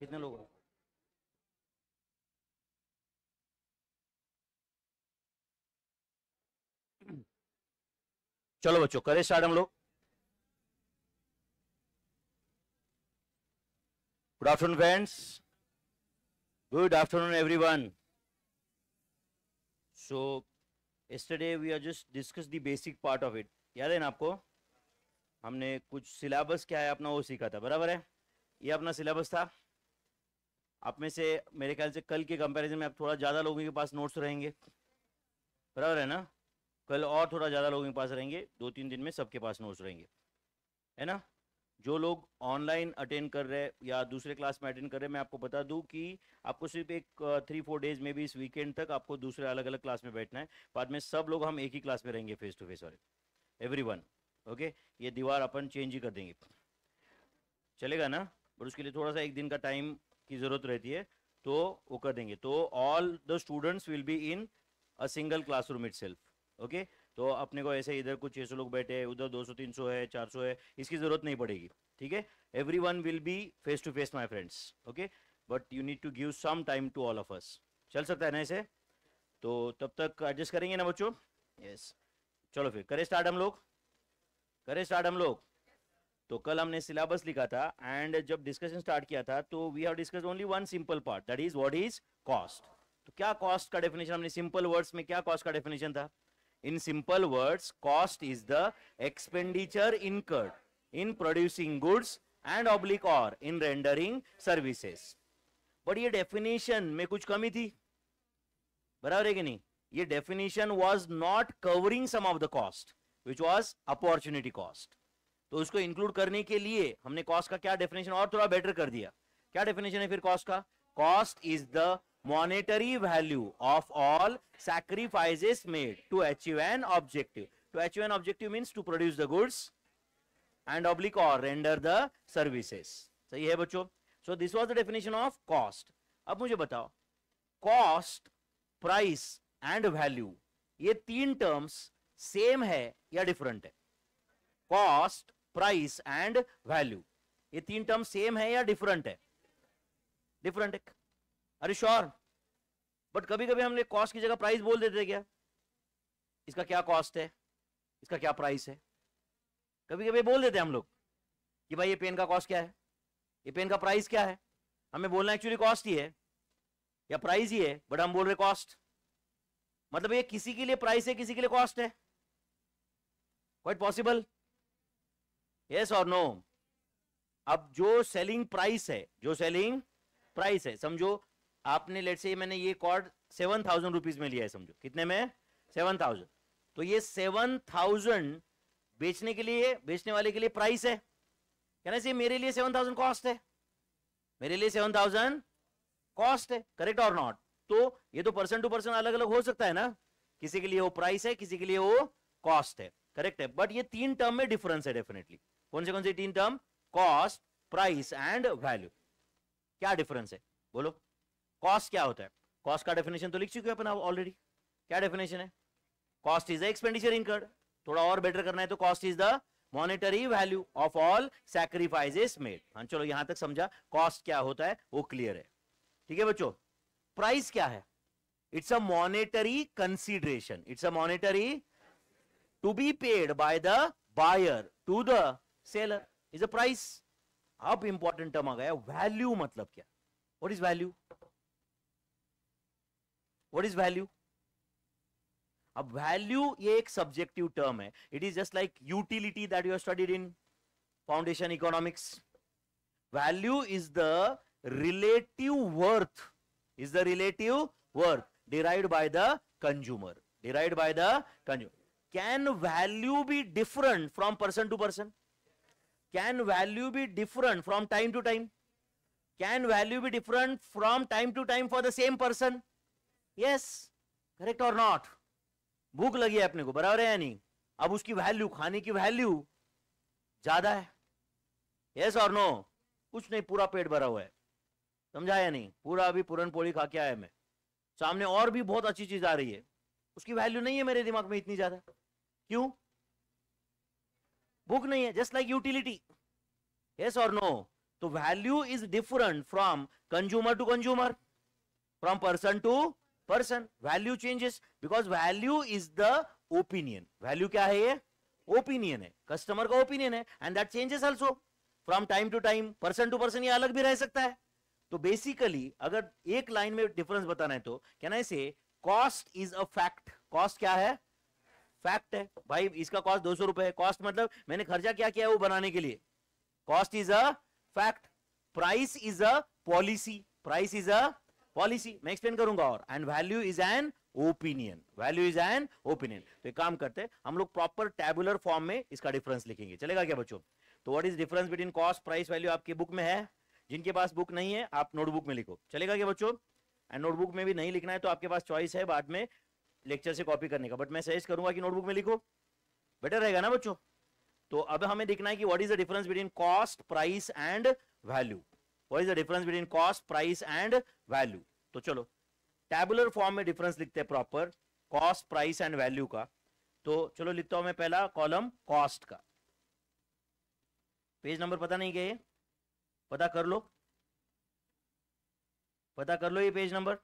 कितने लोग चलो बच्चों करें स्टार्ट हम लोग good afternoon friends good afternoon everyone so yesterday we are just discuss the basic part of it याद है ना आपको हमने कुछ सिलेबस क्या है अपना वो सीखा था बराबर है ये अपना सिलेबस था आप में से मेरे ख्याल से कल के कंपैरिजन में अब थोड़ा ज़्यादा लोगों के पास नोट्स रहेंगे बराबर है ना कल और थोड़ा ज़्यादा लोगों के पास रहेंगे दो तीन दिन में सबके पास नोट्स रहेंगे है ना जो लोग ऑनलाइन अटेंड कर रहे हैं या दूसरे क्लास में अटेंड कर रहे हैं मैं आपको बता दूं कि आपको सिर्फ एक थ्री फोर डेज में भी इस वीकेंड तक आपको दूसरे अलग अलग क्लास में बैठना है बाद में सब लोग हम एक ही क्लास में रहेंगे फेस टू फेस वाले एवरी वन ओके ये दीवार अपन चेंज ही कर देंगे चलेगा ना और उसके लिए थोड़ा सा एक दिन का टाइम की ज़रूरत रहती है तो वो कर देंगे तो all the students will be in a single classroom itself okay तो अपने को ऐसे इधर कुछ छह सौ लोग बैठे हैं उधर दो सौ तीन सौ है चार सौ है इसकी ज़रूरत नहीं पड़ेगी ठीक है everyone will be face to face my friends okay but you need to give some time to all of us चल सकता है ना ऐसे तो तब तक एडजस्ट करेंगे ना बच्चों यस yes. चलो फिर करें स्टार्ट हम लोग करें स्टार्ट हम लोग तो कल हमने सिलेबस लिखा था एंड जब डिस्कशन स्टार्ट किया था तो we have discuss only one simple part that is what is cost तो क्या कॉस्ट का डेफिनेशन हमने सिंपल वर्ड्स में क्या कॉस्ट का डेफिनेशन था in simple words cost is the expenditure incurred in producing goods and oblique और in rendering services but ये डेफिनेशन में कुछ कमी थी बराबर है कि नहीं ये definition was not covering some of the cost which was opportunity cost तो उसको इंक्लूड करने के लिए हमने कॉस्ट का क्या डेफिनेशन और थोड़ा बेटर कर दिया क्या डेफिनेशन है फिर कॉस्ट का cost is the monetary value of all sacrifices made to achieve an objective to achieve an objective means to produce the goods and oblique और रेंडर द सर्विसेस सही है बच्चों so this was the definition of cost अब मुझे बताओ cost price and value ये तीन terms same है या डिफरेंट है कॉस्ट प्राइस एंड वैल्यू ये तीन टर्म सेम है या डिफरेंट है डिफरेंट है अरे श्योर बट कभी कभी हमने कॉस्ट की जगह प्राइस बोल देते क्या इसका क्या कॉस्ट है इसका क्या प्राइस है कभी कभी बोल देते हम लोग कि भाई ये पेन का कॉस्ट क्या है ये पेन का प्राइस क्या है हमें बोलना एक्चुअली कॉस्ट ही है या प्राइस ही है बट हम बोल रहे कॉस्ट मतलब ये किसी के लिए प्राइस है किसी के लिए कॉस्ट है क्वाइट पॉसिबल यस और नो अब जो सेलिंग प्राइस है जो सेलिंग प्राइस है समझो आपने लेट से मैंने ये कॉर्ड सेवन थाउजेंड रुपीज में लिया है समझो कितने में सेवन थाउजेंड तो ये सेवन थाउजेंड बेचने के लिए बेचने वाले के लिए प्राइस है कहना चाहिए मेरे लिए सेवन थाउजेंड कॉस्ट है मेरे लिए सेवन थाउजेंड कॉस्ट है करेक्ट और नॉट तो ये तो पर्सन टू पर्सन अलग अलग हो सकता है ना किसी के लिए वो प्राइस है किसी के लिए वो कॉस्ट है करेक्ट है बट ये तीन टर्म में डिफरेंस है डेफिनेटली कौन से कौन से तीन term cost price and value क्या डिफरेंस है बोलो कॉस्ट क्या होता है कॉस्ट का डेफिनेशन तो लिख चुके अपन ऑलरेडी क्या डेफिनेशन है cost is the expenditure incurred थोड़ा और बेटर करना है तो cost is the monetary value of all sacrifices made हाँ चलो यहां तक समझा कॉस्ट क्या होता है वो क्लियर है ठीक है बच्चों प्राइस क्या है it's a monetary consideration it's a monetary to be paid by the buyer to the seller is a price अब इंपॉर्टेंट टर्म आ गया वैल्यू मतलब क्या what is value what is value अब वैल्यू ये एक सब्जेक्टिव टर्म है it is just like utility that you are studied in foundation economics value is the relative worth is the relative worth derived by the consumer डिराइड by the consumer can value be different from person to person can value be different from time to time can value be different from time to time for the same person yes correct और not भूख लगी है अपने को बराबर है या नहीं अब उसकी वैल्यू खाने की वैल्यू ज्यादा है यस और नो कुछ नहीं पूरा पेट भरा हुआ है समझा या नहीं पूरा अभी पूरन पोड़ी खा के आया मैं सामने और भी बहुत अच्छी चीज आ रही है उसकी वैल्यू नहीं है मेरे दिमाग में इतनी ज्यादा क्यों बुक नहीं है जस्ट लाइक यूटिलिटी यस और नो तो value is different from consumer to consumer from person to person value changes because value is the opinion value क्या है ये ओपिनियन है कस्टमर का ओपिनियन है and that changes also from time to time person to person ये अलग भी रह सकता है तो बेसिकली अगर एक लाइन में डिफरेंस बताना है तो क्या I say cost is a fact cost क्या है फैक्ट है भाई इसका कॉस्ट दो सौ रुपए कॉस्ट मतलब मैंने खर्चा क्या किया है वो बनाने के लिए cost is a fact price is a policy price is a policy मैं एक्सप्लेन करूंगा और and value is an opinion value is an opinion तो एक काम करते हैं हम लोग प्रॉपर टेबुलर फॉर्म में इसका डिफरेंस लिखेंगे चलेगा क्या बच्चों तो what is difference between cost price value आपके बुक में है जिनके पास बुक नहीं है आप नोटबुक में लिखो चलेगा क्या बच्चों एंड नोटबुक में भी नहीं लिखना है तो आपके पास चॉइस है बाद में लेक्चर से कॉपी करने का बट मैं सजेस्ट करूंगा कि नोटबुक में लिखो बेटर रहेगा ना बच्चों तो अब हमें देखना है कि what is the difference between cost price and value what is the difference between cost price and value तो चलो टैबुलर फॉर्म में डिफरेंस लिखते हैं proper cost price and value का तो चलो लिखता हूं मैं पहला कॉलम कॉस्ट का पेज नंबर पता नहीं क्या ये पता कर लो पता कर लो ये पेज नंबर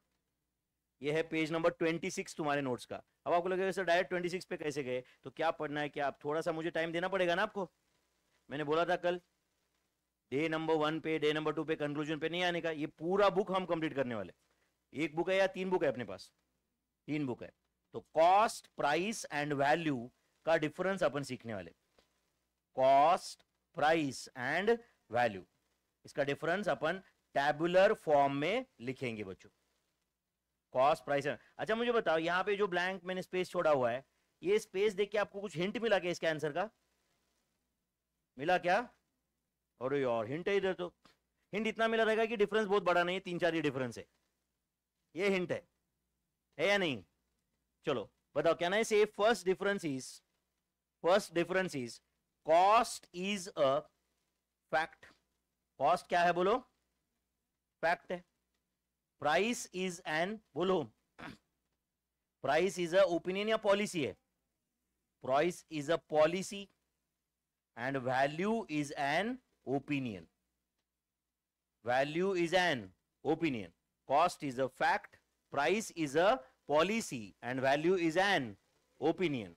ये है पेज नंबर ट्वेंटी सिक्स तुम्हारे नोट्स का अब आपको लगेगा सर डायरेक्ट ट्वेंटी सिक्स पे कैसे गए तो क्या पढ़ना है क्या आप थोड़ा सा मुझे टाइम देना पड़ेगा ना आपको मैंने बोला था कल डे नंबर वन पे डे नंबर टू पे कंक्लूजन पे नहीं आने का ये पूरा बुक हम कंप्लीट करने वाले एक बुक है या तीन बुक है अपने पास तीन बुक है तो कॉस्ट प्राइस एंड वैल्यू का डिफरेंस अपन सीखने वाले कॉस्ट प्राइस एंड वैल्यू इसका डिफरेंस अपन टैबुलर फॉर्म में लिखेंगे बच्चों कॉस्ट प्राइस अच्छा मुझे बताओ यहाँ पे जो ब्लैंक मैंने स्पेस छोड़ा हुआ है ये स्पेस देख के आपको कुछ हिंट मिला क्या इसके आंसर का मिला क्या अरे यार हिंट है इधर तो हिंट इतना मिला रहेगा कि डिफरेंस बहुत बड़ा नहीं है तीन चार ही डिफरेंस है ये हिंट है है या नहीं चलो बताओ क्या ना से first difference is first difference is cost is a fact cost क्या है बोलो फैक्ट है प्राइस इज एन बोलो प्राइस इज अ ओपिनियन या पॉलिसी है price is a policy and value is an opinion value is an opinion cost is a fact price is a policy and value is an opinion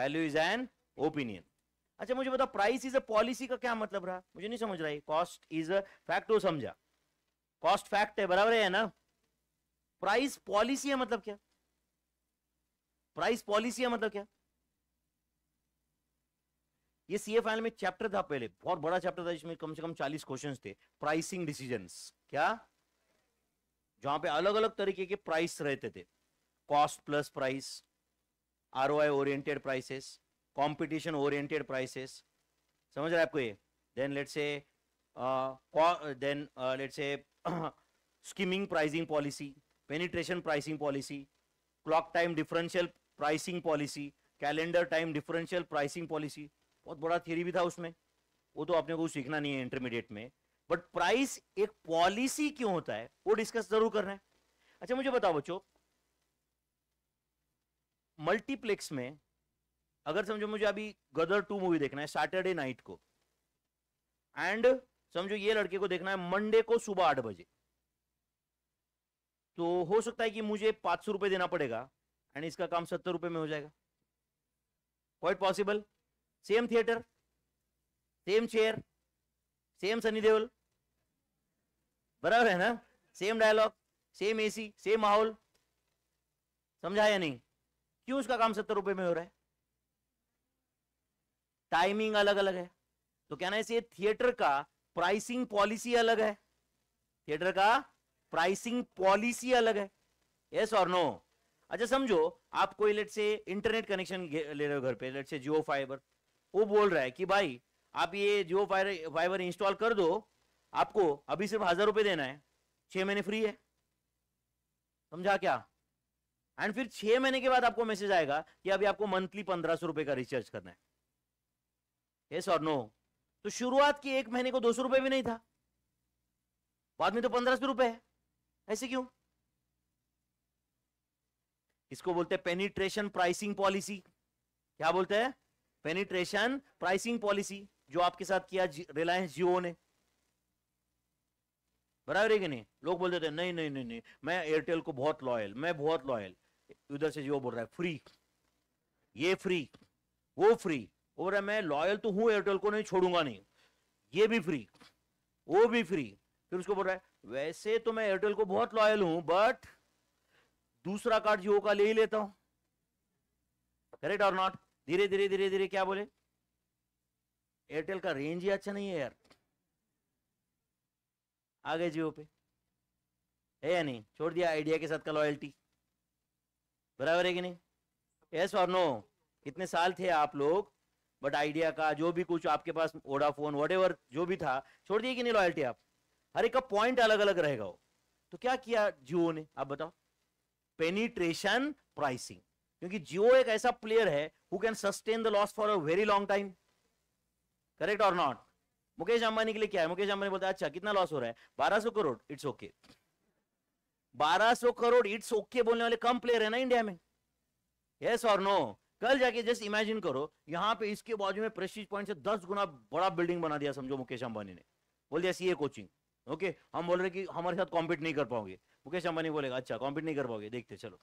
value is an opinion अच्छा मुझे बताओ price is a policy का क्या मतलब रहा मुझे नहीं समझ रहा है कॉस्ट इज अ फैक्ट वो समझा कॉस्ट फैक्ट है बराबर है ना प्राइस पॉलिसी है मतलब क्या प्राइस पॉलिसी है मतलब क्या ये सीए फाइनल में चैप्टर था पहले बहुत बड़ा चैप्टर था जिसमें कम से कम 40 क्वेश्चंस थे प्राइसिंग डिसीजंस क्या जहां पे अलग अलग तरीके के प्राइस रहते थे cost plus price are oriented prices competition oriented prices समझ रहे आपको ये then let say then let say skimming pricing policy penetration pricing policy clock time differential pricing policy calendar time differential pricing policy बहुत बड़ा theory भी था उसमें वो तो आपने को सीखना नहीं है इंटरमीडिएट में बट प्राइस एक पॉलिसी क्यों होता है वो डिस्कस जरूर करना है अच्छा मुझे बताओ बच्चों मल्टीप्लेक्स में अगर समझो मुझे अभी गदर टू मूवी देखना है सैटरडे नाइट को एंड समझो ये लड़के को देखना है मंडे को सुबह आठ बजे तो हो सकता है कि मुझे पांच सौ रुपए देना पड़ेगा एंड इसका काम सत्तर रुपए में हो जाएगा quite possible same theatre same chair same Sunny Deol बराबर है ना same dialogue same AC same माहौल समझा या नहीं क्यों उसका काम सत्तर रुपए में हो रहा है टाइमिंग अलग अलग है तो कहना है थिएटर का प्राइसिंग पॉलिसी अलग है थिएटर का प्राइसिंग पॉलिसी अलग है यस और नो अच्छा समझो आप कोई लेट से इंटरनेट कनेक्शन ले रहे हो घर पे लेट से जियो फाइबर वो बोल रहा है कि भाई आप ये जियो फाइबर फाइबर इंस्टॉल कर दो आपको अभी सिर्फ हजार रुपए देना है छह महीने फ्री है समझा क्या एंड फिर छह महीने के बाद आपको मैसेज आएगा कि अभी आपको मंथली पंद्रह सौ रुपए का रिचार्ज करना है यस और नो तो शुरुआत की एक महीने को दो सौ रुपए भी नहीं था बाद में तो पंद्रह सौ रुपए है ऐसे क्यों इसको बोलते हैं पेनिट्रेशन प्राइसिंग पॉलिसी क्या बोलते हैं पेनिट्रेशन प्राइसिंग पॉलिसी जो आपके साथ किया रिलायंस जियो ने बराबर है कि नहीं लोग बोलते थे नहीं नहीं नहीं नहीं मैं एयरटेल को बहुत लॉयल मैं बहुत लॉयल उधर से जियो बोल रहा है फ्री ये फ्री वो फ्री और मैं लॉयल तो हूँ एयरटेल को नहीं छोड़ूंगा नहीं ये भी फ्री वो भी फ्री फिर उसको बोल रहा है वैसे तो मैं एयरटेल को बहुत लॉयल हूं बट दूसरा कार्ड जियो का ले ही लेता हूं करेक्ट और नॉट धीरे धीरे धीरे धीरे क्या बोले एयरटेल का रेंज ही अच्छा नहीं है यार आ गए जियो पे है या नहीं छोड़ दिया आइडिया के साथ का लॉयल्टी बराबर है कि नहीं यस और नो कितने साल थे आप लोग बट आइडिया का जो भी कुछ आपके पास वोडाफोन वट जो भी था छोड़ दिए कि नहीं लॉयल्टी आप हर एक का पॉइंट अलग अलग रहेगा वो तो क्या किया जियो ने आप बताओ पेनिट्रेशन प्राइसिंग क्योंकि जियो एक ऐसा प्लेयर है who can sustain the loss for a very long time correct और नॉट मुकेश अंबानी के लिए क्या है मुकेश अंबानी बोलता है अच्छा कितना लॉस हो रहा है बारह सौ करोड़ इट्स ओके बारह सौ करोड़ इट्स ओके बोलने वाले कम प्लेयर है ना इंडिया में यस और नो कल जाके जस्ट इमेजिन करो यहाँ पे इसके बाजू में प्रेस्टीज पॉइंट से दस गुना बड़ा बिल्डिंग बना दिया समझो मुकेश अंबानी ने बोल दिया सीए कोचिंग ओके हम बोल रहे कि हमारे साथ कॉम्पीट नहीं कर पाओगे मुकेश अंबानी बोलेगा अच्छा कॉम्पीट नहीं कर पाओगे देखते चलो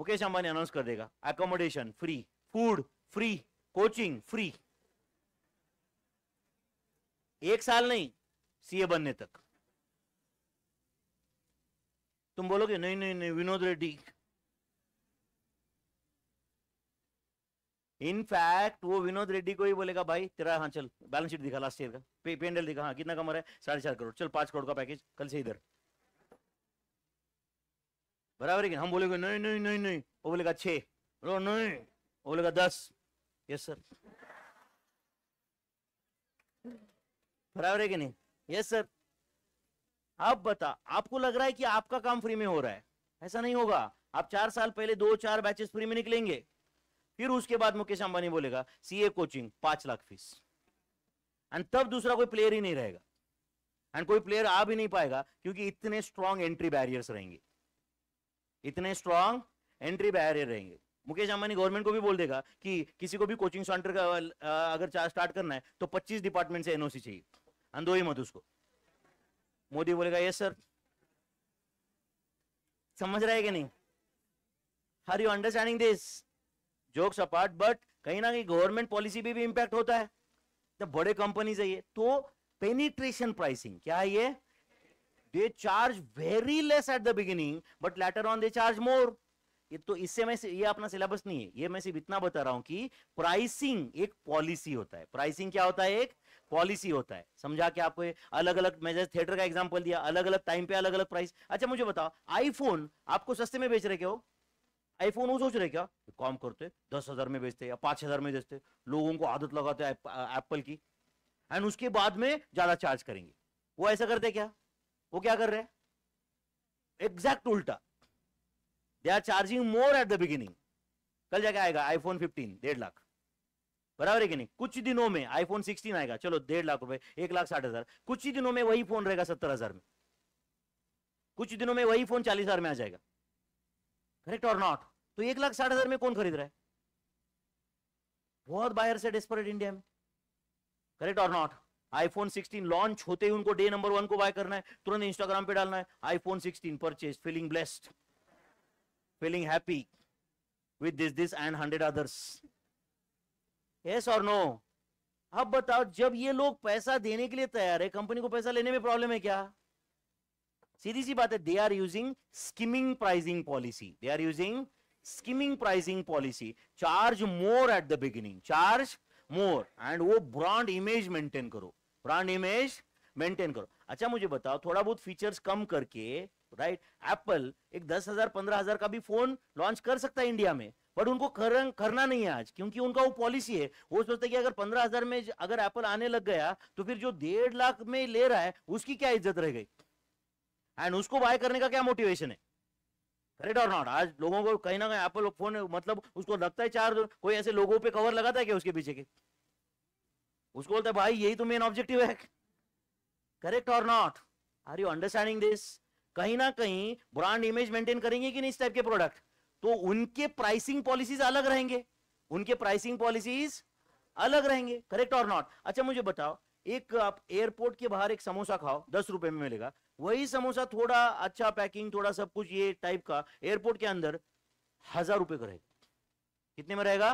मुकेश अंबानी अनाउंस कर देगा accommodation free food free coaching free एक साल नहीं सीए बनने तक तुम बोलोगे नहीं नहीं नहीं विनोद रेड्डी इनफैक्ट वो विनोद रेड्डी को ही बोलेगा भाई तेरा हाँ चल बैलेंस शीट दिखा लास्ट ईयर का पे, पेंडल दिखा हाँ कितना कमर है साढ़े चार करोड़ चल पांच करोड़ का पैकेज कल से इधर बराबर है हम बोलेगे नहीं नहीं नहीं नहीं वो बोलेगा छे रो नहीं वो बोलेगा दस यस सर बराबर है कि नहीं यस सर आप बता आपको लग रहा है कि आपका काम फ्री में हो रहा है ऐसा नहीं होगा आप चार साल पहले दो चार बैचेस फ्री में निकलेंगे फिर उसके बाद मुकेश अंबानी बोलेगा सीए कोचिंग पांच लाख फीस एंड तब दूसरा कोई प्लेयर ही नहीं रहेगा एंड कोई प्लेयर आ भी नहीं पाएगा क्योंकि इतने स्ट्रांग एंट्री बैरियर्स रहेंगे इतने स्ट्रांग एंट्री बैरियर रहेंगे मुकेश अंबानी गवर्नमेंट को भी बोल देगा कि किसी को भी कोचिंग सेंटर का अगर स्टार्ट करना है तो 25 डिपार्टमेंट से एनओसी चाहिए अंदो ही मत उसको मोदी बोलेगा यस सर समझ रहे है कि नहीं are you understanding this jokes apart but कहीं ना कहीं गवर्नमेंट पॉलिसी भी, इंपैक्ट होता है तो बड़े कंपनीज है ये तो पेनिट्रेशन प्राइसिंग क्या है ये they charge very less at the beginning but later on they charge more ये तो इससे मैं ये अपना सिलेबस नहीं है ये मैं सिर्फ इतना बता रहा हूं कि प्राइसिंग एक पॉलिसी होता है प्राइसिंग क्या होता है एक पॉलिसी होता है समझा के आपको अलग अलग मैं जैसे थिएटर का एग्जांपल दिया अलग अलग टाइम पे अलग अलग प्राइस अच्छा मुझे बताओ आईफोन आपको सस्ते में बेच रहे क्यों आईफोन वो सोच रहे क्या काम करते दस हजार में बेचते या पांच हजार में बेचते लोगों को आदत लगाते एप्पल की एंड उसके बाद में ज्यादा चार्ज करेंगे वो ऐसा करते क्या वो क्या कर रहे हैं एग्जैक्ट उल्टा they are charging more at the beginning कल जाके आएगा आईफोन फिफ्टीन डेढ़ लाख बराबर है कि नहीं कुछ दिनों में आईफोन सिक्सटीन आएगा चलो डेढ़ लाख रुपए एक लाख साठ हजार कुछ ही दिनों में वही फोन रहेगा सत्तर हजार में कुछ दिनों में वही फोन चालीस हजार में आ जाएगा करेक्ट और नॉट तो एक लाख साठ हजार में कौन खरीद रहा है बहुत बाहर से डेस्परेट इंडिया में करेक्ट और नॉट आईफोन 16 लॉन्च होते ही उनको डे नंबर वन को बाय करना है तुरंत इंस्टाग्राम पे डालना है iPhone 16 purchase feeling blessed feeling happy with this this and hundred others yes और नो अब बताओ जब ये लोग पैसा देने के लिए तैयार है कंपनी को पैसा लेने में प्रॉब्लम है क्या सीधी सी बात है they are using skimming pricing policy they are using skimming pricing policy charge more at the beginning charge more and वो ब्रांड इमेज मेंटेन करो ब्रांड इमेज मेंटेन करो अच्छा मुझे बताओ थोड़ा बहुत फीचर्स कम करके राइट right? एप्पल एक दस हजार पंद्रह हजार का भी फोन लॉन्च कर सकता है इंडिया में बट उनको कर, करना नहीं है आज क्योंकि उनका वो पॉलिसी है वो सोचते कि अगर पंद्रह हजार में अगर एप्पल आने लग गया तो फिर जो डेढ़ लाख में ले रहा है उसकी क्या इज्जत रह गई एंड उसको बाय करने का क्या मोटिवेशन है करेक्ट और नॉट आज लोगों को कहीं ना कहीं एप्पल फोन मतलब उसको लगता है चार कोई ऐसे लोगों पे कवर लगाता है क्या उसके पीछे के उसको बोलता है भाई यही तो मेन ऑब्जेक्टिव है करेक्ट और not are you understanding this कहीं ना कहीं ब्रांड इमेज मेंटेन करेंगे कि नहीं इस टाइप के प्रोडक्ट तो उनके प्राइसिंग पॉलिसीज अलग रहेंगे उनके प्राइसिंग पॉलिसीज अलग रहेंगे करेक्ट और नॉट अच्छा मुझे बताओ एक आप एयरपोर्ट के बाहर एक समोसा खाओ दस रुपए में मिलेगा वही समोसा थोड़ा अच्छा पैकिंग थोड़ा सब कुछ ये टाइप का एयरपोर्ट के अंदर हजार रुपए का रहेगा कितने में रहेगा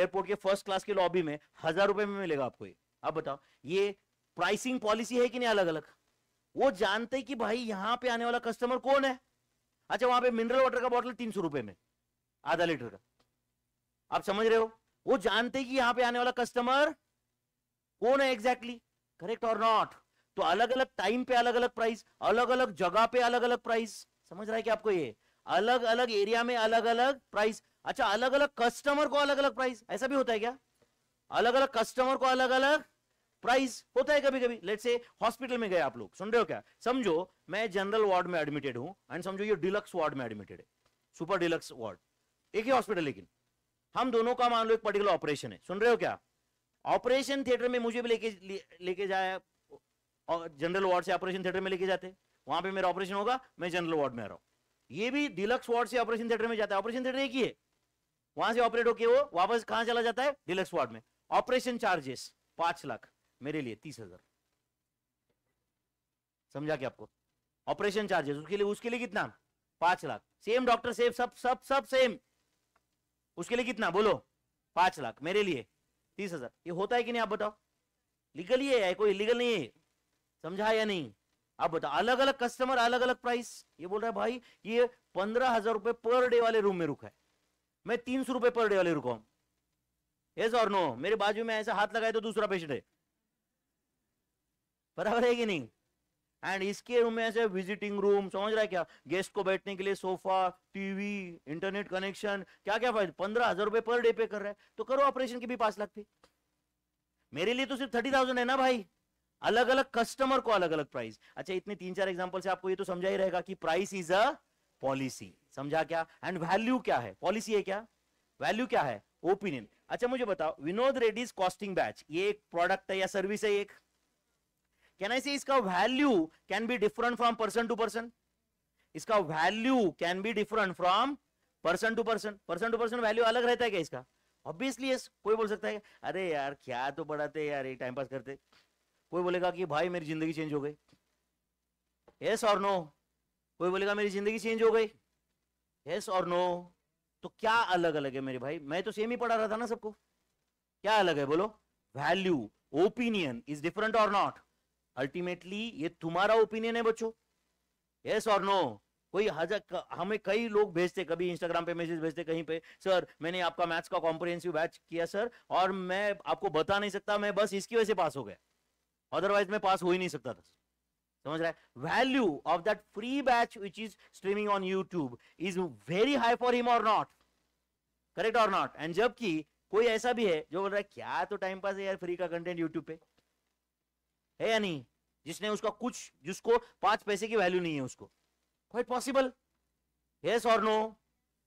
एयरपोर्ट के फर्स्ट क्लास के लॉबी में हजार रुपए में मिलेगा आपको ये आप बताओ ये प्राइसिंग पॉलिसी है कि नहीं अलग अलग वो जानते कि भाई यहाँ पे आने वाला कस्टमर कौन है अच्छा वहां पे मिनरल वाटर का बॉटल तीन सौ रुपए में आधा लीटर का आप समझ रहे हो वो जानते कि यहाँ पे आने वाला कस्टमर कौन है एग्जैक्टली करेक्ट और नॉट तो अलग अलग टाइम पे अलग अलग प्राइस अलग अलग जगह पे अलग अलग प्राइस समझ रहा है कि आपको ये अलग अलग एरिया में अलग अलग प्राइस अच्छा अलग अलग कस्टमर को अलग अलग प्राइस ऐसा भी होता है क्या अलग अलग कस्टमर को अलग अलग प्राइस होता है कभी कभी लेट से हॉस्पिटल में गए आप लोग सुन रहे हो क्या समझो मैं जनरल वार्ड में एडमिटेड हूं एंड समझो ये डिलक्स वार्ड में एडमिटेड है सुपर डिलक्स वार्ड एक ही हॉस्पिटल लेकिन हम दोनों का मान लो एक पर्टिकुलर ऑपरेशन है सुन रहे हो क्या ऑपरेशन थिएटर में मुझे भी लेके लेके जाया और जनरल वार्ड से ऑपरेशन थिएटर में लेके जाते वहां पे मेरा ऑपरेशन होगा मैं जनरल वार्ड में आ रहा हूँ ये भी डिलक्स वार्ड से ऑपरेशन थिएटर में जाता है ऑपरेशन थिएटर एक ही है वहां से ऑपरेट होके वो वापस कहाँ चला जाता है डिलक्स वार्ड में ऑपरेशन चार्जेस पांच लाख मेरे लिए तीस हजार समझा क्या आपको ऑपरेशन चार्जेस उसके लिए उसके लिए कितना पांच लाख सेम डॉक्टर सेम सब सब सब सेम उसके लिए कितना बोलो पांच लाख मेरे लिए तीस हजार ये होता है कि नहीं आप बताओ लीगल ही है कोई इलीगल नहीं है समझा या नहीं आप बता अलग अलग कस्टमर अलग अलग प्राइस ये बोल रहा है भाई ये पंद्रह हजार रुपए पर डे वाले रूम में रुका है मैं तीन सौ रुपए पर डे वाले रुका हूं यस और नो मेरे बाजू में ऐसा हाथ लगाए तो दूसरा पेशेंट है बराबर है कि नहीं एंड इसके रूम में ऐसे विजिटिंग रूम समझ रहा है क्या गेस्ट को बैठने के लिए सोफा टीवी इंटरनेट कनेक्शन क्या क्या फायदा पंद्रह हजार रुपए पर डे पे कर रहा है तो करो ऑपरेशन के भी पांच लाख पे मेरे लिए तो सिर्फ थर्टी थाउजेंड है ना भाई अलग अलग कस्टमर को अलग अलग प्राइस अच्छा इतने तीन चार एग्जाम्पल से आपको ये तो समझा ही रहेगा कि प्राइस इज अ पॉलिसी समझा क्या एंड वैल्यू क्या है पॉलिसी है क्या वैल्यू क्या है ओपिनियन अच्छा मुझे बताओ विनोद रेडीज कॉस्टिंग बैच ये एक प्रोडक्ट है या सर्विस है एक कैन आई से इसका value can be different from person to person इसका value can be different from person to person person to person value अलग रहता है क्या इसका ऑब्वियसली यस कोई बोल सकता है अरे यार क्या तो बढ़ाते यार एक टाइम पास करते कोई बोलेगा कि भाई मेरी जिंदगी चेंज हो गई यस और नो कोई बोलेगा मेरी जिंदगी चेंज हो गई यस और नो तो क्या अलग अलग है मेरे भाई मैं तो सेम ही पढ़ा रहा था ना सबको क्या अलग है बोलो value opinion is different or not ultimately ये तुम्हारा ओपिनियन है बच्चों यस और नो कोई हजार हमें कई लोग भेजते कभी इंस्टाग्राम पे मैसेज भेजते कहीं पे सर मैंने आपका मैथ्स का कॉम्प्रिहेंसिव बैच किया सर और मैं आपको बता नहीं सकता मैं बस इसकी वजह से पास हो गया अदरवाइज में पास हो ही नहीं सकता था समझ रहा है value of that free batch which is streaming on YouTube is very high for him or not correct और नॉट एंड जबकि कोई ऐसा भी है जो बोल रहा है क्या तो टाइम पास है यार फ्री का कंटेंट यूट्यूब पे है या नहीं जिसने उसका कुछ जिसको पांच पैसे की वैल्यू नहीं है उसको क्वाइट पॉसिबल यस और नो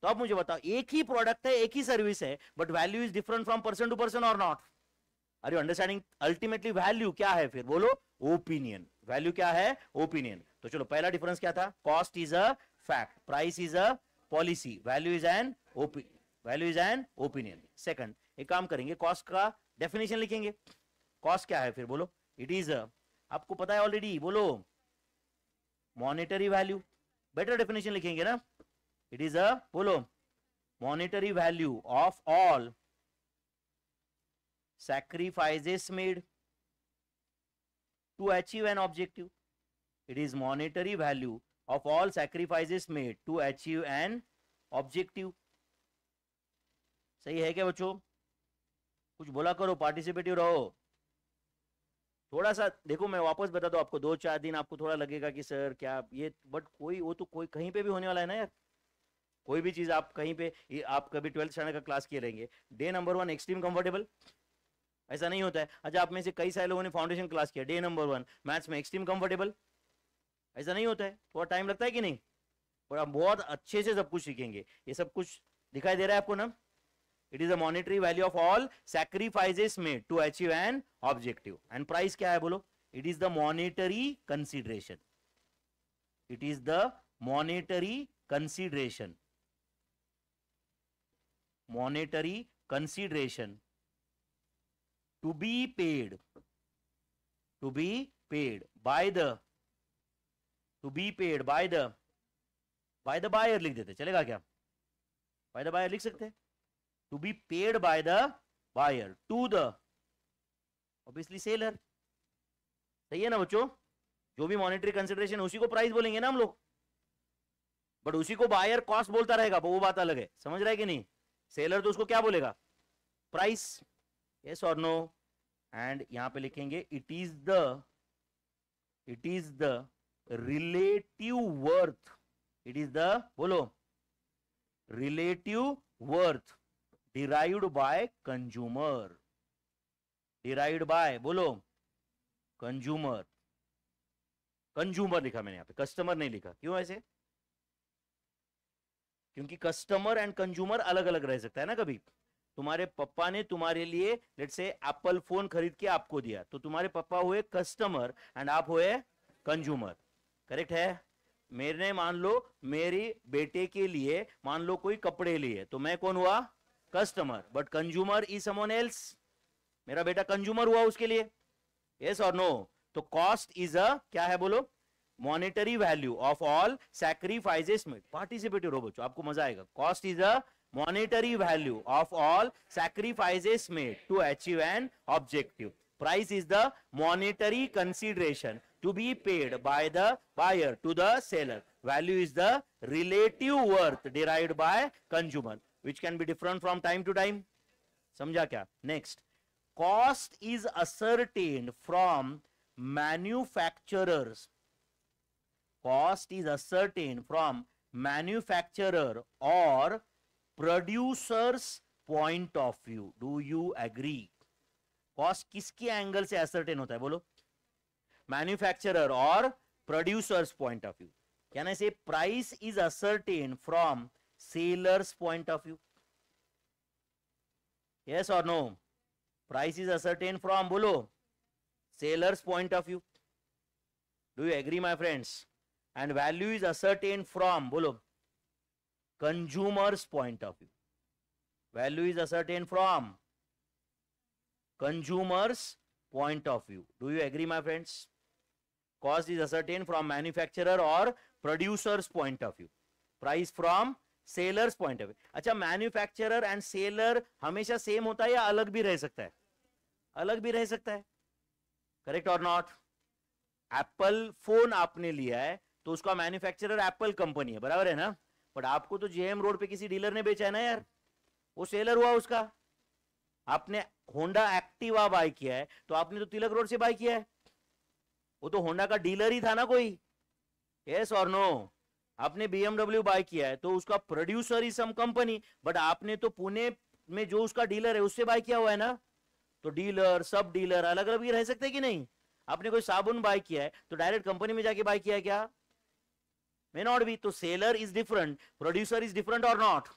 तो आप मुझे बताओ एक ही प्रोडक्ट है एक ही सर्विस है but value is different from person to person or not are you understanding ultimately value क्या है फिर बोलो ओपिनियन वैल्यू क्या है ओपिनियन तो चलो पहला डिफरेंस क्या था cost is a fact price is a policy value is an opinion value is an opinion second एक काम करेंगे कॉस्ट का डेफिनेशन लिखेंगे कॉस्ट क्या है फिर बोलो इट इज आपको पता है ऑलरेडी बोलो मॉनेटरी वैल्यू बेटर डेफिनेशन लिखेंगे ना इट इज अ बोलो monetary value of all sacrifices made to achieve an objective. It is monetary value of all sacrifices made to achieve an objective. सही है क्या बच्चों कुछ बोला करो पार्टिसिपेटिव रहो थोड़ा सा देखो मैं वापस बता दो आपको दो चार दिन आपको थोड़ा लगेगा कि सर क्या ये बट कोई वो तो कोई कहीं पे भी होने वाला है ना यार कोई भी चीज़ आप कहीं पे आप कभी ट्वेल्थ स्टैंडर्ड का क्लास किए रहेंगे day number one extreme comfortable ऐसा नहीं होता है अच्छा आप में से कई सारे लोगों ने फाउंडेशन क्लास किया डे नंबर वन मैथ्स में एक्सट्रीम कंफर्टेबल ऐसा नहीं होता है थोड़ा टाइम लगता है कि नहीं और आप बहुत अच्छे से सब कुछ सीखेंगे ये सब कुछ दिखाई दे रहा है आपको ना it is the monetary value of all sacrifices made to achieve an objective and price क्या है बोलो it is the monetary consideration it is the monetary consideration monetary consideration to be paid to be paid by the to be paid by the by the buyer लिख देते चलेगा क्या by the buyer लिख सकते to be paid by the buyer to the obviously seller सही है ना बच्चों जो भी मॉनेटरी कंसिडरेशन उसी को प्राइस बोलेंगे ना हम लोग बट उसी को बायर कॉस्ट बोलता रहेगा वो बात अलग है समझ रहा है कि नहीं सेलर तो उसको क्या बोलेगा प्राइस यस और नो एंड यहां पे लिखेंगे it is the it is the relative worth it is the बोलो relative worth derived by consumer derived by बोलो कंज्यूमर कंज्यूमर लिखा मैंने यहां पे कस्टमर नहीं लिखा क्यों ऐसे क्योंकि कस्टमर एंड कंज्यूमर अलग अलग रह सकता है ना कभी तुम्हारे पप्पा ने तुम्हारे लिए लेट से एप्पल फोन खरीद के आपको दिया तो तुम्हारे पप्पा हुए कस्टमर एंड आप हुए कंज्यूमर करेक्ट है मेरे मान लो मेरी बेटे के लिए मान लो कोई कपड़े लिए तो मैं कौन हुआ customer but consumer is someone else मेरा बेटा कंज्यूमर हुआ उसके लिए यस और नो तो कॉस्ट इज अ क्या है बोलो monetary value of all sacrifices made participative हो बच्चों आपको मजा आएगा cost is a monetary value of all sacrifices made to achieve an objective. Price is the monetary consideration to be paid by the buyer to the seller. Value is the relative worth derived by consumer, which can be different from time to time. Samjha kya? Next, cost is ascertained from manufacturers. Cost is ascertained from manufacturer or producers point of view do you agree cost किसके angle से ascertain होता है बोलो manufacturer or producers point of view can I say price is ascertain from sellers point of view yes or no price is ascertained from bolo seller's point of view do you agree my friends and value is ascertained from bolo consumer's point of view value is ascertained from consumer's point of view do you agree my friends cost is ascertained from manufacturer or producer's point of view price from sellers point of view अच्छा manufacturer and seller हमेशा same होता है या अलग भी रह सकता है अलग भी रह सकता है करेक्ट और नॉट एप्पल फोन आपने लिया है तो उसका मैन्युफैक्चरर एप्पल कंपनी है बराबर है ना बट आपको तो जेएम रोड पे किसी डीलर ने बेचा है ना यार वो सेलर हुआ उसका आपने होंडा एक्टिवा बाय किया है तो आपने तो तिलक रोड से बाय किया है वो तो होंडा का डीलर ही था ना कोई यस और नो आपने बीएमडब्ल्यू बाय किया है तो उसका प्रोड्यूसर ही सम कंपनी बट आपने तो पुणे में जो उसका डीलर है उससे बाय किया हुआ है ना तो डीलर सब डीलर अलग अलग ये रह सकते कि नहीं आपने कोई साबुन बाय किया है तो डायरेक्ट कंपनी में जाके बाय किया है क्या may not be so seller is different producer is different or not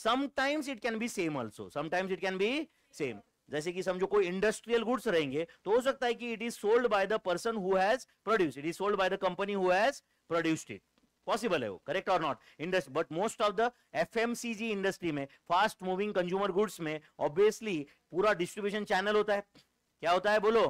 sometimes it can be same also sometimes it can be same जैसे कि समझो कोई इंडस्ट्रियल गुड्स रहेंगे तो हो सकता है कि it is sold by the person who has produce it is sold by the company who has produced it possible है वो करेक्ट और not industry but most of the FMCG industry में फास्ट मूविंग कंज्यूमर गुड्स में obviously पूरा distribution channel होता है क्या होता है बोलो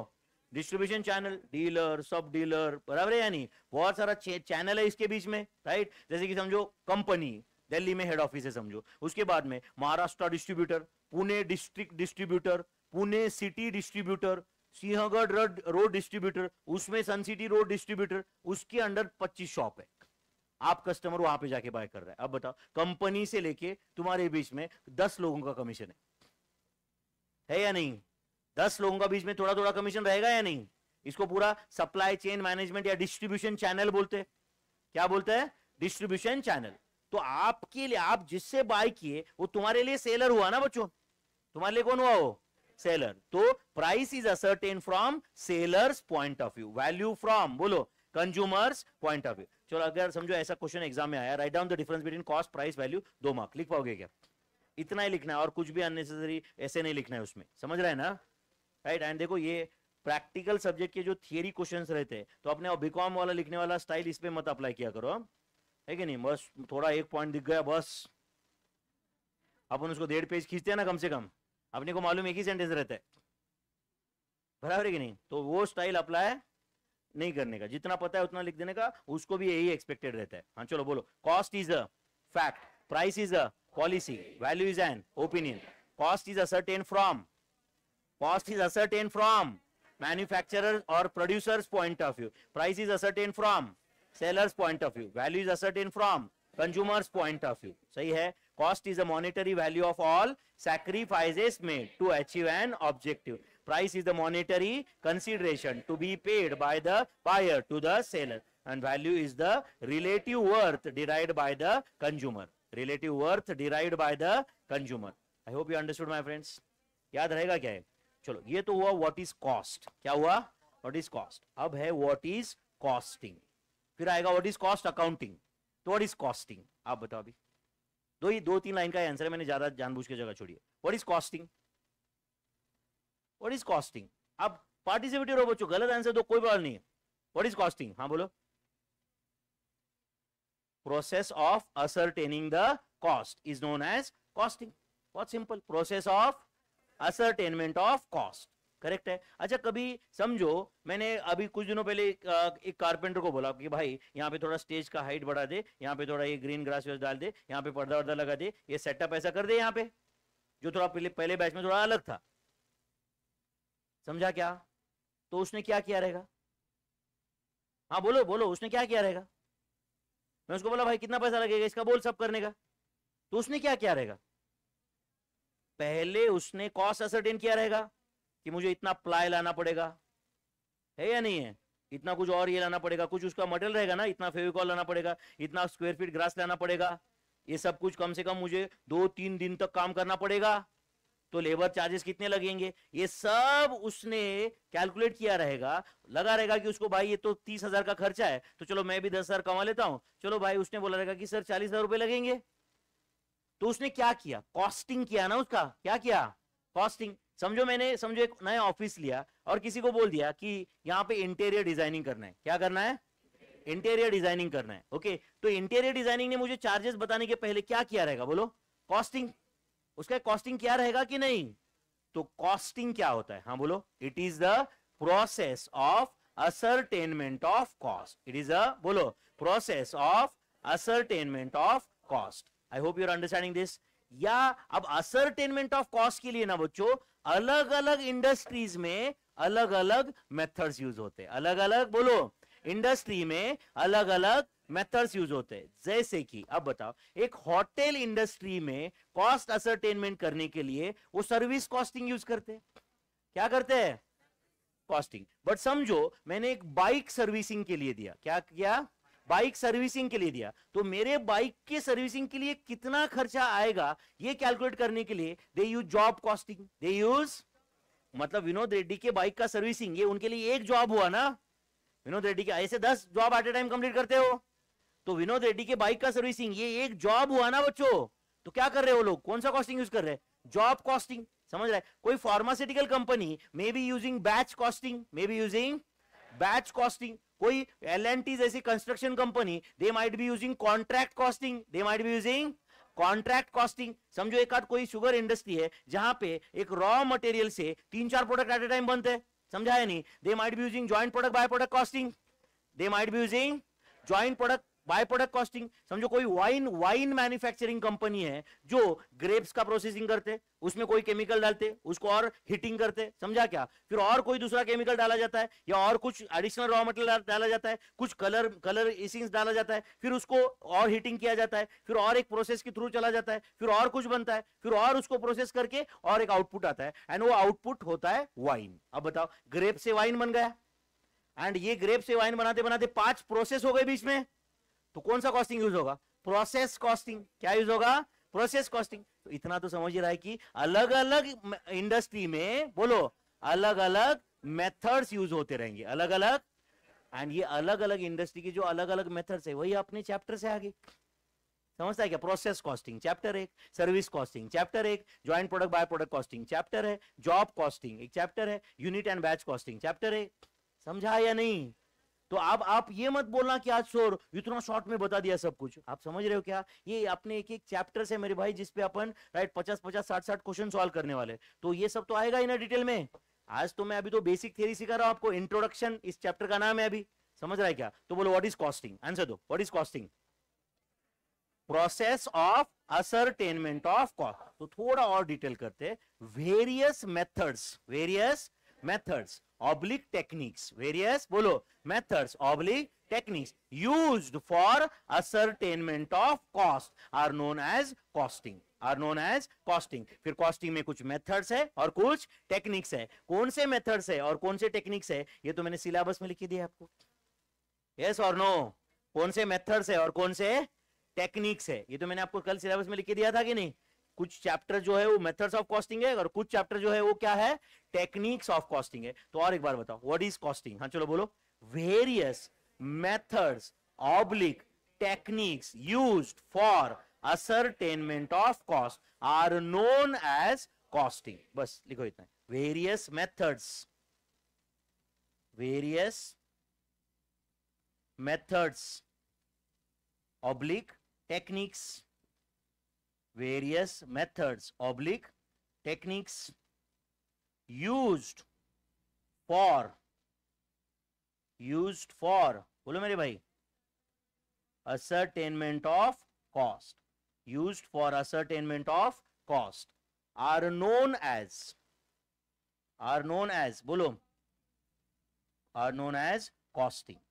distribution channel dealer sub dealer बराबर है या नहीं बहुत सारा चैनल है इसके बीच में राइट जैसे कि समझो कंपनी दिल्ली में हेड ऑफिस है समझो उसके बाद में Maharashtra distributor Pune district distributor Pune city distributor Sinhagad road distributor उसमें सन सिटी रोड डिस्ट्रीब्यूटर उसके अंडर 25 शॉप है आप कस्टमर वहां पे जाके बाय कर रहे हैं अब बताओ कंपनी से लेके तुम्हारे बीच में दस लोगों का कमीशन है है या नहीं दस लोगों का बीच में थोड़ा थोड़ा कमीशन रहेगा या नहीं इसको पूरा सप्लाई चेन मैनेजमेंट या डिस्ट्रीब्यूशन चैनल बोलते हैं क्या बोलते हैं डिस्ट्रीब्यूशन चैनल तो आपके लिए आप जिससे बाय किए वो तुम्हारे लिए सेलर हुआ ना बच्चों तुम्हारे लिए कौन हुआ वो सेलर तो price is ascertain from sellers point of view value from बोलो कंज्यूमर्स पॉइंट ऑफ व्यू चलो अगर समझो ऐसा क्वेश्चन एग्जाम में आया write down the difference between cost price value दो मार्क लिख पाओगे क्या इतना ही लिखना है और कुछ भी अननेसेसरी ऐसे नहीं लिखना है उसमें समझ रहे हैं ना राइट एंड देखो ये प्रैक्टिकल सब्जेक्ट के जो थियरी क्वेश्चंस रहते हैं तो अपने बीकॉम वाला लिखने वाला स्टाइल इस पर मत अप्लाई किया करो हाँ। है कि नहीं बस थोड़ा एक पॉइंट दिख गया बस अपन उसको डेढ़ पेज खींचते हैं ना कम से कम अपने को मालूम एक ही सेंटेंस रहता है बराबर है कि नहीं तो वो स्टाइल अप्लाई नहीं करने का जितना पता है उतना लिख देने का उसको भी यही एक्सपेक्टेड रहता है हाँ चलो बोलो cost is a fact price is a policy value is an opinion cost is ascertain from Cost is ascertained from manufacturer's or producer's point of view. Price is ascertained from seller's point of view. Value is ascertained from consumer's point of view. सही है Cost is a monetary value of all sacrifices made to achieve an objective. Price is the monetary consideration to be paid by the buyer to the seller. And value is the relative worth derived by the consumer. Relative worth derived by the consumer. I hope you understood my friends. याद रहेगा क्या है चलो ये तो हुआ what is cost क्या हुआ व्हाट इज कॉस्ट अब है व्हाट इज कॉस्टिंग फिर आएगा व्हाट इज कॉस्ट अकाउंटिंग तो व्हाट इज कॉस्टिंग आप बताओ अभी दो ही दो तीन लाइन का आंसर है मैंने ज्यादा जानबूझ के जगह छोड़ी है what is costing what is costing अब पार्टिसिपेटिव रहो बच्चों गलत आंसर दो तो कोई प्रॉब्लम नहीं है व्हाट इज कॉस्टिंग हाँ बोलो process of ascertaining the cost is known as costing बहुत simple process of ascertainment of cost correct है अच्छा कभी समझो मैंने अभी कुछ दिनों पहले एक कारपेंटर को बोला कि भाई यहाँ पे थोड़ा स्टेज का हाइट बढ़ा दे यहाँ पे थोड़ा ये ग्रीन ग्रास वेस डाल दे यहाँ पे पर्दा वर्दा लगा दे ये सेटअप ऐसा कर दे यहाँ पे जो थोड़ा पहले पहले बैच में थोड़ा अलग था समझा क्या तो उसने क्या किया रहेगा हाँ बोलो बोलो उसने क्या किया रहेगा मैं उसको बोला भाई कितना पैसा लगेगा इसका बोल सब करने का तो उसने क्या किया रहेगा पहले उसने कॉस्ट असरटेन किया रहेगा कि मुझे इतना प्लाई लाना पड़ेगा है या नहीं है इतना कुछ और ये लाना पड़ेगा कुछ उसका मटेरियल रहेगा ना इतना फेविकॉल लाना पड़ेगा इतना स्क्वायर फीट ग्रास लाना पड़ेगा ये सब कुछ कम से कम मुझे दो तीन दिन तक काम करना पड़ेगा तो लेबर चार्जेस कितने लगेंगे ये सब उसने कैलकुलेट किया रहेगा लगा रहेगा कि उसको भाई ये तो तीस हजार का खर्चा है तो चलो मैं भी दस हजार कमा लेता हूँ चलो भाई उसने बोला रहेगा कि सर चालीस हजार रुपए लगेंगे तो उसने क्या किया कॉस्टिंग किया ना उसका क्या किया कॉस्टिंग समझो मैंने समझो एक नया ऑफिस लिया और किसी को बोल दिया कि यहाँ पे इंटीरियर डिजाइनिंग करना है क्या करना है इंटीरियर डिजाइनिंग करना है ओके तो इंटीरियर डिजाइनिंग ने मुझे चार्जेस बताने के पहले क्या किया रहेगा बोलो कॉस्टिंग उसका कॉस्टिंग क्या रहेगा कि नहीं तो कॉस्टिंग क्या होता है हाँ बोलो it is the process of ascertainment of cost it is a बोलो process of ascertainment of cost I hope your understanding this या अब असरटेनमेंट ऑफ कॉस्ट के लिए ना बच्चों अलग अलग इंडस्ट्रीज में अलग अलग मेथड्स यूज होते हैं अलग अलग बोलो इंडस्ट्री में अलग अलग मेथड्स यूज होते हैं जैसे कि अब बताओ एक होटल इंडस्ट्री में कॉस्ट असरटेनमेंट करने के लिए वो सर्विस कॉस्टिंग यूज करते हैं क्या करते हैं कॉस्टिंग बट समझो मैंने एक बाइक सर्विसिंग के लिए दिया क्या किया बाइक सर्विसिंग के लिए दिया तो मेरे बाइक के सर्विसिंग के लिए कितना खर्चा आएगा ये कैलकुलेट करने के लिए they use job costing they use मतलब विनोद रेड्डी के बाइक का सर्विसिंग ये उनके लिए एक जॉब हुआ ना विनोद रेड्डी के ऐसे दस job at a time complete करते हो तो विनोद रेड्डी के बाइक का सर्विसिंग ये एक जॉब हुआ ना बच्चों तो क्या कर रहे हो लोग कौन सा कॉस्टिंग यूज कर रहे हैं जॉब कॉस्टिंग समझ रहे कोई pharmaceutical company may be using batch costing may be using batch costing कोई एल एंड टी जैसी construction company they might be using contract costing they might be using contract costing समझो एक आध कोई sugar industry है जहां पे एक रॉ मटेरियल से तीन चार प्रोडक्ट एट ए टाइम बनते हैं समझाया नहीं they might be using joint product by product costing they might be using joint product by product costing समझो कोई वाइन वाइन मैन्युफैक्चरिंग कंपनी है जो ग्रेप्स का प्रोसेसिंग करते उसमें कोई केमिकल डालते उसको और हीटिंग करते समझा क्या फिर और कोई दूसरा केमिकल डाला जाता है या और कुछ एडिशनल रॉ मटेरियल डाला जाता है कुछ कलर कलर इसिंग्स डाला जाता है फिर उसको और हीटिंग किया जाता है फिर और एक प्रोसेस के थ्रू चला जाता है फिर और कुछ बनता है फिर और उसको प्रोसेस करके और एक आउटपुट आता है एंड वो आउटपुट होता है वाइन अब बताओ ग्रेप से वाइन बन गया एंड ये ग्रेप से वाइन बनाते बनाते पांच प्रोसेस हो गए बीच में तो कौन सा कॉस्टिंग यूज होगा प्रोसेस कॉस्टिंग क्या यूज होगा प्रोसेस कॉस्टिंग तो इतना तो समझ ही रहा है कि अलग अलग इंडस्ट्री में बोलो अलग अलग मेथड्स यूज होते रहेंगे अलग अलग एंड ये अलग अलग इंडस्ट्री की जो अलग अलग मेथड्स है वही अपने चैप्टर से आगे समझता है क्या प्रोसेस कॉस्टिंग चैप्टर एक सर्विस कॉस्टिंग चैप्टर एक joint product by product costing chapter है जॉब कॉस्टिंग एक चैप्टर है unit and batch costing chapter है समझा या नहीं तो अब आप ये मत बोलना कि आज सोर इतना शॉर्ट में बता दिया सब कुछ आप समझ रहे हो क्या ये अपने एक एक चैप्टर से मेरे भाई जिसपे अपन राइट पचास पचास साठ साठ क्वेश्चन सोल्व करने वाले तो ये सब तो आएगा ही ना डिटेल में आज तो मैं अभी तो बेसिक थ्योरी सिखा रहा हूँ आपको इंट्रोडक्शन इस चैप्टर का नाम है अभी समझ रहा है क्या तो बोलो व्हाट इज कॉस्टिंग आंसर दो what is costing process of ascertainment of cost तो थोड़ा और डिटेल करते various methods various methods oblique techniques various bolo methods oblique techniques used for ascertainment of cost are known as costing are known as costing फिर costing में कुछ methods है और कुछ techniques है कौन से methods है और कौन से techniques है ये तो मैंने syllabus में लिखी दिया आपको yes or no कौन से methods है और कौन से techniques है ये तो मैंने आपको कल syllabus में लिखी दिया था कि नहीं कुछ चैप्टर जो है वो मेथड्स ऑफ कॉस्टिंग है और कुछ चैप्टर जो है वो क्या है टेक्निक्स ऑफ कॉस्टिंग है तो और एक बार बताओ व्हाट इज कॉस्टिंग हाँ चलो बोलो various methods oblique techniques used for ascertainment of cost are known as costing बस लिखो इतना various methods various methods oblique techniques various methods oblique techniques used for used for बोलो मेरे भाई ascertainment of cost used for ascertainment of cost are known as are known as बोलो are known as costing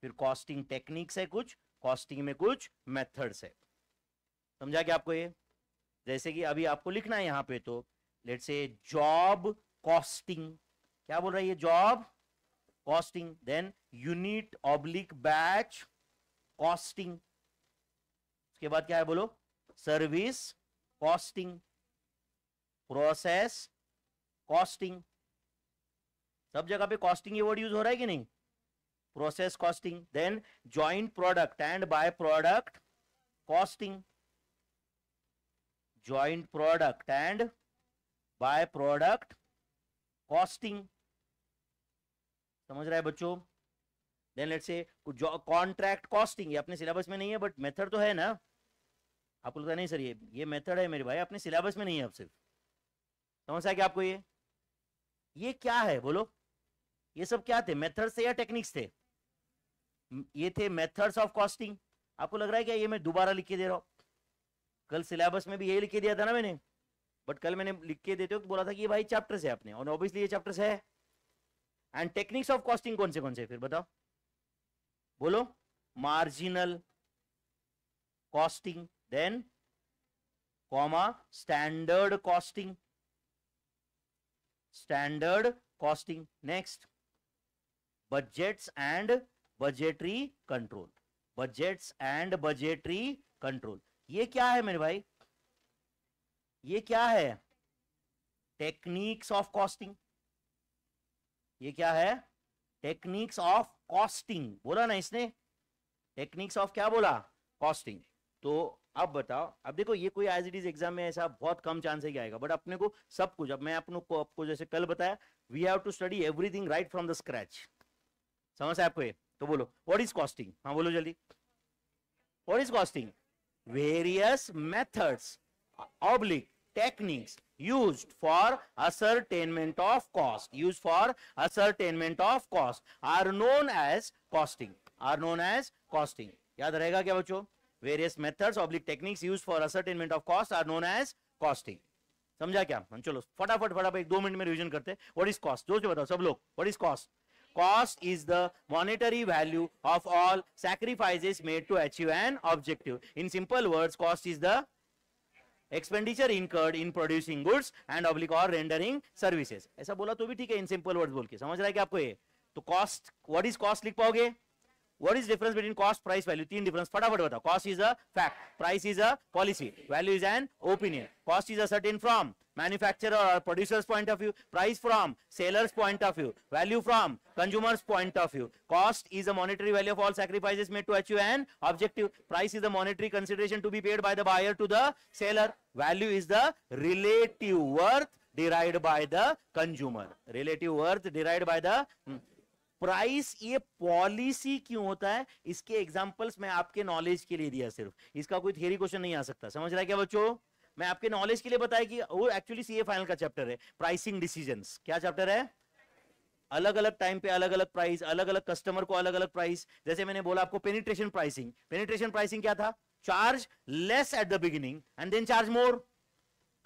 फिर costing techniques है कुछ costing में कुछ methods है समझा क्या आपको ये जैसे कि अभी आपको लिखना है यहां पे तो लेट से जॉब कॉस्टिंग क्या बोल रहा है ये job costing then unit oblique batch costing उसके बाद क्या है बोलो सर्विस कॉस्टिंग प्रोसेस कॉस्टिंग सब जगह पे कॉस्टिंग ये वर्ड यूज हो रहा है कि नहीं process costing then joint product and by product costing joint product and by product costing समझ रहा है बच्चों then let say contract costing ये अपने सिलेबस में नहीं है बट मेथड तो है ना आपको लगता नहीं सर ये ये मेथड है मेरे भाई अपने सिलेबस में नहीं है अब सिर्फ समझ आया क्या आपको ये ये क्या है बोलो ये सब क्या थे मेथड्स थे या टेक्निक्स थे ये थे मेथड्स ऑफ कॉस्टिंग आपको लग रहा है क्या ये मैं दोबारा लिख के दे रहा हूं कल सिलेबस में भी ये लिख के दिया था ना मैंने बट कल मैंने लिख के देते वक्त बोला था कि ये भाई चैप्टर्स है अपने और ऑब्वियसली ये चैप्टर्स है एंड टेक्निक्स ऑफ कॉस्टिंग कौन से कौन से फिर बताओ बोलो marginal costing then comma standard costing standard costing next budgets and budgetary control budgets and budgetary control ये क्या है मेरे भाई ये क्या है टेक्निक्स ऑफ कॉस्टिंग ये क्या है टेक्निक्स ऑफ कॉस्टिंग बोला ना इसने टेक्निक्स ऑफ क्या बोला कॉस्टिंग तो अब बताओ अब देखो ये कोई एज इट इज एग्जाम में ऐसा बहुत कम चांस है कि आएगा बट अपने को सब कुछ अब मैं अपने को आपको जैसे कल बताया we have to study everything right from the scratch समझ आपको ये तो बोलो व्हाट इज कॉस्टिंग हाँ बोलो जल्दी what is costing various methods oblique techniques used for ascertainment of cost used for ascertainment of cost are known as costing are known as costing याद रहेगा क्या बच्चों various methods oblique techniques used for ascertainment of cost are known as costing समझा क्या हम चलो फटाफट फटाफट एक दो मिनट में रिवीजन करते हैं व्हाट इज कॉस्ट जोर से बताओ सब लोग what is cost cost is the monetary value of all sacrifices made to achieve an objective. In simple words, cost is the expenditure incurred in producing goods and oblique or rendering services ऐसा बोला तो भी ठीक है in simple word बोल के समझ रहा है कि आपको ये तो कॉस्ट व्हाट इज कॉस्ट लिख पाओगे what is difference between cost price value Three difference फटाफट बताओ cost is a fact price is a policy value is an opinion cost is a certain from manufacturer or producer's point of view price from seller's point of view value from consumer's point of view cost is the monetary value of all sacrifices made to achieve an objective price is the monetary consideration to be paid by the buyer to the seller value is the relative worth derived by the consumer relative worth derived by the hmm, price ये policy क्यों होता है इसके examples मैं आपके knowledge के लिए दिया सिर्फ इसका कोई थियरी क्वेश्चन नहीं आ सकता समझ रहा है क्या बच्चों मैं आपके नॉलेज के लिए बताया कि वो एक्चुअली सीए फाइनल का चैप्टर है प्राइसिंग डिसीजंस क्या चैप्टर है अलग अलग टाइम पे अलग अलग प्राइस अलग अलग कस्टमर को अलग अलग प्राइस जैसे मैंने बोला आपको पेनिट्रेशन प्राइसिंग पेनिट्रेशन प्राइसिंग क्या था charge less at the beginning and then charge more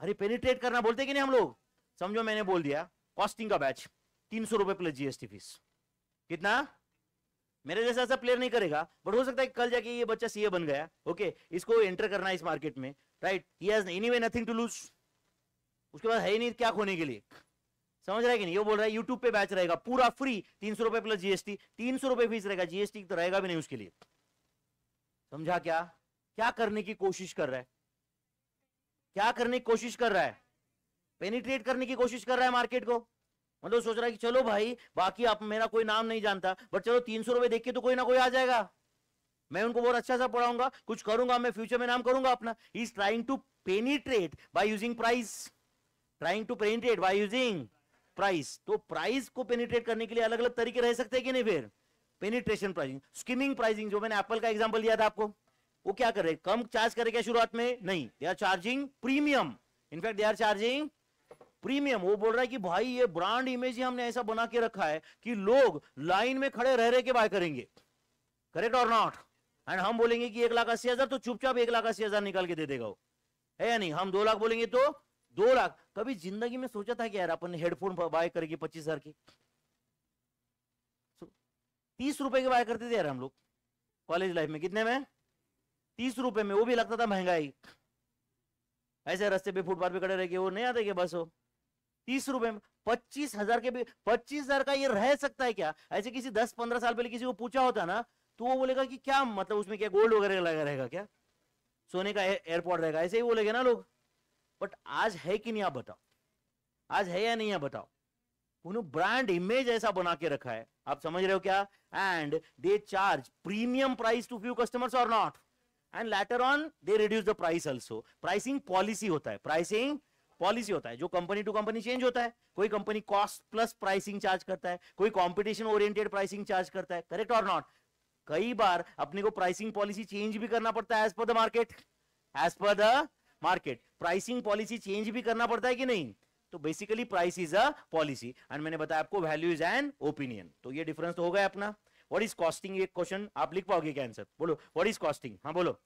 अरे पेनिट्रेट करना बोलते कि नहीं हम लोग समझो मैंने बोल दिया कॉस्टिंग का बैच तीन सौ रुपए प्लस जीएसटी फीस कितना मेरे जैसा ऐसा प्लेयर नहीं करेगा बट हो सकता है कल जाके ये बच्चा सीए बन गया ओके इसको एंटर करना है इस मार्केट में राइट ही has anyway nothing to lose उसके पास है ही नहीं क्या खोने के लिए समझ रहा है कि नहीं ये बोल रहा है यूट्यूब पे बैच रहेगा पूरा फ्री तीन सौ रुपए प्लस जीएसटी तीन सौ रुपए फीस रहेगा जीएसटी तो रहेगा भी नहीं उसके लिए समझा क्या क्या करने की कोशिश कर रहा है क्या करने की कोशिश कर रहा है पेनिट्रेट करने की कोशिश कर रहा है मार्केट को मतलब सोच रहा है कि चलो भाई बाकी आप मेरा कोई नाम नहीं जानता बट चलो तीन सौ रुपए देख के तो कोई ना कोई आ जाएगा मैं उनको बहुत अच्छा सा पढ़ाऊंगा कुछ करूंगा मैं फ्यूचर में नाम करूंगा अपना is trying to penetrate by using price trying to penetrate by using price तो प्राइस को पेनीट्रेट करने के लिए अलग अलग तरीके रह सकते हैं कि नहीं फिर पेनीट्रेशन प्राइसिंग स्किमिंग प्राइसिंग जो मैंने एप्पल का एग्जाम्पल दिया था आपको वो क्या कर रहे कम चार्ज करे क्या शुरुआत में नहीं they are charging premium in fact they are charging premium वो बोल रहा है कि भाई ये ब्रांड इमेज ही हमने ऐसा बना के रखा है कि लोग लाइन में खड़े रह रहे के बाय करेंगे करेक्ट और नॉट एंड हम बोलेंगे कि एक लाख अस्सी हजार तो चुपचाप एक लाख अस्सी हजार निकाल के दे देगा वो है या नहीं हम दो लाख बोलेंगे तो दो लाख कभी जिंदगी में सोचा था कि यार अपन हेडफोन बाय करेगी पच्चीस हजार की तीस रुपए के बाय करते थे यार हम लोग कॉलेज लाइफ में कितने में तीस रुपए में वो भी लगता था महंगाई ऐसे रस्ते पे फुटपाथ पे खड़े रह गए वो नहीं आते बस हो तीस रुपए में पच्चीस हजार के पच्चीस हजार का ये रह सकता है क्या ऐसे किसी दस पंद्रह साल पहले किसी को पूछा होता ना तो वो बोलेगा कि क्या मतलब उसमें क्या गोल्ड वगैरह लगा रहेगा क्या सोने का एयरपोर्ट रहेगा ऐसे ही बोलेगा ना लोग बट आज है कि नहीं आप बताओ आज है या नहीं है बताओ उन्होंने ब्रांड इमेज ऐसा बना के रखा है आप समझ रहे हो क्या and they charge premium price to few customers और not and later on they reduce the price also pricing policy होता है प्राइसिंग पॉलिसी होता है जो कंपनी टू कंपनी चेंज होता है कोई company cost plus pricing charge करता है कोई कॉम्पिटिशन ओरिएंटेड प्राइसिंग चार्ज करता है करेक्ट और नॉट कई बार अपने को प्राइसिंग पॉलिसी चेंज भी करना पड़ता है as per the market as per the market pricing policy change भी करना पड़ता है कि नहीं तो basically price is a policy and मैंने बताया आपको वैल्यू इज एन ओपिनियन तो ये डिफरेंस तो हो गया अपना व्हाट इज कॉस्टिंग एक क्वेश्चन आप लिख पाओगे क्या आंसर बोलो व्हाट इज कॉस्टिंग हाँ बोलो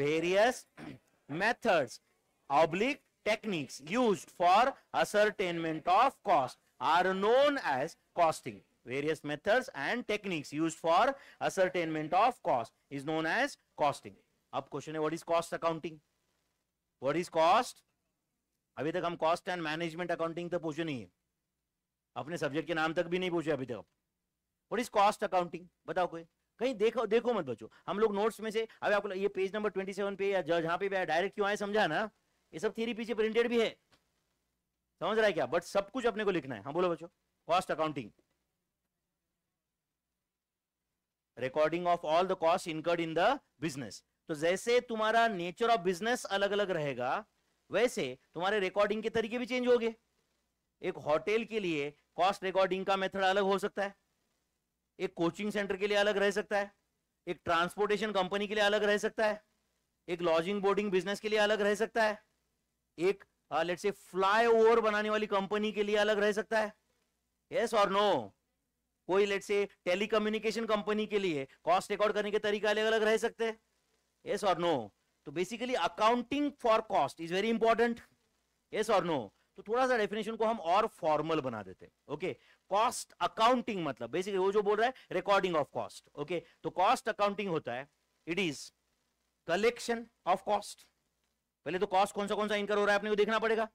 various methods oblique techniques used for ascertainment of cost are known as costing. Various methods and techniques used for ascertainment of cost is known as costing. अब question है what is cost accounting what is cost अभी तक हम cost and management accounting तो पूछे नहीं है अपने सब्जेक्ट के नाम तक भी नहीं पूछे अभी तक व्हाट इज कॉस्ट अकाउंटिंग बताओ कोई कहीं देखो देखो मत बच्चों हम लोग नोट्स में से अभी आपको ये पेज नंबर 27 पे या जहाँ पे डायरेक्ट क्यों आए समझा ना ये सब थियरी पीछे प्रिंटेड भी है समझ रहा है क्या बट सब कुछ अपने को लिखना है हाँ बोलो बच्चों cost accounting recording of all the cost incurred in the business तो जैसे तुम्हारा नेचर ऑफ बिजनेस अलग अलग रहेगा वैसे तुम्हारे रिकॉर्डिंग के तरीके भी चेंज हो गए एक होटल के लिए कॉस्ट रिकॉर्डिंग का मेथड अलग हो सकता है एक कोचिंग सेंटर के लिए अलग रह सकता है एक ट्रांसपोर्टेशन कंपनी के लिए अलग रह सकता है एक लॉजिंग बोर्डिंग बिजनेस के लिए अलग रह सकता है एक लेट से फ्लाई ओवर बनाने वाली कंपनी के लिए अलग रह सकता है यस और नो कोई लेट से टेलीकम्युनिकेशन कंपनी के लिए कॉस्ट रिकॉर्ड करने के तरीके अलग अलग रह सकते हैं यस और नो तो basically accounting for cost is very important yes और नो तो थोड़ा सा डेफिनेशन को हम और फॉर्मल बना देते हैं ओके कॉस्ट अकाउंटिंग मतलब बेसिकली वो जो बोल रहा है रिकॉर्डिंग ऑफ कॉस्ट ओके तो कॉस्ट अकाउंटिंग होता है it is collection of cost पहले तो कॉस्ट कौन सा कौन सा इनकर हो रहा है अपने को देखना पड़ेगा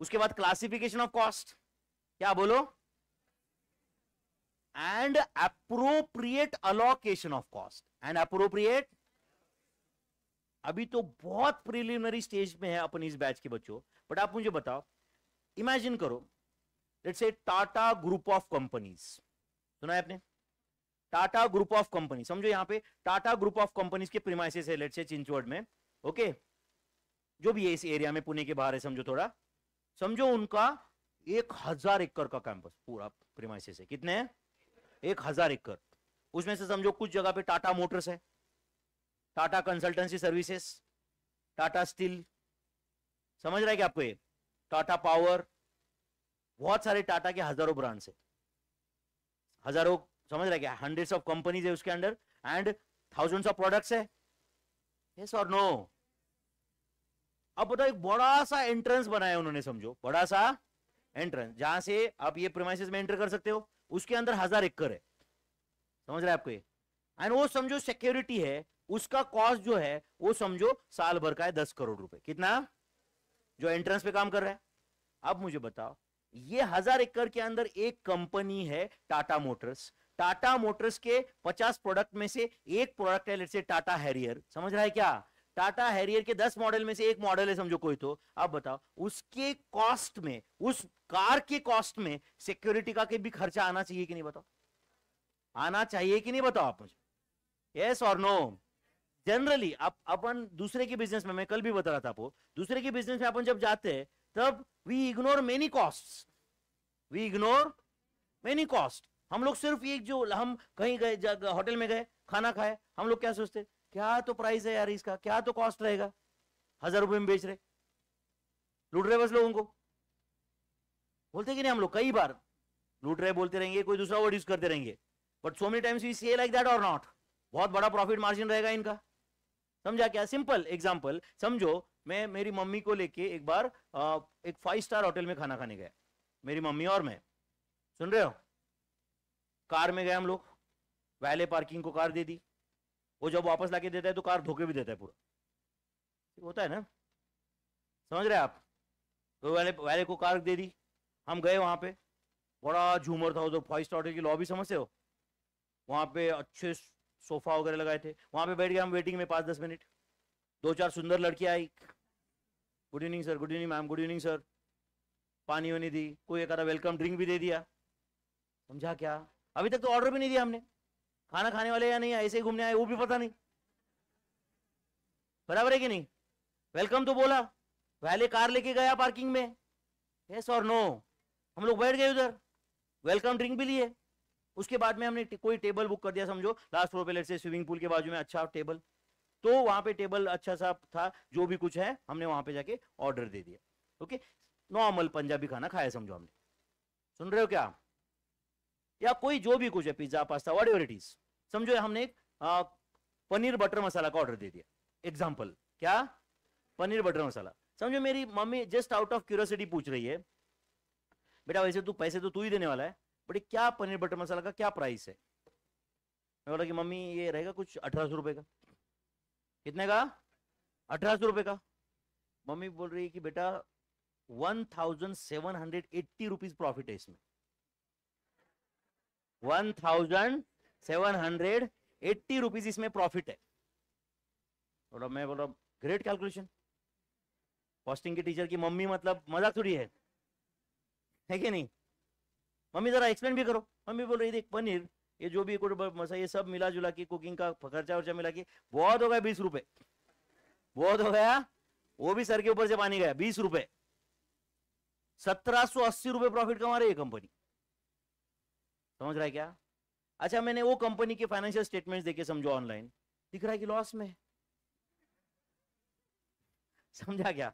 उसके बाद क्लासिफिकेशन ऑफ कॉस्ट क्या बोलो and appropriate allocation of cost and appropriate अभी तो बहुत प्रिलिमिनरी स्टेज में है अपन इस बैच के बच्चों बट आप मुझे बताओ इमेजिन करो let's say Tata group of companies सुना है आपने टाटा ग्रुप ऑफ कंपनी समझो यहां पे टाटा ग्रुप ऑफ कंपनीज के प्रीमाइसेस है लेट्स से चिंचवड में ओके okay? जो भी है इस एरिया में पुणे के बाहर है समझो थोड़ा समझो उनका एक हजार एकड़ का कैंपस पूरा प्रीमाइसिस से कितने है? एक हजार एकड़ उसमें से समझो कुछ जगह पे टाटा मोटर्स है Tata Consultancy Services Tata Steel समझ रहा है क्या आपको ये टाटा पावर बहुत सारे टाटा के हजारों ब्रांड्स है हजारों समझ रहे हंड्रेड ऑफ कंपनीज है उसके under and thousands of products है यस और नो अब बताओ एक बड़ा सा एंट्रेंस बनाया उन्होंने समझो बड़ा सा एंट्रेंस जहां से आप ये प्रोमाइसिस में एंटर कर सकते हो उसके अंदर हजार एकड़ है समझ रहे आपको ये एंड वो समझो सिक्योरिटी है उसका कॉस्ट जो है वो समझो साल भर का है दस करोड़ रुपए कितना जो एंट्रेंस पे काम कर रहा है अब मुझे बताओ ये हजार एकड़ के अंदर एक कंपनी है टाटा मोटर्स टाटा मोटर्स के पचास प्रोडक्ट में से एक प्रोडक्ट है टाटा हैरियर समझ रहा है क्या टाटा हैरियर के दस मॉडल में से एक मॉडल है समझो कोई तो आप बताओ उसके कॉस्ट में उस कार के कॉस्ट में सिक्योरिटी का के भी खर्चा आना चाहिए कि नहीं बताओ आना चाहिए कि नहीं बताओ आप मुझे यस और नो जनरली आप अपन दूसरे के बिजनेस में मैं कल भी बता रहा था आपको दूसरे के बिजनेस में अपन जब जाते हैं तब we ignore many cost we ignore many cost हम लोग सिर्फ एक जो हम कहीं गए होटल में गए खाना खाए हम लोग क्या सोचते क्या तो प्राइस है यार इसका क्या तो कॉस्ट रहेगा हजार रुपए में बेच रहे लूट रहे बस लोगों को बोलते कि नहीं हम लोग कई बार लूट रहे बोलते रहेंगे कोई दूसरा वर्ड यूज करते रहेंगे but so many times we say like that और नॉट बहुत बड़ा प्रॉफिट मार्जिन रहेगा इनका समझा क्या सिंपल एग्जाम्पल समझो मैं मेरी मम्मी को लेके एक बार आ, एक फाइव स्टार होटल में खाना खाने गया मेरी मम्मी और मैं सुन रहे हो कार में गए हम लोग वैले पार्किंग को कार दे दी वो जब वापस लाके देता है तो कार धोखे भी देता है पूरा होता है ना समझ रहे आप तो वाले वाले को कार दे दी हम गए वहाँ पे बड़ा झूमर था उधर फाइव स्टार होटल की लॉबी समझते हो वहाँ पे अच्छे सोफा वगैरह लगाए थे वहाँ पे बैठ गए हम वेटिंग में पाँच दस मिनट दो चार सुंदर लड़कियाँ आई good evening sir good evening ma'am good evening sir पानी वानी दी कोई एक वेलकम ड्रिंक भी दे दिया समझा क्या अभी तक तो ऑर्डर भी नहीं दिया हमने खाना खाने वाले या नहीं ऐसे ही घूमने आए वो भी पता नहीं बराबर है कि नहीं वेलकम तो बोला पहले कार लेके गया पार्किंग में यस और नो हम लोग बैठ गए उधर वेलकम ड्रिंक भी लिए उसके बाद में हमने कोई टेबल बुक कर दिया समझो लास्ट फ्लोर पे लेट से स्विमिंग पूल के बाजू में अच्छा टेबल तो वहां पे टेबल अच्छा सा था जो भी कुछ है हमने वहां पे जाके ऑर्डर दे दिया ओके नॉर्मल पंजाबी खाना खाया समझो हमने सुन रहे हो क्या या कोई जो भी कुछ है pizza pasta whatever it is समझो हमने एक पनीर बटर मसाला का ऑर्डर दे दिया एग्जाम्पल क्या पनीर बटर मसाला समझो मेरी mummy just out of curiosity पूछ रही है बेटा वैसे तू तो पैसे तो तू ही देने वाला है बट क्या पनीर बटर मसाला का क्या प्राइस है मैं बोला कि मम्मी ये रहेगा कुछ अठारह सौ रुपये का कितने का अठारह सौ रुपये का मम्मी बोल रही है कि बेटा one thousand seven hundred eighty rupees profit है इसमें one thousand seven hundred eighty rupees इसमें प्रॉफिट है बोला मैं बोला ग्रेट कैलकुलेशन कॉस्टिंग के टीचर की मम्मी मतलब मजाक थोड़ी है है कि नहीं मम्मी जरा एक्सप्लेन भी करो मम्मी बोल रही देख पनीर ये जो भी मसा ये सब मिला जुला के कुकिंग का खर्चा वर्चा मिला के बहुत हो गया बीस रुपए बहुत हो गया वो भी सर के ऊपर से पानी गया बीस रुपए सत्रह सो अस्सी रुपए प्रॉफिट कमा रही है कंपनी समझ रहा है क्या अच्छा मैंने वो कंपनी के फाइनेंशियल स्टेटमेंट देखे समझो ऑनलाइन दिख रहा है कि लॉस में समझा क्या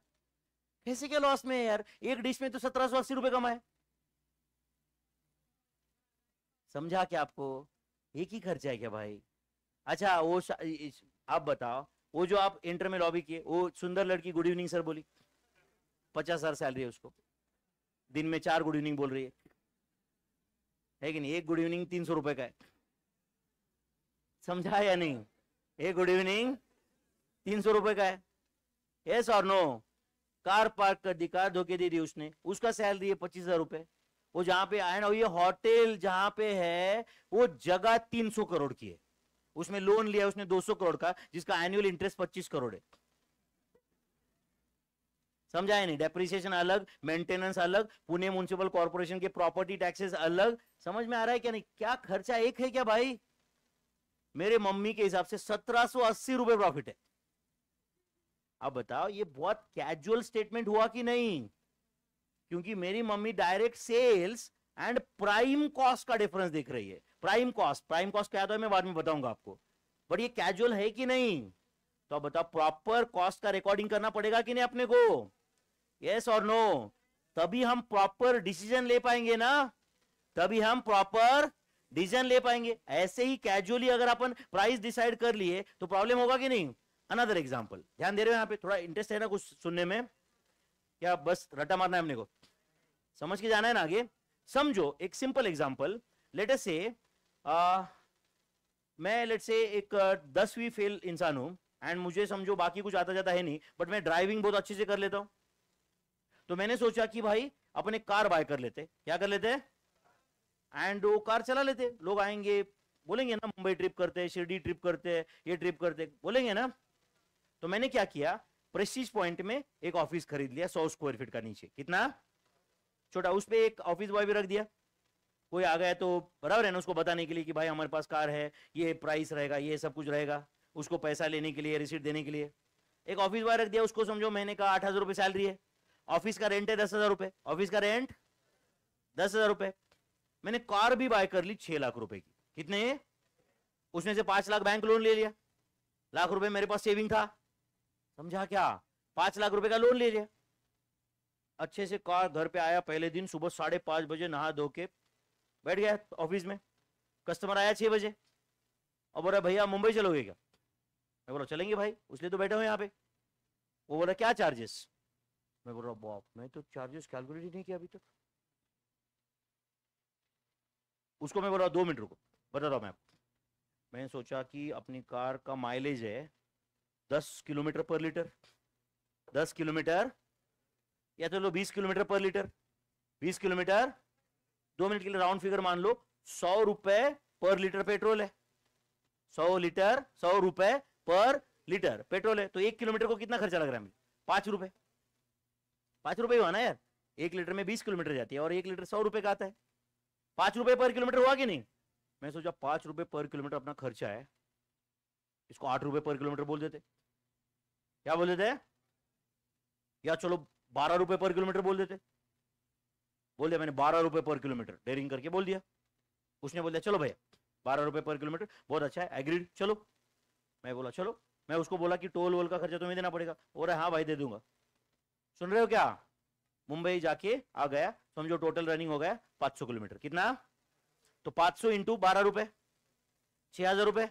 कैसे क्या लॉस में है यार एक डिश में तो सत्रह सौ अस्सी रुपए कमाए समझा क्या आपको एक ही खर्चा है क्या भाई अच्छा वो आप बताओ वो जो आप इंटर में लॉबी किए वो सुंदर लड़की गुड इवनिंग सर बोली पचास हजार सैलरी है उसको दिन में चार गुड इवनिंग बोल रही है है कि नहीं एक गुड इवनिंग तीन सौ रुपए का है समझा या नहीं एक गुड इवनिंग तीन सौ रुपए का है यस और नो कार पार्क कर दी कार धोखे दे दी उसने उसका सैलरी है पच्चीस हजार रुपए वो जहां पे आए ना ये होटल जहां पे है वो जगह तीन सौ करोड़ की है उसमें लोन लिया उसने दो सौ करोड़ का जिसका एनुअल इंटरेस्ट पच्चीस करोड़ है समझाया नहीं डेप्रिसिएशन अलग मेंटेनेंस अलग पुणे म्यूनसिपल कॉर्पोरेशन के प्रॉपर्टी टैक्सेस अलग समझ में आ रहा है क्या नहीं क्या खर्चा एक है क्या भाई मेरे मम्मी के हिसाब से सत्रह रुपए प्रॉफिट है अब बताओ ये बहुत कैजुअल स्टेटमेंट हुआ कि नहीं क्योंकि मेरी mummy direct sales and prime cost का डिफरेंस देख रही है प्राइम कॉस्ट प्राइम कॉस्ट क्या मैं बाद में बताऊंगा आपको बट ये कैजुअल है कि नहीं तो बताओ प्रॉपर कॉस्ट का रिकॉर्डिंग करना पड़ेगा कि नहीं अपने को यस और नो तभी हम प्रॉपर डिसीजन ले पाएंगे ना तभी हम प्रॉपर डिसीजन ले पाएंगे ऐसे ही कैजुअली अगर अपन प्राइस डिसाइड कर लिए तो प्रॉब्लम होगा कि नहीं अनदर एग्जाम्पल ध्यान दे रहे हो यहाँ पे थोड़ा इंटरेस्ट है ना कुछ सुनने में क्या बस रटा मारना है हमने को समझ के जाना है ना आगे समझो एक सिंपल एग्जाम्पल लेट से आ, मैं लेट से एक दसवीं फेल इंसान हूं एंड मुझे समझो बाकी कुछ आता जाता है नहीं बट मैं ड्राइविंग बहुत अच्छे से कर लेता हूँ तो मैंने सोचा कि भाई अपने कार बाय कर लेते क्या कर लेते एंड वो कार चला लेते लोग आएंगे बोलेंगे ना मुंबई ट्रिप करते हैं शिरडी ट्रिप करते हैं ये ट्रिप करते बोलेंगे ना तो मैंने क्या किया प्रेस्टीज पॉइंट में एक ऑफिस खरीद लिया सौ स्क्वायर फीट का नीचे कितना छोटा उस पर एक ऑफिस बॉय भी रख दिया कोई आ गया तो बराबर है ना उसको बताने के लिए कि भाई हमारे पास कार है ये प्राइस रहेगा ये सब कुछ रहेगा उसको पैसा लेने के लिए रिसीट देने के लिए एक ऑफिस बॉय रख दिया उसको समझो मैंने कहा आठ हजार रुपये सैलरी है ऑफिस का रेंट है दस हजार रुपए ऑफिस का रेंट दस हजार रुपए मैंने कार भी बाय कर ली छह लाख रुपए की कितने है? उसमें से पांच लाख बैंक लोन ले लिया लाख रुपए मेरे पास सेविंग था समझा क्या पांच लाख रुपए का लोन ले लिया अच्छे से कार घर पे आया पहले दिन सुबह साढ़े पांच बजे नहा धो के बैठ गया ऑफिस में कस्टमर आया छह बजे और बोला भैया मुंबई चलोगे क्या मैं बोला चलेंगे भाई उसलिए तो बैठे हो यहाँ पे वो बोला क्या चार्जेस मैं बोल रहा हूँ बॉप मैं तो चार्जेस कैलकुलेट ही नहीं किया अभी तक उसको मैं बोल रहा हूँ दो मिनट रुको बता रहा हूँ मैं आपको मैंने सोचा कि अपनी कार का माइलेज है दस किलोमीटर पर लीटर दस किलोमीटर या तो लो बीस किलोमीटर पर लीटर बीस किलोमीटर दो मिनट के लिए राउंड फिगर मान लो सौ रुपए पर लीटर पेट्रोल है सौ लीटर सौ रुपए पर लीटर पेट्रोल है तो एक किलोमीटर को कितना खर्चा लग रहा है पांच रुपए पांच रुपए हुआ ना यार एक लीटर में बीस किलोमीटर जाती है और एक लीटर सौ रुपए का आता है पांच रुपए पर किलोमीटर हुआ कि नहीं मैं सोचा पांच रुपए पर किलोमीटर अपना खर्चा है इसको आठ रुपए पर किलोमीटर बोल देते क्या बोल देते या चलो बारह रुपए पर किलोमीटर बोल देते बोल दिया मैंने बारह रुपए पर किलोमीटर डेरिंग करके बोल दिया उसने बोल दिया चलो भैया बारह रुपए पर किलोमीटर बहुत अच्छा है एग्रीड चलो मैं बोला चलो मैं उसको बोला कि टोल वोल का खर्चा तुम्हें देना पड़ेगा और हाँ भाई दे दूंगा सुन रहे हो क्या मुंबई जाके आ गया समझो टोटल रनिंग हो गया सौ किलोमीटर कितना तो पांच सौ इंटू बारह रुपए छह हजार रुपए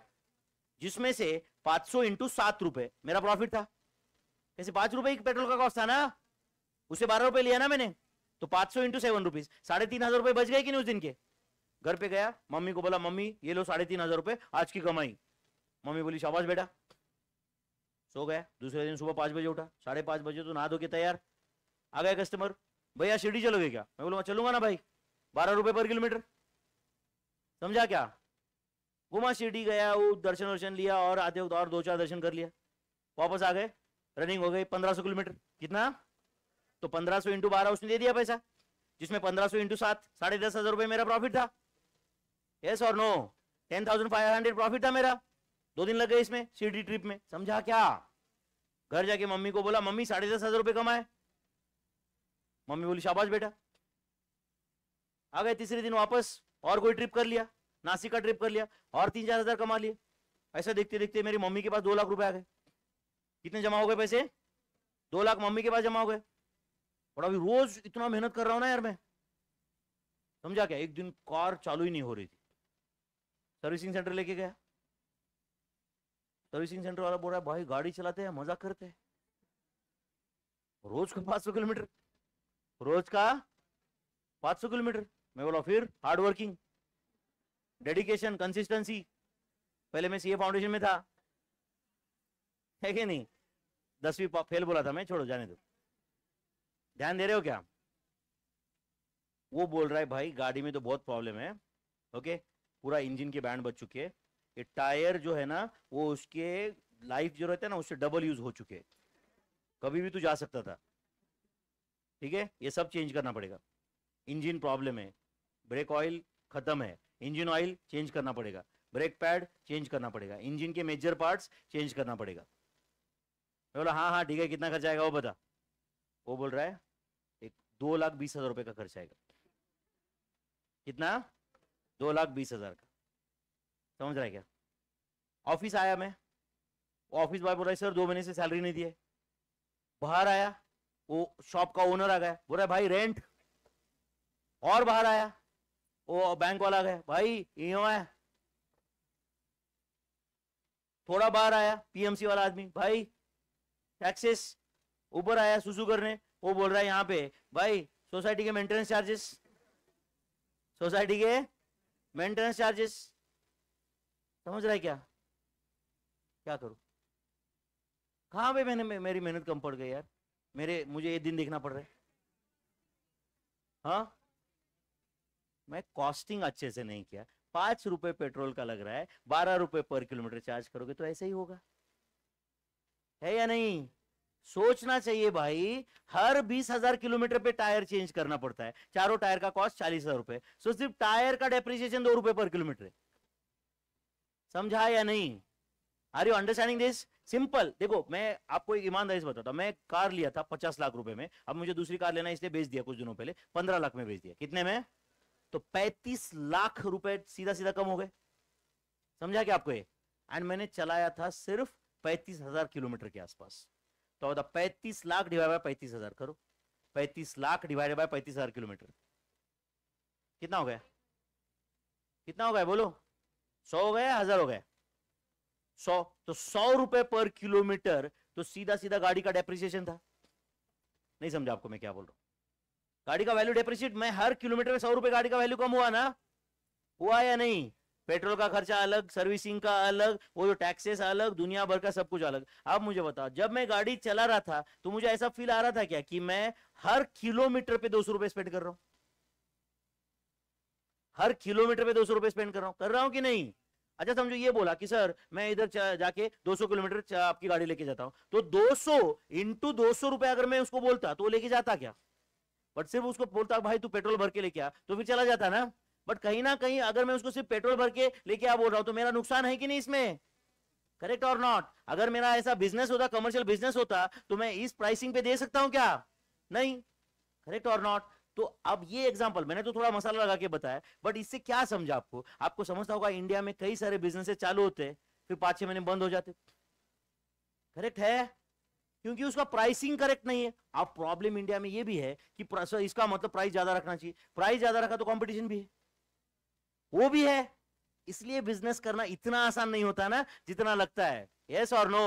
जिसमें से पांच सौ इंटू सात रुपए मेरा प्रॉफिट था कैसे पांच रुपए पेट्रोल का कॉस्ट था ना उसे बारह रुपए लिया ना मैंने तो पांच सौ इंटू सेवन रुपीज साढ़े तीन हजार रुपए बच गए कि नहीं उस दिन के घर पे गया मम्मी को बोला मम्मी ये लो साढ़े तीन हजार रुपए आज की कमाई मम्मी बोली शाबाश बेटा सो गया दूसरे दिन सुबह पांच बजे उठा साढ़े पांच बजे तो नहा धो के तैयार आ गया कस्टमर भैया सीढ़ी चलोगे क्या मैं बोलूँगा हाँ, चलूंगा ना भाई बारह रुपए पर किलोमीटर समझा क्या वो घुमा सीढ़ी गया वो दर्शन वर्शन लिया और आते वक्त और दो चार दर्शन कर लिया वापस आ गए रनिंग हो गई पंद्रह सौ किलोमीटर कितना तो पंद्रह सौ इंटू बारह उसने दे दिया पैसा जिसमें पंद्रह सौ इंटू सात साढ़े दस हजार रुपये मेरा प्रॉफिट था यस और no ten thousand five hundred profit था मेरा दो दिन लग गए इसमें सीडी ट्रिप में समझा क्या घर जाके मम्मी को बोला मम्मी साढ़े दस हजार रुपये कमाए मम्मी बोली शाबाश बेटा आ गए तीसरे दिन वापस और कोई ट्रिप कर लिया नासिक का ट्रिप कर लिया और तीन चार हजार कमा लिए ऐसा देखते देखते मेरी मम्मी के पास दो लाख रुपए आ गए कितने जमा हो गए पैसे दो लाख मम्मी के पास जमा हो गए और अभी रोज इतना मेहनत कर रहा हूं ना यार मैं समझा क्या एक दिन कार चालू ही नहीं हो रही थी सर्विसिंग सेंटर लेके गया तो सर्विसिंग सेंटर वाला बोल रहा है भाई गाड़ी चलाते हैं मजा करते हैं रोज का पांच सौ किलोमीटर रोज का पांच सौ किलोमीटर मैं बोला फिर हार्ड वर्किंग डेडिकेशन कंसिस्टेंसी पहले मैं सीए फाउंडेशन में था है कि नहीं दसवीं फेल बोला था मैं छोड़ो जाने दो ध्यान दे रहे हो क्या वो बोल रहा है भाई गाड़ी में तो बहुत प्रॉब्लम है ओके पूरा इंजन के बैंड बच चुके हैं ये टायर जो है ना वो उसके लाइफ जो रहता है ना उससे डबल यूज हो चुके कभी भी तू जा सकता था ठीक है ये सब चेंज करना पड़ेगा इंजन प्रॉब्लम है ब्रेक ऑयल खत्म है इंजन ऑयल चेंज करना पड़ेगा ब्रेक पैड चेंज करना पड़ेगा इंजन के मेजर पार्ट्स चेंज करना पड़ेगा मैं बोला हाँ हाँ ठीक है कितना खर्चा आएगा वो बता वो बोल रहा है एक दो लाख बीस हजार रुपये का खर्चा आएगा कितना दो लाख बीस हजार का समझ रहा है क्या ऑफिस आया मैं ऑफिस बॉय बोल रहा है सर दो महीने से सैलरी नहीं दिए बाहर आया वो शॉप का ओनर आ गया बोल रहा है भाई रेंट और बाहर आया वो बैंक वाला आ गया भाई यो है थोड़ा बाहर आया पीएमसी वाला आदमी भाई टैक्सेस ऊपर आया सुसु करने वो बोल रहा है यहाँ पे भाई सोसाइटी के मेंटेनेंस चार्जेस सोसाइटी के मेंटेनेंस चार्जेस समझ रहा है क्या क्या करूं कहा पे मैंने मेरी मेहनत कम पड़ गई यार मेरे मुझे ये दिन देखना पड़ रहा है हाँ? मैं कॉस्टिंग अच्छे से नहीं किया पांच रुपए पेट्रोल का लग रहा है बारह रुपए पर किलोमीटर चार्ज करोगे तो ऐसे ही होगा है या नहीं सोचना चाहिए भाई हर बीस हजार किलोमीटर पे टायर चेंज करना पड़ता है चारों टायर का कॉस्ट चालीस हजार रुपए सो सिर्फ टायर का डेप्रिसिएशन दो रुपए पर किलोमीटर है समझा या नहीं are you understanding this simple देखो मैं आपको एक ईमानदारी से बताता मैं कार लिया था पचास लाख रुपए में अब मुझे दूसरी कार लेना इसलिए बेच दिया कुछ दिनों पहले पंद्रह लाख में बेच दिया कितने में तो पैंतीस लाख रुपए सीधा सीधा कम हो गए समझा क्या आपको ये एंड मैंने चलाया था सिर्फ पैंतीस हजार किलोमीटर के आसपास तो पैंतीस लाख डिवाइड बाय पैंतीस हजार करो पैंतीस लाख डिवाइड बाय पैंतीस हजार किलोमीटर कितना हो गया कितना हो गया बोलो सौ हो गया हजार हो गए सौ तो सौ रुपए पर किलोमीटर तो सीधा सीधा गाड़ी का डेप्रिसिएशन था नहीं समझा आपको मैं क्या बोल रहा हूं गाड़ी का वैल्यू डेप्रिसिएट मैं हर किलोमीटर में सौ रुपए गाड़ी का वैल्यू कम हुआ ना हुआ या नहीं पेट्रोल का खर्चा अलग सर्विसिंग का अलग वो जो टैक्सेस अलग दुनिया भर का सब कुछ अलग अब मुझे बताओ जब मैं गाड़ी चला रहा था तो मुझे ऐसा फील आ रहा था क्या कि मैं हर किलोमीटर पे दो सौ रुपए स्पेंड कर रहा हूँ हर किलोमीटर पे दो सौ रुपए स्पेंड कर रहा हूँ कर रहा हूँ कि नहीं अच्छा समझो ये बोला कि सर मैं इधर जाके 200 किलोमीटर आपकी गाड़ी लेके जाता हूँ तो 200 सौ इंटू दो सौ रुपए अगर मैं उसको बोलता तो लेके जाता क्या बट सिर्फ उसको बोलता भाई तू पेट्रोल भर के लेके आ तो फिर चला जाता ना बट कहीं ना कहीं अगर मैं उसको सिर्फ पेट्रोल भर के लेके आ बोल रहा हूँ तो मेरा नुकसान है कि नहीं इसमें करेक्ट और नॉट अगर मेरा ऐसा बिजनेस होता कमर्शियल बिजनेस होता तो मैं इस प्राइसिंग पे दे सकता हूँ क्या नहीं करेक्ट और नॉट तो अब ये एग्जाम्पल मैंने तो थोड़ा मसाला लगा के बताया बट इससे क्या समझा आपको आपको समझता होगा इंडिया में कई सारे बिजनेस चालू होते हैं फिर पांच छह महीने बंद हो जाते करेक्ट है क्योंकि उसका प्राइसिंग करेक्ट नहीं है अब प्रॉब्लम इंडिया में ये भी है कि इसका मतलब प्राइस ज्यादा रखना चाहिए प्राइस ज्यादा रखा तो कंपटीशन भी है वो भी है इसलिए बिजनेस करना इतना आसान नहीं होता ना जितना लगता है यस और नो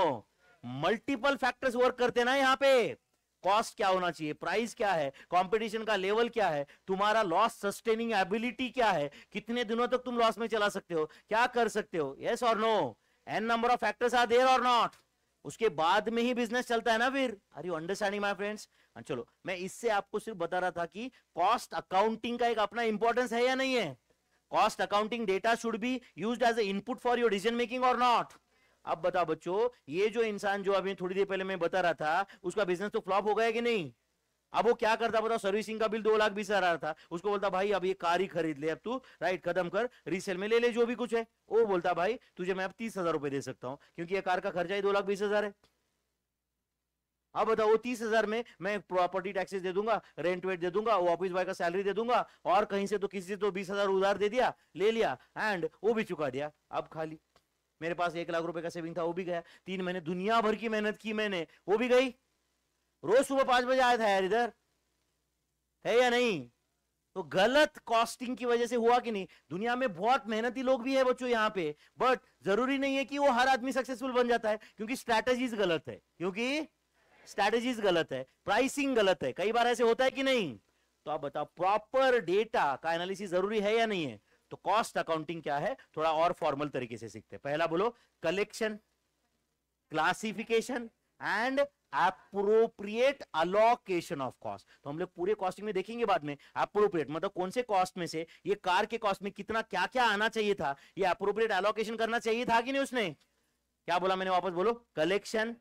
मल्टीपल फैक्टर्स वर्क करते ना यहाँ पे कॉस्ट क्या होना चाहिए प्राइस क्या है कंपटीशन का लेवल क्या है तुम्हारा लॉस सस्टेनिंग एबिलिटी क्या है कितने दिनों तक तुम लॉस में चला सकते हो क्या कर सकते हो यस और no N number of factors are there और नॉट उसके बाद में ही बिजनेस चलता है ना फिर are you understanding my friends चलो मैं इससे आपको सिर्फ बता रहा था कि कॉस्ट अकाउंटिंग का एक अपना इंपॉर्टेंस है या नहीं है cost accounting data should be used as a input for your decision making और नॉट अब बताओ बच्चों ये जो इंसान जो अभी थोड़ी देर पहले मैं बता रहा था उसका बिजनेस तो फ्लॉप हो गया कि नहीं अब वो क्या करता बताओ सर्विसिंग का बिल दो लाख बीस हजार था उसको बोलता भाई अब ये कार ही खरीद ले अब तू राइट खत्म कर रीसेल में ले ले जो भी कुछ है वो बोलता भाई तुझे मैं अब तीस हजार रुपए दे सकता हूँ क्योंकि ये कार का खर्चा ही दो लाख बीस हजार है अब बताओ वो तीस हजार में मैं प्रॉपर्टी टैक्सेस दे दूंगा रेंट वेट दे दूंगा वो ऑफिस बॉय का सैलरी दे दूंगा और कहीं से तो किसी से तो बीस हजार उधार दे दिया ले लिया एंड वो भी चुका दिया अब खाली मेरे पास एक लाख रुपए का सेविंग था वो भी गया तीन महीने दुनिया भर की मेहनत की मैंने वो भी गई रोज सुबह पांच बजे आया था यार इधर है या नहीं तो गलत कॉस्टिंग की वजह से हुआ कि नहीं दुनिया में बहुत मेहनती लोग भी है बच्चों यहाँ पे बट जरूरी नहीं है कि वो हर आदमी सक्सेसफुल बन जाता है क्योंकि स्ट्रैटेजीज गलत है क्योंकि स्ट्रैटेजीज गलत है प्राइसिंग गलत है कई बार ऐसे होता है कि नहीं तो आप बताओ प्रॉपर डेटा का एनालिसिस जरूरी है या नहीं है तो कॉस्ट अकाउंटिंग क्या है थोड़ा और फॉर्मल तरीके से सीखते हैं पहला बोलो collection classification and appropriate allocation of cost तो हम लोग पूरे कॉस्टिंग में देखेंगे बाद में अप्रोप्रिएट मतलब कौन से कॉस्ट में से ये कार के कॉस्ट में कितना क्या क्या आना चाहिए था ये अप्रोप्रिएट अलोकेशन करना चाहिए था कि नहीं उसने क्या बोला मैंने वापस बोलो collection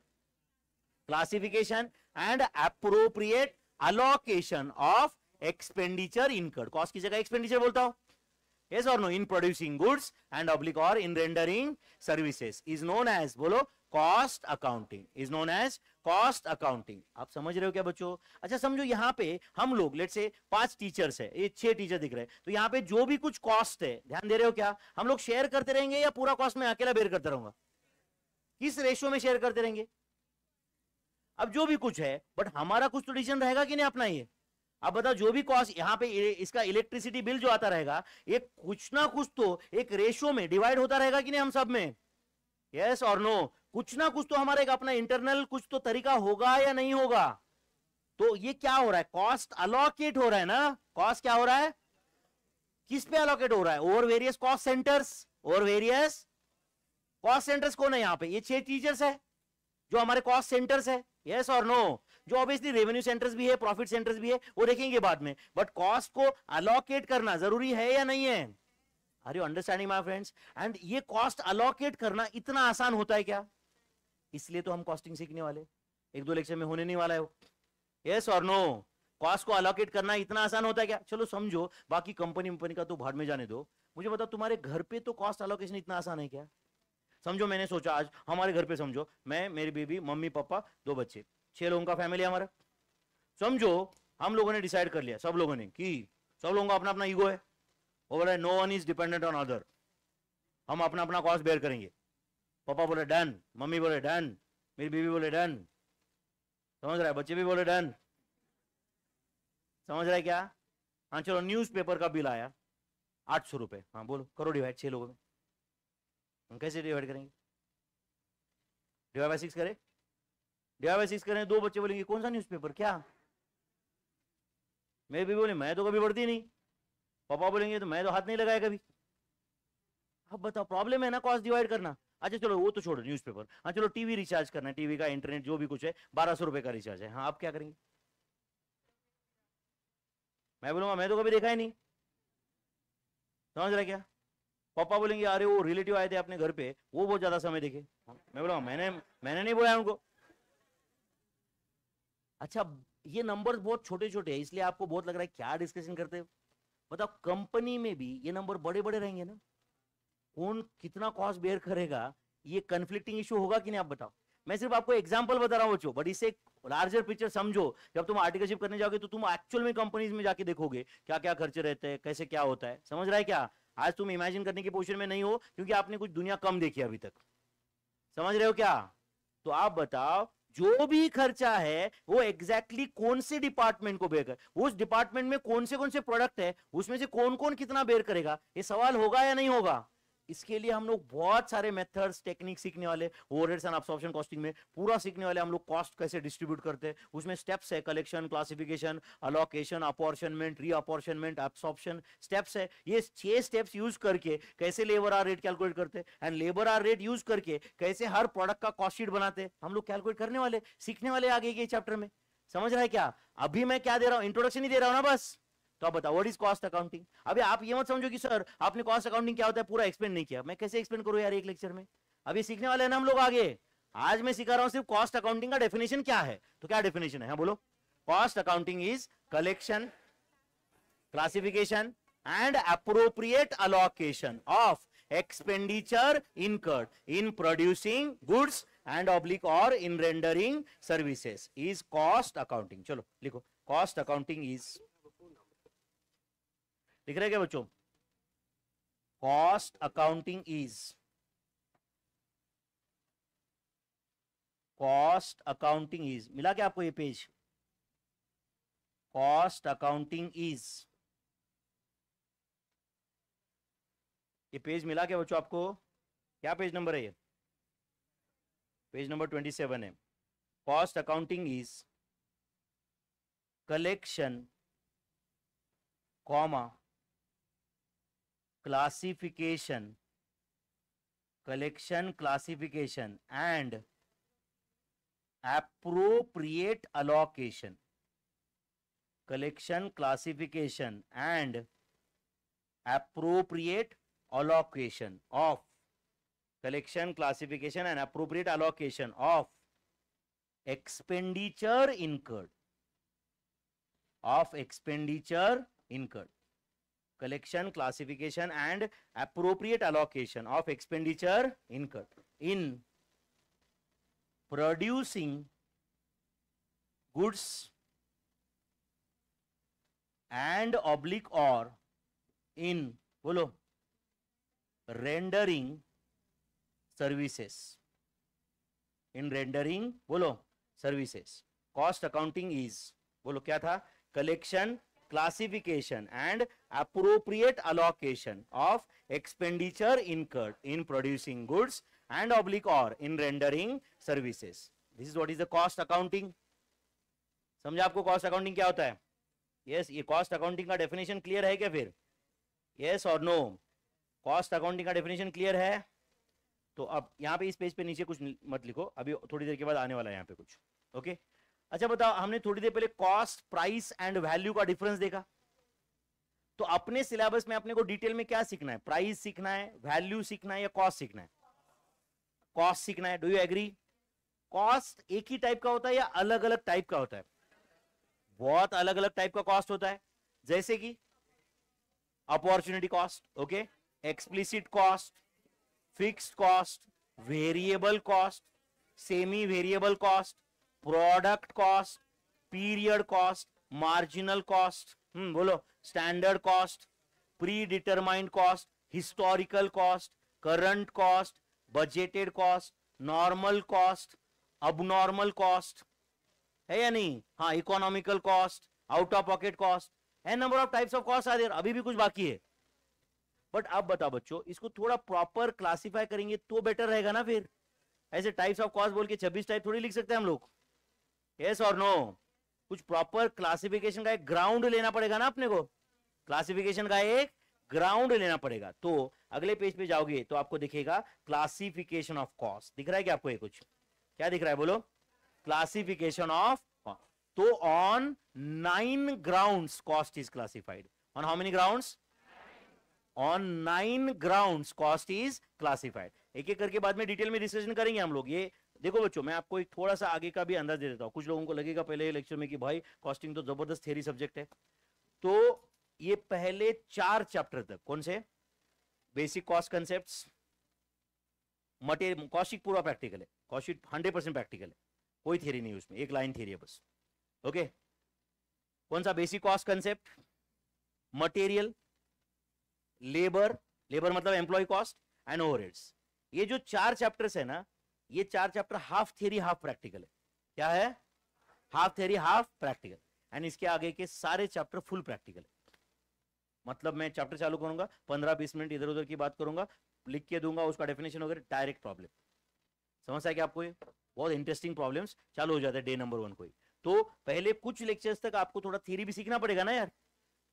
classification and appropriate allocation of expenditure incurred cost की जगह एक्सपेंडिचर बोलता हूं yes or no in producing goods and oblique or in rendering services is known as bolo cost accounting is known as cost accounting आप समझ रहे हो क्या बच्चों अच्छा समझो यहाँ पे हम लोग लेट से पांच टीचर्स है ये छह टीचर दिख रहे हैं तो यहाँ पे जो भी कुछ कॉस्ट है ध्यान दे रहे हो क्या हम लोग शेयर करते रहेंगे या पूरा कॉस्ट में अकेला बेर करते रहूंगा किस रेशियो में शेयर करते रहेंगे अब जो भी कुछ है बट हमारा कुछ तो डिसीजन रहेगा कि नहीं अपना ये अब बताओ जो भी कॉस्ट यहाँ पे इसका इलेक्ट्रिसिटी बिल जो आता रहेगा ये कुछ ना कुछ तो एक रेशियो में डिवाइड होता रहेगा कि नहीं हम सब में यस और नो कुछ ना कुछ तो हमारा एक अपना इंटरनल कुछ तो तरीका होगा या नहीं होगा तो ये क्या हो रहा है कॉस्ट अलोकेट हो रहा है ना कॉस्ट क्या हो रहा है किस पे अलोकेट हो रहा है over various cost centres over various cost centres कौन है यहाँ पे ये छह टीचर्स है जो हमारे कॉस्ट सेंटर्स है यस और नो जो ऑब्वियसली रेवेन्यू सेंटर्स भी है प्रॉफिट सेंटर्स भी है वो देखेंगे बाद में बट कॉस्ट को अलोकेट करना जरूरी है या नहीं है are you understanding my friends and ये कॉस्ट अलोकेट करना इतना आसान होता है क्या इसलिए तो हम कॉस्टिंग सीखने वाले एक दो लेक्चर में होने नहीं वाला है वो यस और नो कॉस्ट को अलोकेट करना इतना आसान होता है क्या चलो समझो बाकी कंपनी वंपनी का तो भाड़ में जाने दो मुझे बताओ तुम्हारे घर पे तो कॉस्ट अलोकेशन इतना आसान है क्या समझो मैंने सोचा आज हमारे घर पे समझो मैं मेरी बेबी मम्मी पापा दो बच्चे छह लोगों का फैमिली हमारा समझो हम लोगों ने डिसाइड कर लिया सब लोगों ने कि सब लोगों का अपना अपना ईगो है वो बोला no one is dependent on other हम अपना अपना कॉस्ट बेयर करेंगे पापा बोले डन मम्मी बोले डन मेरी बीवी बोले डन समझ रहा है बच्चे भी बोले डन समझ रहा है क्या हाँ चलो न्यूज़पेपर का बिल आया आठ सौ रुपये हाँ बोलो करो डिवाइड छः लोगों में हम कैसे डिवाइड करेंगे डिवाइड बाई सिक्स करें डायलिसिस करें दो बच्चे बोलेंगे कौन सा न्यूज़पेपर क्या मैं भी बोले मैं तो कभी पढ़ती नहीं पापा बोलेंगे तो मैं तो हाथ नहीं लगाया कभी अब बताओ प्रॉब्लम है ना कॉस्ट डिवाइड करना अच्छा चलो वो तो छोड़ो न्यूज पेपर हाँ चलो टीवी रिचार्ज करना है टीवी का इंटरनेट जो भी कुछ है बारह सौ रुपए का रिचार्ज है हाँ आप क्या करेंगे मैं बोलूंगा मैं तो कभी देखा ही नहीं समझ रहा क्या पापा बोलेंगे अरे वो रिलेटिव आए थे अपने घर पे वो बहुत ज्यादा समय देखे हाँ, मैं बोला मैंने मैंने नहीं बोला उनको अच्छा ये नंबर बहुत छोटे छोटे हैं इसलिए आपको बहुत लग रहा है क्या डिस्कशन करते हो बताओ कंपनी में भी ये नंबर बड़े बड़े रहेंगे ना कौन कितना कॉस्ट बेयर करेगा ये कंफ्लिक्टिंग इशू होगा कि नहीं आप बताओ मैं सिर्फ आपको एग्जाम्पल बता रहा हूँ बच्चों बट इसे लार्जर पिक्चर समझो जब तुम आर्टिकलशिप करने जाओगे तो तुम एक्चुअल में कंपनीज में जाके देखोगे क्या क्या खर्चे रहते हैं कैसे क्या होता है समझ रहा है क्या आज तुम इमेजिन करने की पोजिशन में नहीं हो क्योंकि आपने कुछ दुनिया कम देखी अभी तक समझ रहे हो क्या तो आप बताओ जो भी खर्चा है वो एग्जैक्टली exactly कौन से डिपार्टमेंट को बेयर कर उस डिपार्टमेंट में कौन से कौन से प्रोडक्ट है उसमें से कौन कौन कितना बेयर करेगा ये सवाल होगा या नहीं होगा इसके लिए हम लोग बहुत सारे मेथड्स टेक्निक सीखने वाले ओवरहेड्स एंड अब्सॉर्प्शन कॉस्टिंग में पूरा सीखने वाले हम लोग कॉस्ट कैसे डिस्ट्रीब्यूट करते हैं उसमें स्टेप्स है collection classification allocation apportionment reapportionment absorption steps है ये छह स्टेप्स यूज करके कैसे लेबर आर रेट कैलकुलेट करते हैं and labour hour rate use करके कैसे हर प्रोडक्ट का कॉस्ट शीट बनाते हैं हम लोग कैलकुलेट करने वाले सीखने वाले आगे के चैप्टर में समझ रहा है क्या अभी मैं क्या दे रहा हूँ इंट्रोडक्शन ही दे रहा हूँ ना बस तो आप बताओ वट इज कॉस्ट अकाउंटिंग अभी आप ये मत समझो कि सर आपने कॉस्ट अकाउंटिंग क्या होता है पूरा एक्सप्लेन नहीं किया मैं कैसे एक्सप्लेन करूँ यार एक लेक्चर में अभी सीखने वाले हैं हम लोग आगे आज मैं सिखा रहा हूँ सिर्फ कॉस्ट अकाउंटिंग का डेफिनेशन क्या है तो क्या डेफिनेशन है हाँ, बोलो cost accounting is collection classification and appropriate allocation of expenditure incurred in producing goods and oblique or in rendering services is cost accounting chalo likho cost accounting is लिख रहे क्या बच्चों cost accounting is cost accounting is मिला क्या आपको ये page cost accounting is ये page मिला क्या बच्चों आपको क्या पेज नंबर है ये पेज नंबर ट्वेंटी सेवन है cost accounting is collection comma classification collection classification and appropriate allocation collection classification and appropriate allocation of collection classification and appropriate allocation of expenditure incurred of expenditure incurred collection classification and appropriate allocation of expenditure incurred in producing goods and oblique or in बोलो rendering services in rendering बोलो services cost accounting is बोलो क्या था collection classification and appropriate allocation of expenditure incurred in producing goods and oblique or in rendering services. This is what is the cost accounting. समझा आपको cost accounting क्या होता है yes, ये cost accounting का definition clear है क्या फिर yes और no cost accounting का definition clear है तो अब यहाँ पे इस पेज पे नीचे कुछ मत लिखो अभी थोड़ी देर के बाद आने वाला है यहाँ पे कुछ ओके okay? अच्छा बताओ हमने थोड़ी देर पहले कॉस्ट प्राइस एंड वैल्यू का डिफरेंस देखा तो अपने सिलेबस में अपने को डिटेल में क्या सीखना है प्राइस सीखना है वैल्यू सीखना है या कॉस्ट सीखना है कॉस्ट सीखना है डू यू एग्री कॉस्ट एक ही टाइप का होता है या अलग अलग टाइप का होता है बहुत अलग अलग टाइप का कॉस्ट होता है जैसे कि opportunity cost okay explicit cost fix cost variable cost semi variable cost product cost period cost marginal cost hmm बोलो standard cost predetermined cost historical cost current cost budgeted cost normal cost normal cost है या नहीं हाँ economical cost out of pocket cost है number of types of cost आदि अभी भी कुछ बाकी है बट अब बताओ बच्चों इसको थोड़ा प्रॉपर क्लासिफाई करेंगे तो बेटर रहेगा ना फिर ऐसे टाइप्स ऑफ कॉस्ट बोल के छब्बीस टाइप थोड़ी लिख सकते हैं हम लोग yes और नो कुछ प्रॉपर क्लासिफिकेशन का एक ग्राउंड लेना पड़ेगा ना अपने को क्लासिफिकेशन का एक ग्राउंड लेना पड़ेगा तो अगले पेज पे जाओगे तो आपको दिखेगा क्लासिफिकेशन ऑफ कॉस्ट दिख रहा है क्या आपको ये कुछ क्या दिख रहा है बोलो क्लासिफिकेशन ऑफ तो on nine grounds cost is classified on how many grounds on nine grounds cost is classified एक एक करके बाद में डिटेल में डिस्कशन करेंगे हम लोग ये देखो बच्चों मैं आपको एक थोड़ा सा आगे का भी अंदाज दे देता हूँ कुछ लोगों को लगेगा पहले लेक्चर में कि भाई कॉस्टिंग तो जबरदस्त थेरी सब्जेक्ट है तो ये पहले चार चैप्टर तक कौन से basic cost concept material costing पूरा प्रैक्टिकल है कॉस्टिक हंड्रेड परसेंट प्रैक्टिकल है कोई थेरी नहीं उसमें एक लाइन थेरी है बस ओके कौन सा basic cost concept material labour labour मतलब एम्प्लॉय कॉस्ट एंड ओवरहेड्स ये जो चार चैप्टर्स है ना ये चार chapter half theory half practical है क्या है half theory half practical and इसके आगे के सारे चैप्टर फुल प्रैक्टिकल है मतलब मैं चैप्टर चालू करूंगा पंद्रह बीस मिनट इधर उधर की बात करूंगा लिख के दूंगा उसका डेफिनेशन वगैरह डायरेक्ट प्रॉब्लम समझ आया आपको ये बहुत इंटरेस्टिंग प्रॉब्लम्स चालू हो जाते हैं डे नंबर वन को ही तो पहले कुछ लेक्चर्स तक आपको थोड़ा थियरी भी सीखना पड़ेगा ना यार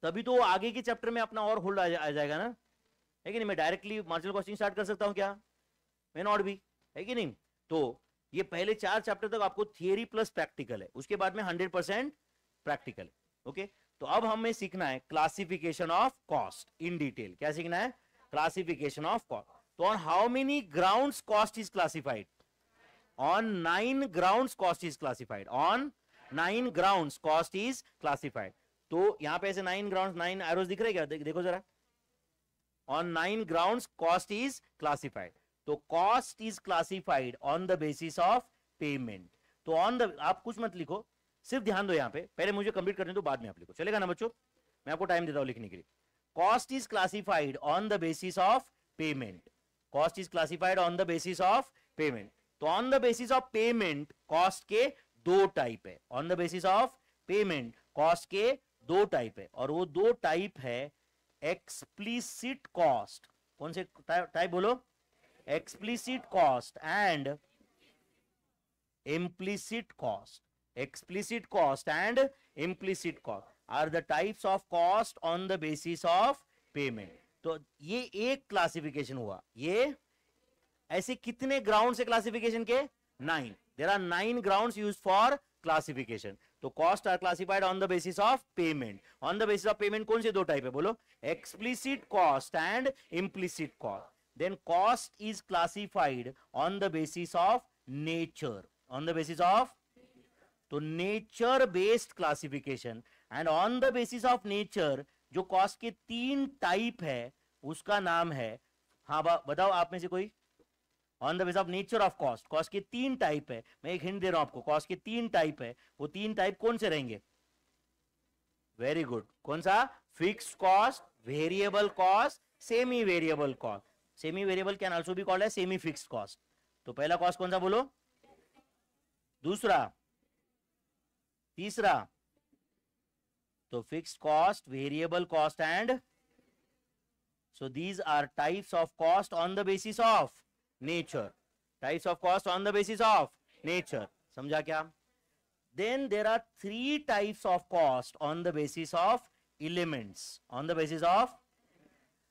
तभी तो आगे के चैप्टर में अपना और होल्ड आ, जा, आ जाएगा ना है कि नहीं मैं डायरेक्टली मार्जिनल कॉस्टिंग स्टार्ट कर सकता हूँ क्या मे नॉट भी है कि नहीं तो ये पहले चार चैप्टर तक आपको थियोरी प्लस प्रैक्टिकल है उसके बाद में हंड्रेड परसेंट प्रैक्टिकल है ओके तो अब हमें सीखना है classification of cost in detail क्या सीखना है क्लासिफिकेशन ऑफ कॉस्ट तो on how many ground cost is classified on nine grounds cost is classified on nine grounds cost is classified तो यहां पे ऐसे नाइन ग्राउंड नाइन एरोज दिख रहे क्या देखो जरा on nine ground cost is classified तो cost is classified on the basis of payment तो ऑन द आप कुछ मत लिखो सिर्फ ध्यान दो यहाँ पे पहले मुझे कंप्लीट करने दो बाद में आप लिखो चलेगा ना बच्चों मैं आपको टाइम देता हूँ लिखने के लिए cost is classified on the basis of payment cost is classified on the basis of payment तो on the basis of payment cost के दो टाइप है on the basis of payment cost के दो टाइप है और वो दो टाइप है एक्सप्लिसिट कॉस्ट कौन से टाइप बोलो explicit cost and implicit cost explicit cost and implicit cost are the types of cost on the basis of payment तो ये एक क्लासिफिकेशन हुआ ये ऐसे कितने ग्राउंड से क्लासिफिकेशन के nine there are nine ground use for classification तो cost are classified on the basis of payment on the basis of payment कौन से दो टाइप है बोलो explicit cost and implicit cost then cost is classified on the basis of nature on the basis of तो nature based classification and on the basis of nature जो cost के तीन type है उसका नाम है हाँ बताओ आप में से कोई on the base of nature of cost cost के तीन टाइप है मैं एक हिंट दे रहा हूं आपको कॉस्ट के तीन टाइप है वो तीन टाइप कौन से रहेंगे वेरी गुड कौन सा fix cost variable cost semi variable cost semi variable can also भी कॉल्ड सेमी फिक्स कॉस्ट तो पहला कॉस्ट कौन सा बोलो दूसरा तीसरा तो fix cost variable cost and so these are types of cost on the basis of nature types of cost on the basis of nature समझा क्या then there are three types of cost on the basis of elements on the basis of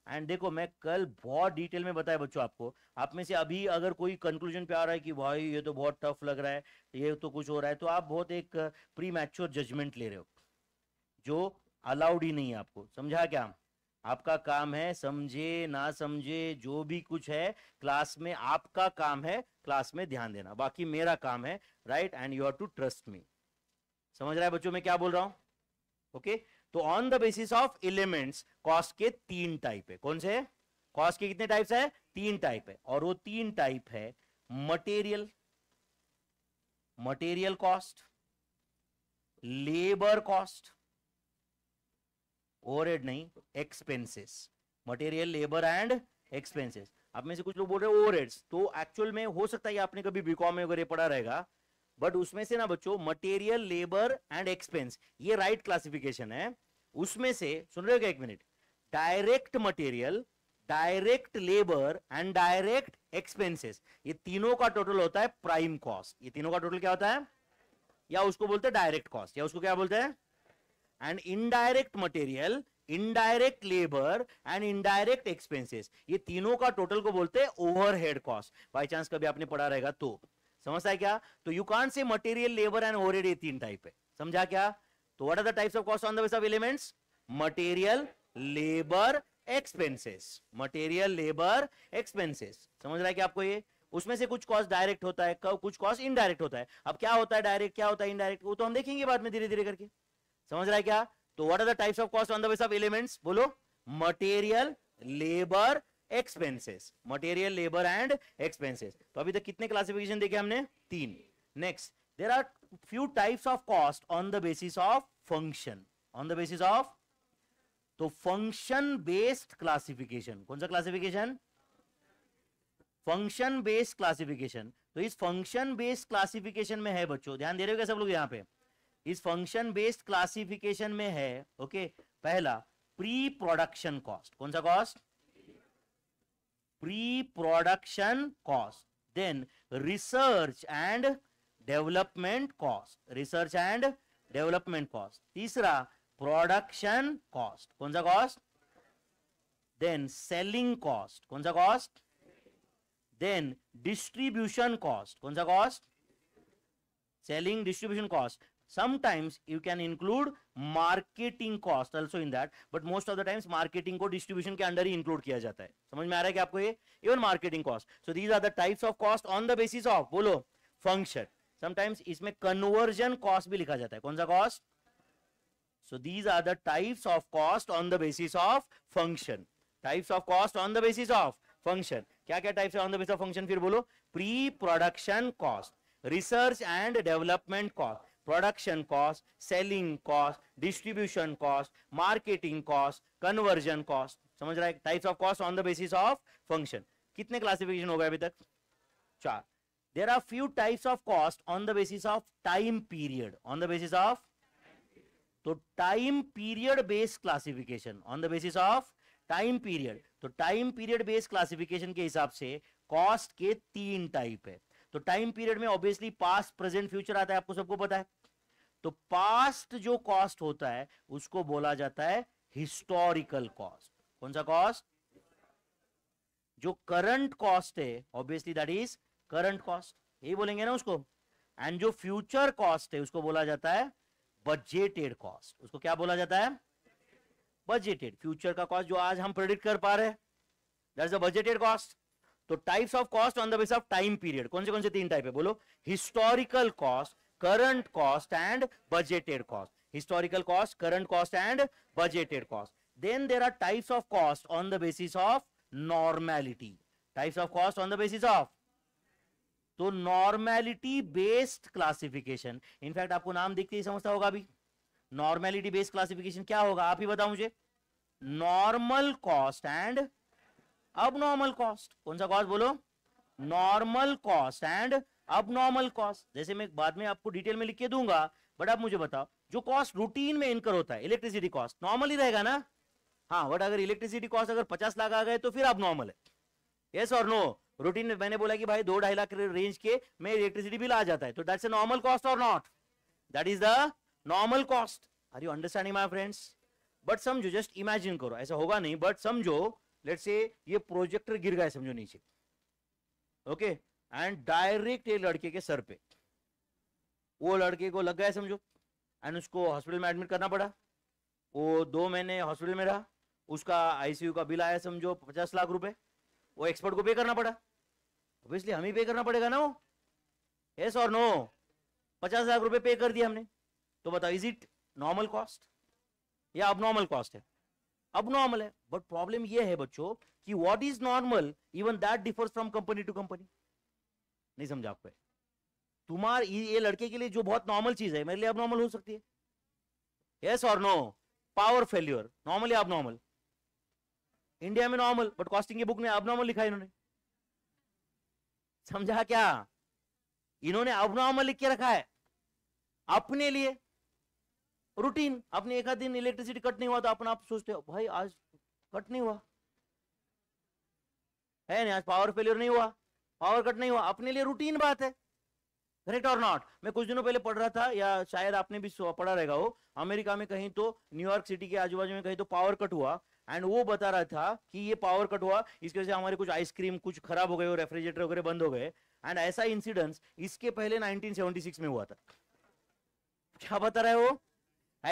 and देखो मैं कल बहुत detail में बताया बच्चों आपको आप में से अभी अगर कोई कंक्लूजन पे आ रहा है कि भाई ये तो बहुत टफ लग रहा है ये तो कुछ हो रहा है तो आप बहुत एक प्री मैच्योर जजमेंट ले रहे हो जो अलाउड ही नहीं है आपको समझा क्या आपका काम है समझे ना समझे जो भी कुछ है क्लास में आपका काम है क्लास में ध्यान देना बाकी मेरा काम है right and you have to trust me समझ रहा है बच्चों मैं क्या बोल रहा हूँ ओके okay? तो on the basis of elements cost के तीन टाइप है कौन से कॉस्ट के कितने टाइप्स है तीन टाइप है और वो तीन टाइप है material material cost labour cost over नहीं expenses material labour and expenses आप में से कुछ लोग बोल रहे हैं ओवरहेड्स तो एक्चुअल में हो सकता है आपने कभी बीकॉम में वगैरह पढ़ा रहेगा बट उसमें से ना बच्चों मटेरियल लेबर एंड एक्सपेंस ये राइट right क्लासिफिकेशन है उसमें से सुन रहे हो क्या एक minute direct material direct labour and direct expenses ये तीनों का टोटल होता है प्राइम कॉस्ट ये तीनों का टोटल क्या होता है या उसको बोलते हैं डायरेक्ट कॉस्ट या उसको क्या बोलते हैं and indirect material indirect labour and indirect expenses ये तीनों का टोटल को बोलते हैं ओवरहेड कॉस्ट बाई चांस कभी आपने पढ़ा रहेगा तो समझता है क्या तो you can't say material labour and overhead ये तीन टाइप है समझा क्या तो what are the types of cost on the base of elements material labour expenses material labour expenses समझ रहा है क्या आपको ये उसमें से कुछ कॉस्ट डायरेक्ट होता है कुछ कॉस्ट इनडायरेक्ट होता है अब क्या होता है डायरेक्ट क्या होता है इनडायरेक्ट वो तो हम देखेंगे बाद में धीरे धीरे करके समझ रहा है क्या तो what are the types of cost on the base of elements बोलो material labour expenses material labour and expenses तो अभी तक कितने क्लासिफिकेशन देखे हमने तीन next there are few types of cost on the basis of function on the basis of तो function based classification कौन सा क्लासिफिकेशन फंक्शन बेस्ड क्लासिफिकेशन तो इस फंक्शन बेस्ड क्लासिफिकेशन में है बच्चों ध्यान दे रहे हो क्या सब लोग यहाँ पे इस फंक्शन बेस्ड क्लासिफिकेशन में है ओके okay, पहला प्री प्रोडक्शन कॉस्ट कौन सा cost pre production cost then research and development cost research and development cost तीसरा प्रोडक्शन कॉस्ट कौन सा कॉस्ट देन सेलिंग कॉस्ट कौन सा कॉस्ट देन डिस्ट्रीब्यूशन कॉस्ट कौन सा cost selling distribution cost sometimes you can include marketing cost also in that but most of the times marketing को distribution के under ही include किया जाता है समझ में आ रहा है कि आपको ये even marketing cost so these are the types of cost on the basis of बोलो function sometimes इसमें conversion cost भी लिखा जाता है कौन सा cost so these are the types of cost on the basis of function types of cost on the basis of function क्या क्या types on the basis of function फिर बोलो pre production cost research and development cost production cost selling cost distribution cost marketing cost conversion cost समझ रहा है types of cost on the basis of function कितने classification हो गए अभी तक चार there are few types of cost on the basis of time period on the basis of तो time period based classification on the basis of time period तो time period based classification के हिसाब से कॉस्ट के तीन type है तो time period में ऑब्वियसली पास्ट प्रेजेंट फ्यूचर आता है आपको सबको पता है तो पास्ट जो कॉस्ट होता है उसको बोला जाता है हिस्टोरिकल कॉस्ट कौन सा कॉस्ट जो करंट कॉस्ट है obviously that is current cost यही बोलेंगे ना उसको एंड जो फ्यूचर कॉस्ट है उसको बोला जाता है बजेटेड कॉस्ट उसको क्या बोला जाता है बजेटेड फ्यूचर का कॉस्ट जो आज हम प्रेडिक्ट कर पा रहे हैं दैट इज बजेटेड कॉस्ट तो types of cost on the base of time period कौन से कौन से तीन टाइप है बोलो historical cost current cost and budgeted cost historical cost current cost and budgeted cost then there are types of cost on the basis of normality types of cost on the basis of तो normality based classification in fact आपको नाम देखते ही समझता होगा अभी normality based classification क्या होगा आप ही बताओ मुझे normal cost and abnormal cost कौन सा कॉस्ट बोलो normal cost and abnormal cost जैसे मैं बाद में आपको डिटेल में लिख के दूंगा बट आप मुझे बताओ जो कॉस्ट रूटीन में इनकर होता है इलेक्ट्रिसिटी कॉस्ट नॉर्मल ही रहेगा ना हाँ बट अगर इलेक्ट्रिसिटी कॉस्ट अगर पचास लाख आ गए तो फिर आप नॉर्मल है येस और नो रूटीन में मैंने बोला कि भाई दो ढाई लाख रेंज के में इलेक्ट्रिसिटी बिल आ जाता है तो दैट्स नॉर्मल कॉस्ट और not that is the normal cost are you understanding my friends but समझो जस्ट इमेजिन करो ऐसा होगा नहीं बट समझो लेट से ये प्रोजेक्टर गिर गया समझो नीचे ओके okay? एंड डायरेक्ट ये लड़के के सर पे वो लड़के को लग गया समझो एंड उसको हॉस्पिटल में एडमिट करना पड़ा वो दो महीने हॉस्पिटल में रहा उसका आईसीयू का बिल आया समझो पचास लाख रुपए वो एक्सपर्ट को पे करना पड़ा ऑब्वियसली हमें पे करना पड़ेगा ना वो यस और नो पचास लाख रुपए पे कर दिया हमने तो बताओ इज इट नॉर्मल कॉस्ट या अब नॉर्मल कॉस्ट है अब नॉर्मल है बट प्रॉब्लम यह है बच्चों कि what is normal even that differs from company to company नहीं समझा आपको तुम्हार ये लड़के के लिए जो बहुत नॉर्मल चीज है मेरे लिए अब नॉर्मल हो सकती है यस और no power failure normal abnormal India में नॉर्मल बट कॉस्टिंग की बुक में अब नॉर्मल लिखा इन्होंने समझा क्या इन्होंने अब नॉर्मल लिख के रखा है अपने लिए रूटीन अपने एक आध दिन इलेक्ट्रिसिटी कट नहीं हुआ तो अपन आप सोचते हो भाई आज कट नहीं हुआ है नहीं आज पावर फेल्यूर नहीं हुआ पावर कट नहीं हुआ अपने लिए रूटीन बात है करेक्ट और नॉट मैं कुछ दिनों पहले पढ़ रहा था या शायद आपने भी पढ़ा रहेगा वो अमेरिका में कहीं तो न्यूयॉर्क सिटी के आजू बाजू में कहीं तो पावर कट हुआ एंड वो बता रहा था कि ये पावर कट हुआ इसकी वजह से हमारे कुछ आइसक्रीम कुछ खराब हो गए रेफ्रिजरेटर वगैरह बंद हो गए एंड ऐसा इंसिडेंस इसके पहले 1976 में हुआ था क्या बता रहा है वो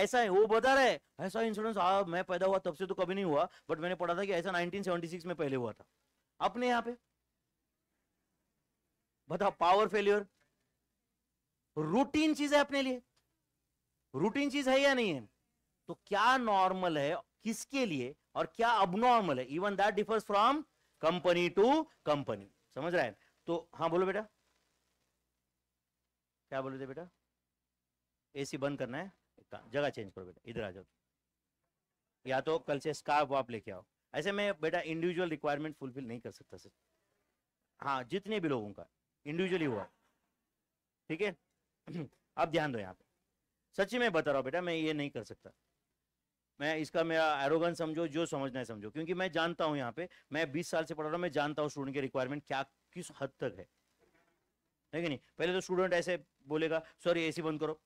ऐसा है वो बता रहा है ऐसा इंसिडेंस हाँ, मैं पैदा हुआ तब से तो कभी नहीं हुआ बट मैंने पढ़ा था कि ऐसा 1976 में पहले हुआ था अपने यहाँ पे बताओ पावर फेल्यूर रूटीन चीज है अपने लिए रूटीन चीज है या नहीं है तो क्या नॉर्मल है किसके लिए और क्या अबनॉर्मल है even that differs from company to company समझ रहा है तो हाँ बोलो बेटा क्या बोले थे बेटा एसी बंद करना है जगह चेंज करो बेटा इधर आ जाओ या तो कल से स्कार्फ आप लेके आओ ऐसे में बेटा इंडिविजुअल रिक्वायरमेंट फुलफिल नहीं कर सकता सर हाँ जितने भी लोगों का इंडिविजुअली हुआ ठीक है अब ध्यान दो यहाँ पे सच्ची में बता रहा हूँ बेटा मैं ये नहीं कर सकता मैं इसका मेरा एरोगन समझो जो समझना है समझो क्योंकि मैं जानता हूँ यहाँ पे मैं 20 साल से पढ़ रहा हूँ मैं जानता हूँ स्टूडेंट की रिक्वायरमेंट क्या किस हद तक है ठीक है नहीं पहले तो स्टूडेंट ऐसे बोलेगा सॉरी ए बंद करो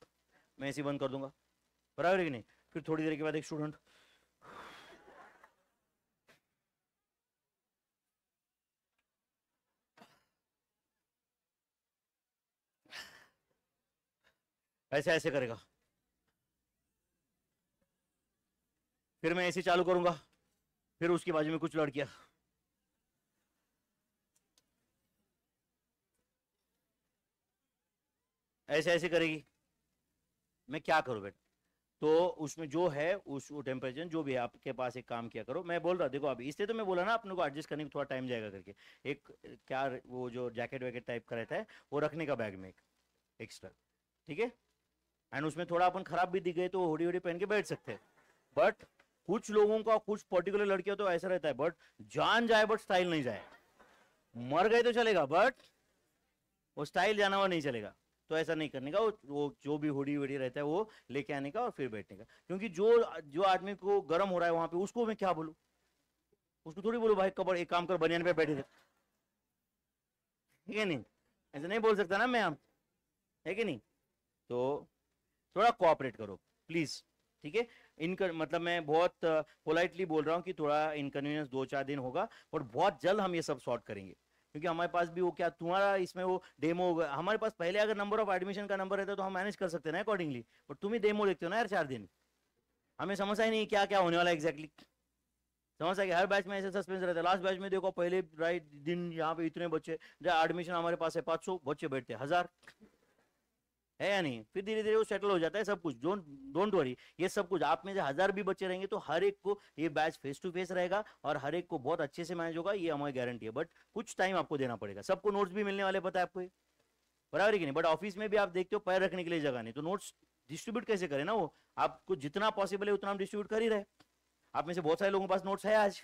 मैं ए बंद कर दूंगा बराबर है कि नहीं फिर थोड़ी देर के बाद एक स्टूडेंट ऐसे ऐसे करेगा फिर मैं ऐसे चालू करूंगा फिर उसके बाजू में कुछ लड़कियां ऐसे ऐसे करेगी मैं क्या करूं बेटा तो उसमें जो है उस वो टेम्परेचर जो भी है आपके पास एक काम किया करो मैं बोल रहा देखो अभी इससे तो मैं बोला ना अपने को एडजस्ट करने में थोड़ा टाइम जाएगा करके एक क्या वो जो जैकेट वैकेट टाइप का रहता है वो रखने का बैग में एक एक्स्ट्रा ठीक है एंड उसमें थोड़ा अपन खराब भी दिख गए तो होड़ी होड़ी पहन के बैठ सकते बट कुछ लोगों का कुछ पर्टिकुलर लड़कियों तो ऐसा रहता है बट जान जाए बट स्टाइल नहीं जाए मर गए तो चलेगा बट वो स्टाइल जाना हुआ नहीं चलेगा तो ऐसा नहीं करने का वो, जो भी होड़ी वड़ी रहता है वो लेके आने का और फिर बैठने का क्योंकि जो जो आदमी को गर्म हो रहा है वहां पे उसको मैं क्या बोलू उसको थोड़ी बोलू भाई कबर एक काम कर बनियान पे बैठे ठीक है नहीं ऐसा नहीं बोल सकता ना मैं आप है कि नहीं तो थोड़ा कोऑपरेट करो प्लीज ठीक है इनक मतलब मैं बहुत पोलाइटली बोल रहा हूँ कि थोड़ा इनकन्वीनियंस दो चार दिन होगा और बहुत जल्द हम ये सब सॉर्ट करेंगे क्योंकि हमारे पास भी वो क्या तुम्हारा इसमें वो डेमो होगा हमारे पास पहले अगर नंबर ऑफ एडमिशन का नंबर रहता तो हम मैनेज कर सकते हैं ना अकॉर्डिंगली बट तुम ही डेमो देखते हो ना यार चार दिन हमें समझा ही नहीं क्या क्या होने वाला एग्जैक्टली समझा कि हर बैच में ऐसे सस्पेंस रहता है लास्ट बैच में देखो पहले राइट दिन यहाँ पे इतने बच्चे एडमिशन हमारे पास है पाँच बच्चे बैठते हैं हज़ार है या नहीं फिर धीरे धीरे वो सेटल हो जाता है सब कुछ डोंट डोंट वरी ये सब कुछ आप में से हजार भी बच्चे रहेंगे तो हर एक को ये बैच फेस टू फेस रहेगा और हर एक को बहुत अच्छे से मैनेज होगा ये हमारी गारंटी है बट कुछ टाइम आपको देना पड़ेगा सबको नोट्स भी मिलने वाले पता है आपको बराबर है कि नहीं बट ऑफिस में भी आप देखते हो पैर रखने के लिए जगह नहीं तो नोट्स डिस्ट्रीब्यूट कैसे करें ना वो आपको जितना पॉसिबल है उतना हम डिस्ट्रीब्यूट कर ही रहे आप में से बहुत सारे लोगों के पास नोट्स है आज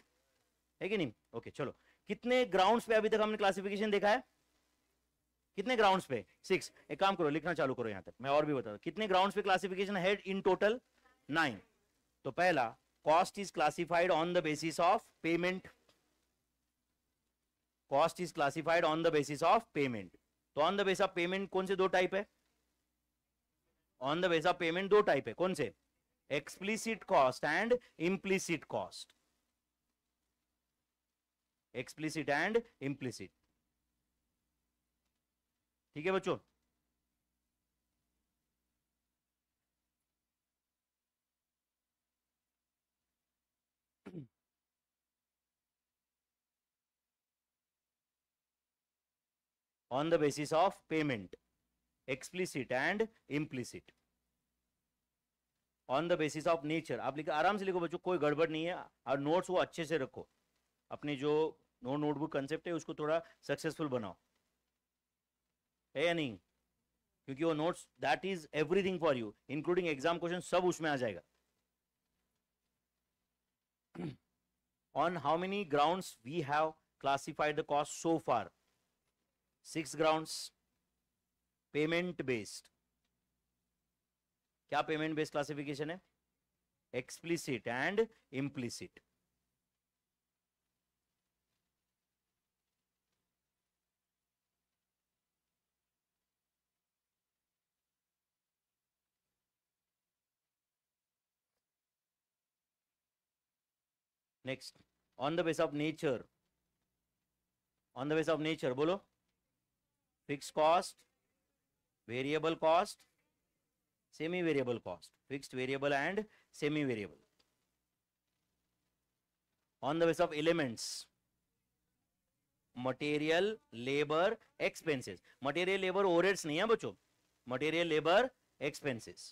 है कि नहीं ओके चलो कितने ग्राउंड्स पे अभी तक हमने क्लासिफिकेशन देखा है कितने ग्राउंड्स पे सिक्स एक काम करो लिखना चालू करो यहाँ तक मैं और भी बता दू कितने ग्राउंड्स पे classification head in total nine तो पहला cost is classified on the basis of payment cost is classified on the basis of payment तो on the base of payment कौन से दो टाइप है on the base of payment दो type है कौन से explicit cost and implicit cost explicit and implicit ठीक है बच्चों on the basis of payment explicit and implicit on the basis of nature आप लिखो आराम से लिखो बच्चों कोई गड़बड़ नहीं है और नोट्स वो अच्छे से रखो अपने जो नो नोटबुक कंसेप्ट है उसको थोड़ा सक्सेसफुल बनाओ है या नहीं क्योंकि वो notes that is everything for you including exam question सब उसमें आ जाएगा on how many grounds we have classified the cost so far six grounds payment based क्या पेमेंट बेस्ड क्लासिफिकेशन है explicit and implicit next on the base of nature on the base of nature बोलो fix cost variable cost semi variable cost fixed variable and semi variable on the base of elements material labour expenses material labour overheads नहीं है बच्चों material labour expenses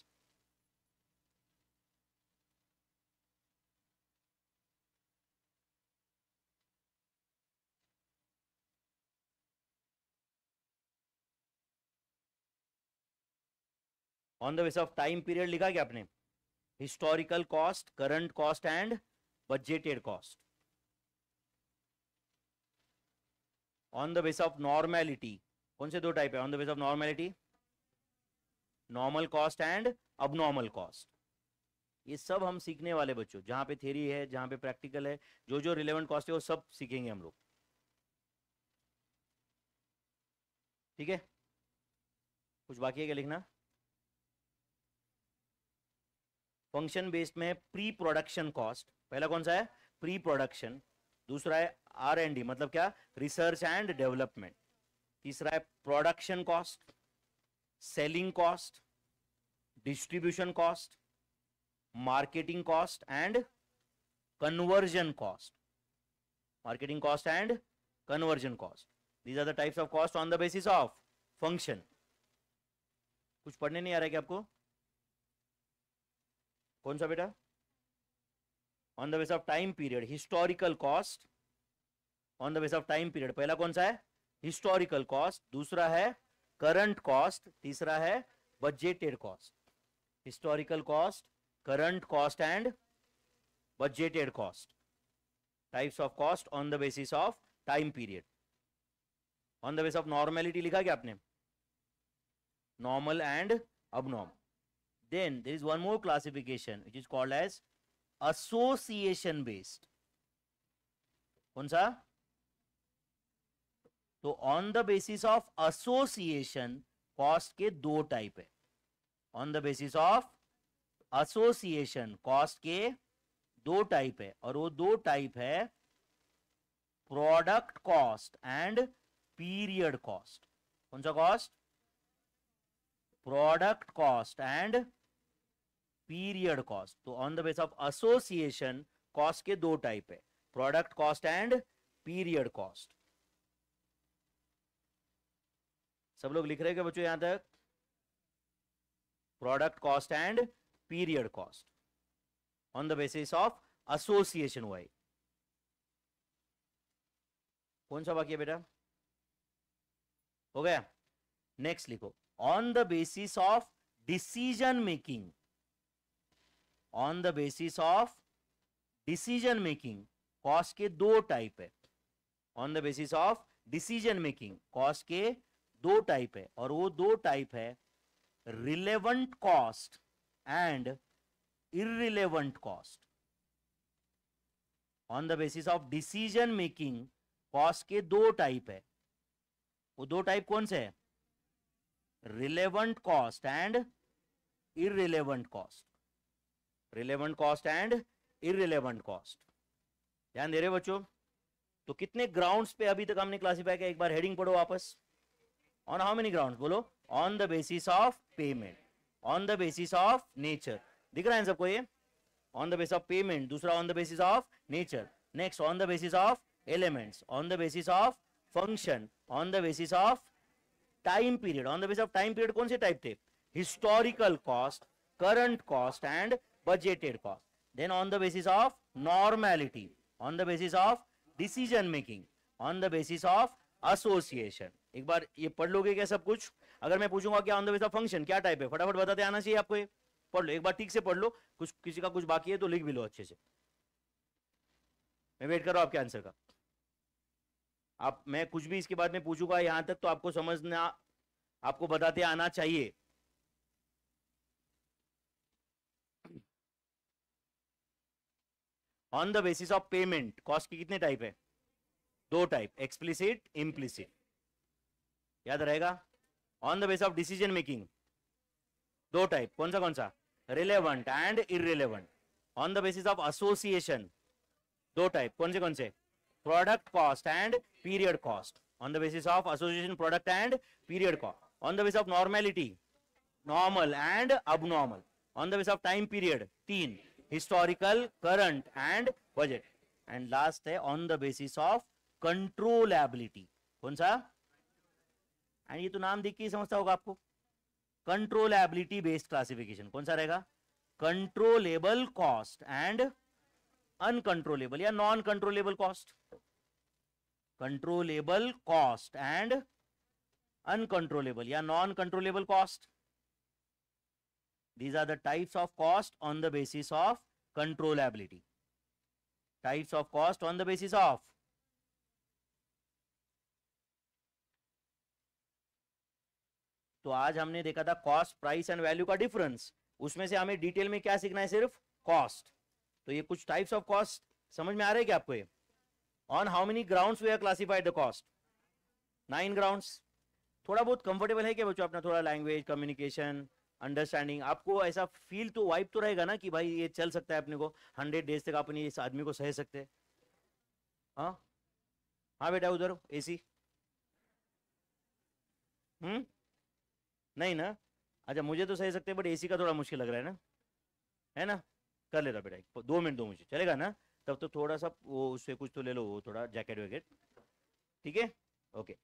on the base of time period लिखा क्या आपने historical cost current cost and budgeted cost on the base of normality कौन से दो type है on the base of normality normal cost and अब कॉस्ट ये सब हम सीखने वाले बच्चों जहां पे थेरी है जहां पे प्रैक्टिकल है जो जो रिलेवेंट कॉस्ट है वो सब सीखेंगे हम लोग ठीक है कुछ बाकी है क्या लिखना फंक्शन बेस्ड में प्री प्रोडक्शन कॉस्ट पहला कौन सा है प्री प्रोडक्शन दूसरा है आर एंड डी मतलब क्या रिसर्च एंड डेवलपमेंट तीसरा है production cost selling cost distribution cost marketing cost and conversion cost marketing cost and conversion cost these are the types of cost on the basis of function कुछ पढ़ने नहीं आ रहा है क्या आपको कौन सा बेटा on the base of time period historical cost on the base of time period पहला कौन सा है हिस्टोरिकल कॉस्ट दूसरा है करंट कॉस्ट तीसरा है budgeted cost historical cost current cost and budgeted cost types of cost on the basis of time period on the base of normality लिखा क्या आपने normal and abnormal Then there is one more classification which is called as association based. kaun sa तो on the basis of association cost के दो type है on the basis of association cost के दो type है और वो दो टाइप है product cost and period cost कौन सा cost product cost and period cost तो on the base of association cost के दो type है product cost and period cost सब लोग लिख रहे हैं बच्चों यहां तक product cost and period cost on the basis of association wise कौन सा बाकी है बेटा हो गया नेक्स्ट लिखो on the basis of decision making on the basis of decision making cost के दो टाइप है on the basis of decision making cost के दो टाइप है और वो दो टाइप है relevant cost and irrelevant cost on the basis of decision making cost के दो टाइप है वो दो टाइप कौन से है relevant cost and irrelevant cost relevant cost and irrelevant cost ध्यान दे रहे बच्चों तो कितने ग्राउंड्स पे अभी तक हमने क्लासिफाई किया एक बार हेडिंग पढ़ो वापस ऑन हाउ मेनी ग्राउंड बोलो on the basis of payment on the basis of nature दिख रहा है सबको ये on the basis of payment दूसरा on the basis of nature next on the basis of elements on the basis of function on the basis of time period on the base of time period कौन से type थे historical cost current cost and budgeted cost then on the basis of normality on the basis of decision making on the basis of association एक बार ये पढ़ लोगे क्या सब कुछ अगर मैं पूछूंगा क्या on the base of function क्या टाइप है फटाफट बताते आना चाहिए आपको ये पढ़ लो एक बार ठीक से पढ़ लो कुछ किसी का कुछ बाकी है तो लिख भी लो अच्छे से मैं वेट कर रहा हूं आपके आंसर का आप मैं कुछ भी इसके बाद में पूछूंगा यहां तक तो आपको समझना आपको बताते आना चाहिए on the basis of payment cost की कितने टाइप है दो टाइप एक्सप्लिसिट इम्प्लिसिट याद रहेगा on the base of decision making दो टाइप कौन सा कौन सा relevant and irrelevant on the basis of association दो टाइप कौन से कौन से product cost and period cost on the basis of association product and period cost on the basis of normality normal and abnormal on the basis of time period तीन historical current and budget and last है on the basis of controllability कौन सा and ये तो नाम देख के समझता होगा आपको कंट्रोलेबिलिटी बेस्ड क्लासिफिकेशन कौन सा रहेगा कंट्रोलेबल कॉस्ट एंड अनकंट्रोलेबल या non controllable cost controllable cost and uncontrollable या non controllable cost these are the types of cost on the basis of controllability types of cost on the basis of तो आज हमने देखा था cost price and value का difference उसमें से हमें डिटेल में क्या सीखना है सिर्फ कॉस्ट तो ये कुछ टाइप्स ऑफ कॉस्ट समझ में आ रहे हैं क्या आपको ये on how many grounds we are classified the cost nine grounds थोड़ा बहुत कंफर्टेबल है क्या बच्चों अपना थोड़ा लैंग्वेज कम्युनिकेशन अंडरस्टैंडिंग आपको ऐसा फील तो वाइप तो रहेगा ना कि भाई ये चल सकता है अपने को हंड्रेड डेज तक अपने इस आदमी को सह सकते हैं हाँ हाँ बेटा उधर एसी हम्म नहीं ना अच्छा मुझे तो सह सकते हैं बट एसी का थोड़ा मुश्किल लग रहा है ना है ना कर ले रहा बेटा दो मिनट दो मुझे चलेगा ना तब तो थोड़ा सा वो उससे कुछ तो ले लो वो थोड़ा जैकेट वैकेट ठीक है ओके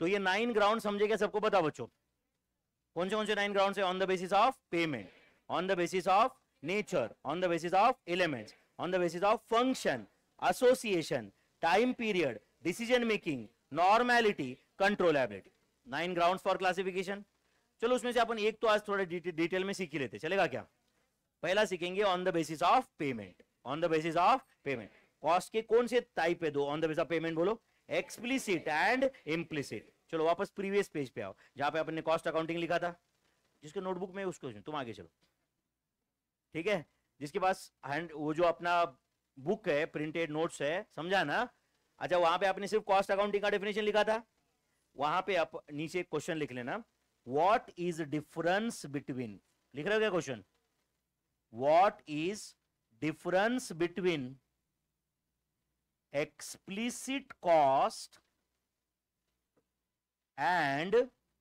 तो ये नाइन ग्राउंड समझे क्या सबको बता बच्चों कौन से कौन से nine ground on the basis of payment on the basis of nature on the basis of element on the basis of function association time period decision making normality controllability nine ground for classification चलो उसमें से अपन एक तो आज थोड़ा detail में सीख ही लेते चलेगा क्या पहला सीखेंगे on the basis of payment on the basis of payment cost के कौन से टाइप है दो on the basis of payment बोलो एक्सप्लिसिट एंड इम्प्लिसिट चलो वापस प्रीवियस पेज पे आओ जहां पे अपने कॉस्ट अकाउंटिंग लिखा था जिसके नोटबुक में उसको तुम आगे चलो ठीक है जिसके पास हैंड वो जो अपना बुक है प्रिंटेड नोट्स है समझा ना अच्छा वहां पे आपने सिर्फ कॉस्ट अकाउंटिंग का डेफिनेशन लिखा था वहां पे आप नीचे क्वेश्चन लिख लेना व्हाट इज डिफरेंस बिटवीन लिख रहे हो क्या question what is difference between explicit cost and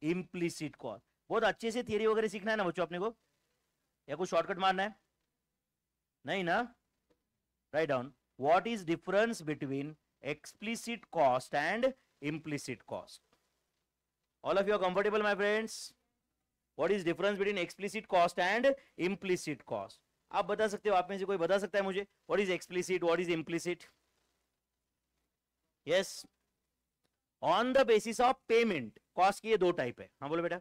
implicit cost बहुत अच्छे से थियरी वगैरह सीखना है ना बच्चों अपने को या कोई शॉर्टकट मारना है नहीं ना write down what is difference between explicit cost and implicit cost all of you are comfortable my friends what is difference between explicit cost and implicit cost आप बता सकते हो आप में से कोई बता सकता है मुझे what is explicit what is implicit yes on the basis of payment cost की ये दो टाइप है हाँ बोलो बेटा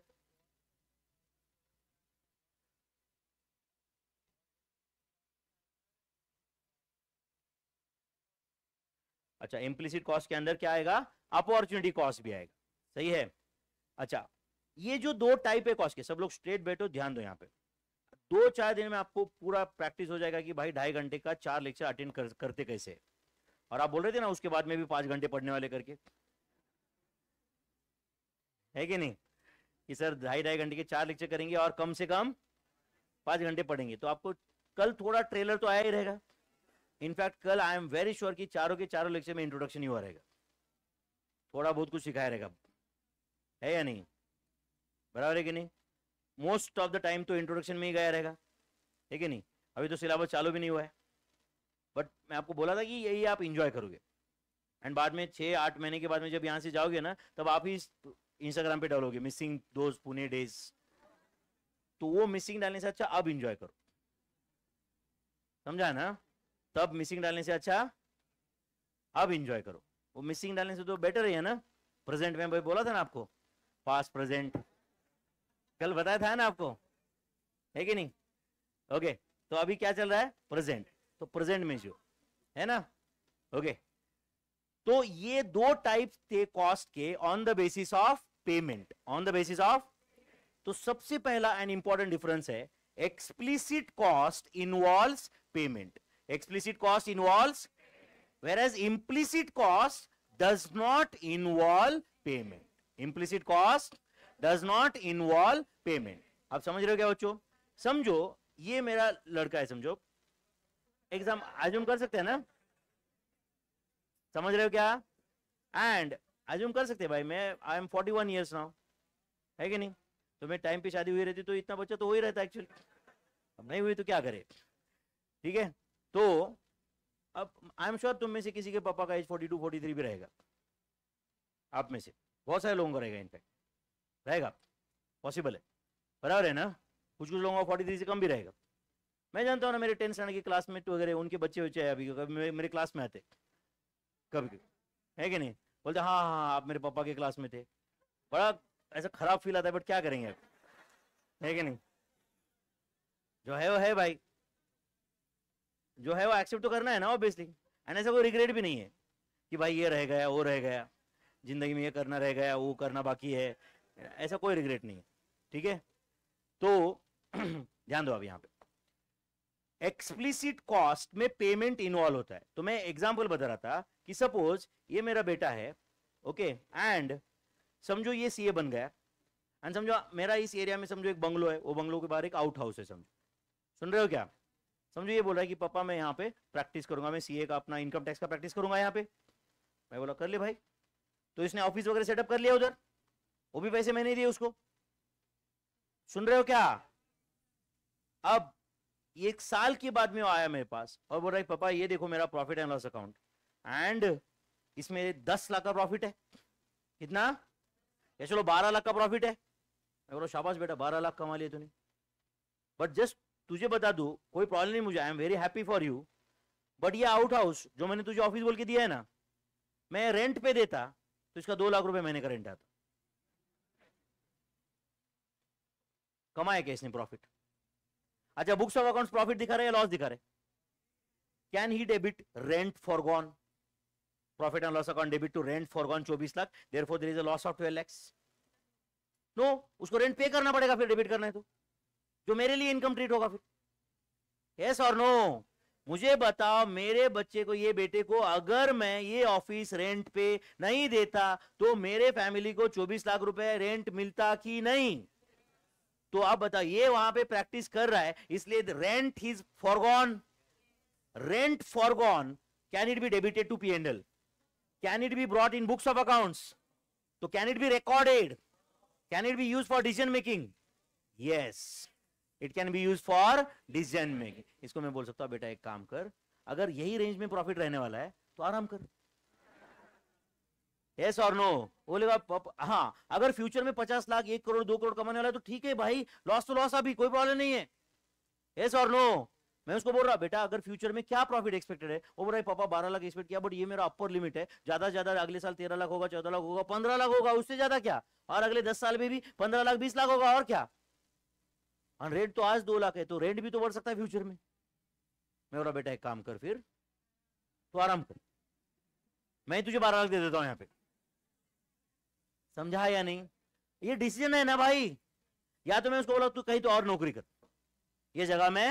अच्छा इम्प्लिसिट कॉस्ट के अंदर क्या आएगा अपॉर्चुनिटी कॉस्ट भी आएगा सही है अच्छा ये जो दो टाइप है कॉस्ट के सब लोग स्ट्रेट बैठो ध्यान दो यहाँ पे दो चार दिन में आपको पूरा प्रैक्टिस हो जाएगा कि भाई ढाई घंटे का चार लेक्चर अटेंड कर, करते कैसे और आप बोल रहे थे ना उसके बाद में भी पांच घंटे पढ़ने वाले करके है कि नहीं कि सर ढाई ढाई घंटे के चार लेक्चर करेंगे और कम से कम पांच घंटे पढ़ेंगे तो आपको कल थोड़ा ट्रेलर तो आया ही रहेगा इनफैक्ट कल आई एम वेरी श्योर कि चारों के चारों लेक्चर में इंट्रोडक्शन ही हुआ रहेगा थोड़ा बहुत कुछ सिखाया रहेगा है या नहीं बराबर है कि नहीं मोस्ट ऑफ द टाइम तो इंट्रोडक्शन में ही गया रहेगा ठीक है नहीं अभी तो सिलेबस चालू भी नहीं हुआ है बट मैं आपको बोला था कि यही आप इंजॉय करोगे एंड बाद में छः आठ महीने के बाद में जब यहाँ से जाओगे ना तब आप ही इंस्टाग्राम पे डालोगे मिसिंग दोज पुणे डेज तो वो मिसिंग डालने से अच्छा अब इंजॉय करो समझा ना तब मिसिंग डालने से अच्छा अब इंजॉय करो वो मिसिंग डालने से तो बेटर है ना प्रेजेंट में भाई बोला था ना आपको पास्ट प्रेजेंट कल बताया था ना आपको है कि नहीं ओके तो अभी क्या चल रहा है प्रेजेंट तो प्रेजेंट में जो है ना ओके तो ये दो टाइप थे कॉस्ट के on the basis of payment on the basis of तो सबसे पहला एंड इंपॉर्टेंट डिफरेंस है explicit cost involve payment explicit cost involve whereas implicit cost does not involve payment implicit cost does not involve payment आप समझ रहे हो क्या बच्चों समझो ये मेरा लड़का है समझो एग्जाम आजम कर सकते हैं ना समझ रहे हो क्या एंड आजम कर सकते हैं भाई मैं I am forty one years now है कि नहीं तो मैं टाइम पे शादी हुई रहती तो इतना बच्चा तो हो ही रहता एक्चुअली अब नहीं हुई तो क्या करे ठीक है तो अब आई एम श्योर तुम में से किसी के पापा का age forty two forty three भी रहेगा आप में से बहुत सारे लोगों का रहेगा इनफैक्ट रहेगा पॉसिबल है बराबर है ना कुछ कुछ लोगों का फोर्टी थ्री से कम भी रहेगा मैं जानता हूँ ना मेरे टेंथ स्टैंडर्ड के क्लासमेट वगैरह उनके बच्चे बच्चे अभी कभी मेरे क्लास में आते कभी कभी है कि नहीं बोलते हाँ हाँ, हाँ आप मेरे पापा के क्लास में थे बड़ा ऐसा खराब फील आता है बट क्या करेंगे आप है कि नहीं जो है वो है भाई जो है वो एक्सेप्ट तो करना है ना ऑब्वियसली एंड ऐसा कोई रिग्रेट भी नहीं है कि भाई ये रह गया वो रह गया जिंदगी में ये करना रह गया वो करना बाकी है ऐसा कोई रिग्रेट नहीं है ठीक है तो ध्यान दो अब यहां पे एक्सप्लिसिट कॉस्ट में पेमेंट इन्वॉल्व होता है तो मैं एग्जांपल बता रहा था कि सपोज ये मेरा बेटा है ओके एंड समझो ये सीए बन गया एंड समझो मेरा इस एरिया में समझो एक बंगलो है वो बंगलो के बाहर एक आउट हाउस है समझो सुन रहे हो क्या समझो ये बोल रहा है कि पापा मैं यहाँ पे प्रैक्टिस करूंगा मैं सीए का अपना इनकम टैक्स का प्रैक्टिस करूंगा यहाँ पे मैं बोला कर ले भाई तो इसने ऑफिस वगैरह सेटअप कर लिया उधर वो भी पैसे मैंने दिए उसको सुन रहे हो क्या अब एक साल के बाद में आया मेरे पास और बोल रहा है पापा ये देखो मेरा profit and loss account and इसमें दस लाख का प्रॉफिट है कितना या चलो बारह लाख का प्रॉफिट है मैं बोलो शाबाश बेटा बारह लाख कमा लिया तूने बट जस्ट तुझे बता दू कोई प्रॉब्लम नहीं मुझे I am very happy for you but ये आउट हाउस जो मैंने तुझे ऑफिस बोल के दिया है ना मैं रेंट पे देता तो इसका दो लाख रुपए महीने का रेंट आता कमाया क्या इसने प्रॉफिट अच्छा बुक्स ऑफ अकाउंट प्रॉफिट दिखा रहे लॉस दिखा रहे can he debit rent forgone profit and loss account debit to rent forgone चौबीस lakh therefore there is a loss of twelve lakhs no उसको रेंट पे करना पड़ेगा फिर डेबिट करना है तो जो मेरे लिए इनकम ट्रीट होगा फिर यस और नो मुझे बताओ मेरे बच्चे को ये बेटे को अगर मैं ये ऑफिस रेंट पे नहीं देता तो मेरे फैमिली को 24 लाख रुपए रेंट मिलता कि नहीं तो आप बताओ ये वहां पे प्रैक्टिस कर रहा है इसलिए rent is forgone rent forgone can it be debited to P PNL can it be brought in books of accounts तो can it be recorded can it be use for decision making yes it can be use for decision making इसको मैं बोल सकता हूं बेटा एक काम कर अगर यही रेंज में प्रॉफिट रहने वाला है तो आराम कर yes or no बोलेगा हाँ अगर फ्यूचर में पचास लाख एक करोड़ दो करोड़ कमाने वाला है तो ठीक है भाई लॉस तो लॉस अभी कोई प्रॉब्लम नहीं है yes or no मैं उसको बोल रहा बेटा अगर फ्यूचर में क्या प्रॉफिट एक्सपेक्टेड है वो बोल रहा है पापा बारह लाख एक्सपेक्ट किया बट ये मेरा अपर लिमिट है ज्यादा ज्यादा अगले साल तेरह लाख होगा चौदह लाख होगा पंद्रह लाख होगा उससे ज्यादा क्या और अगले दस साल में भी पंद्रह लाख बीस लाख होगा और क्या और रेट तो आज दो लाख है तो रेंट भी तो बढ़ सकता है फ्यूचर में मैं बोला बेटा एक काम कर फिर तो आराम कर मैं तुझे बारह लाख दे देता हूँ यहाँ पे समझा या नहीं ये डिसीजन है ना भाई या तो मैं उसको बोला तू कहीं तो और नौकरी कर ये जगह मैं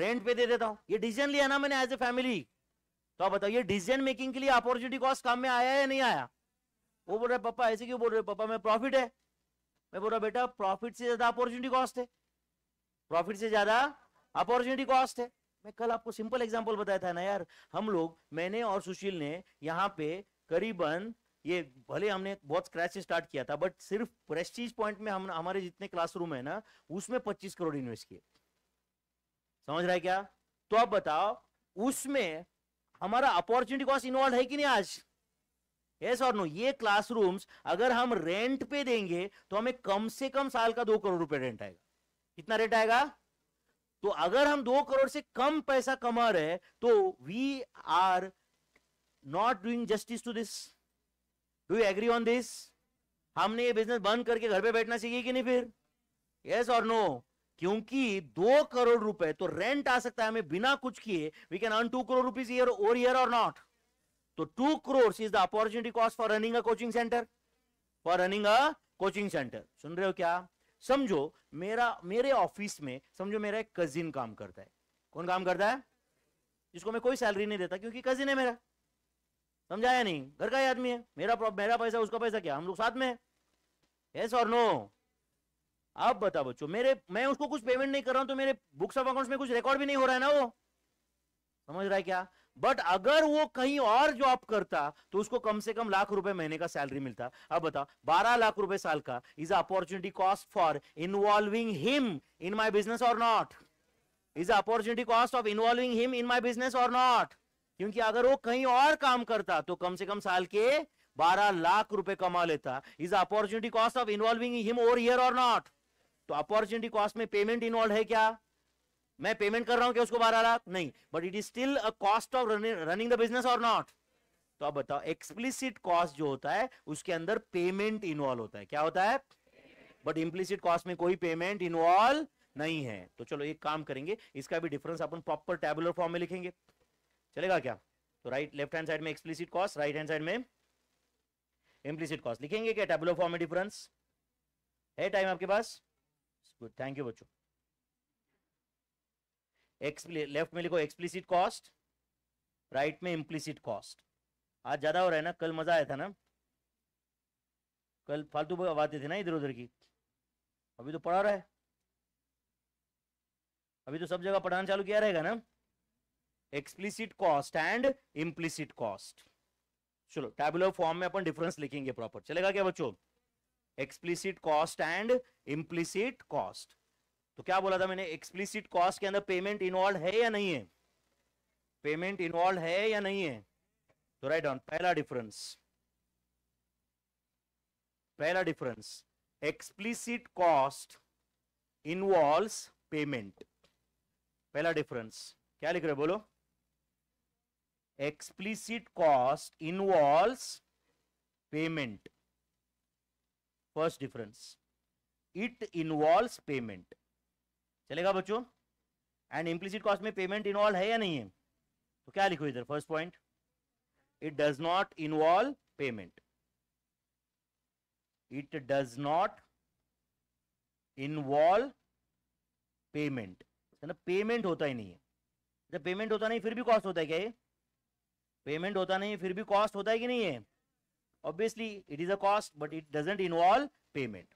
रेंट पे दे देता हूँ ये डिसीजन लिया ना मैंने एज ए फैमिली तो आप बताओ ये डिसीजन मेकिंग के लिए अपॉर्चुनिटी कॉस्ट काम में आया या नहीं आया वो बोल रहे पापा ऐसे क्यों बोल रहे पापा मैं प्रॉफिट है मैं बोल रहा बेटा प्रॉफिट से ज्यादा अपॉर्चुनिटी कॉस्ट है प्रॉफिट से ज्यादा अपॉर्चुनिटी कॉस्ट है मैं कल आपको सिंपल एग्जांपल बताया था ना यार हम लोग मैंने और सुशील ने यहाँ पे करीबन ये भले हमने बहुत स्क्रैच से स्टार्ट किया था बट सिर्फ प्रेस्टीज पॉइंट में हम हमारे जितने क्लासरूम है ना उसमें 25 करोड़ इन्वेस्ट किए समझ रहा है क्या तो आप बताओ उसमें हमारा अपॉर्चुनिटी कॉस्ट इन्वॉल्व है कि नहीं आज यस और नो ये क्लासरूम्स अगर हम रेंट पे देंगे तो हमें कम से कम साल का दो करोड़ रुपए रेंट आएगा कितना रेंट आएगा तो अगर हम दो करोड़ से कम पैसा कमा रहे तो we are not doing justice to this do you agree on this हमने ये बिजनेस बंद करके घर पे बैठना चाहिए कि नहीं फिर यस और नो क्योंकि दो करोड़ रुपए तो रेंट आ सकता है हमें बिना कुछ किए we can earn two crore rupees year और ईयर और नॉट तो two crore is the opportunity cost for running a coaching centre for running a coaching centre सुन रहे हो क्या समझो मेरा मेरे ऑफिस में समझो मेरा एक कजिन काम करता है कौन काम करता है जिसको मैं कोई सैलरी नहीं देता क्योंकि कजिन है मेरा समझाया नहीं घर का ही आदमी है मेरा मेरा पैसा उसका पैसा क्या हम लोग साथ में है यस और नो आप बता बच्चों मेरे मैं उसको कुछ पेमेंट नहीं कर रहा हूं तो मेरे बुक्स ऑफ अकाउंट्स में कुछ रिकॉर्ड भी नहीं हो रहा है ना वो समझ रहा है क्या बट अगर वो कहीं और जॉब करता तो उसको कम से कम लाख रुपए महीने का सैलरी मिलता अब बताओ बारह लाख रुपए साल का is opportunity cost for involving him in my business और not is opportunity cost of involving him in my business और नॉट क्योंकि अगर वो कहीं और काम करता तो कम से कम साल के बारह लाख रुपए कमा लेता is opportunity cost of involving him over here और नॉट तो अपॉर्चुनिटी कॉस्ट में पेमेंट इन्वॉल्व है क्या मैं पेमेंट कर रहा हूं क्या उसको बारह लाख नहीं but it is still a cost of running the business और नॉट तो अब बताओ एक्सप्लिसिट कॉस्ट जो होता है उसके अंदर पेमेंट इन्वॉल्व होता है क्या होता है बट इम्प्लिसिट कॉस्ट में कोई पेमेंट इन्वॉल्व नहीं है तो चलो एक काम करेंगे इसका भी डिफरेंस अपन प्रॉपर टेबुलर फॉर्म में लिखेंगे चलेगा क्या तो राइट लेफ्ट हैंड साइड में explicit cost right hand side में इम्प्लिसिट कॉस्ट लिखेंगे क्या टेबलो फॉर्म में डिफरेंस है टाइम आपके पास गुड थैंक यू बच्चों लेफ्ट में लिखो एक्सप्लिसिट कॉस्ट राइट में इम्प्लिसिट कॉस्ट आज ज्यादा हो रहा है ना कल मजा आया था ना कल फालतू आवाते थे ना इधर उधर की अभी तो पढ़ा रहा है अभी तो सब जगह पढ़ाना चालू किया रहेगा ना explicit cost and implicit cost चलो टैबुलर फॉर्म में अपन डिफरेंस लिखेंगे प्रॉपर चलेगा क्या बच्चों explicit cost and implicit cost तो क्या बोला था मैंने एक्सप्लिसिट कॉस्ट के अंदर पेमेंट इन्वॉल्व है या नहीं है पेमेंट इन्वॉल्व है या नहीं है तो राइट ऑन पहला डिफरेंस पहला difference explicit cost involve payment पहला डिफरेंस क्या लिख रहे हो बोलो explicit cost involves payment first difference it involves payment चलेगा बच्चों एंड इम्प्लिसिट कॉस्ट में पेमेंट इन्वॉल्व है या नहीं है तो क्या लिखो इधर first point it does not involve payment it does not involve payment ना पेमेंट होता ही नहीं है जब पेमेंट होता नहीं फिर भी कॉस्ट होता है क्या ये पेमेंट होता नहीं फिर भी कॉस्ट होता है कि नहीं है obviously it is a cost but it doesn't involve payment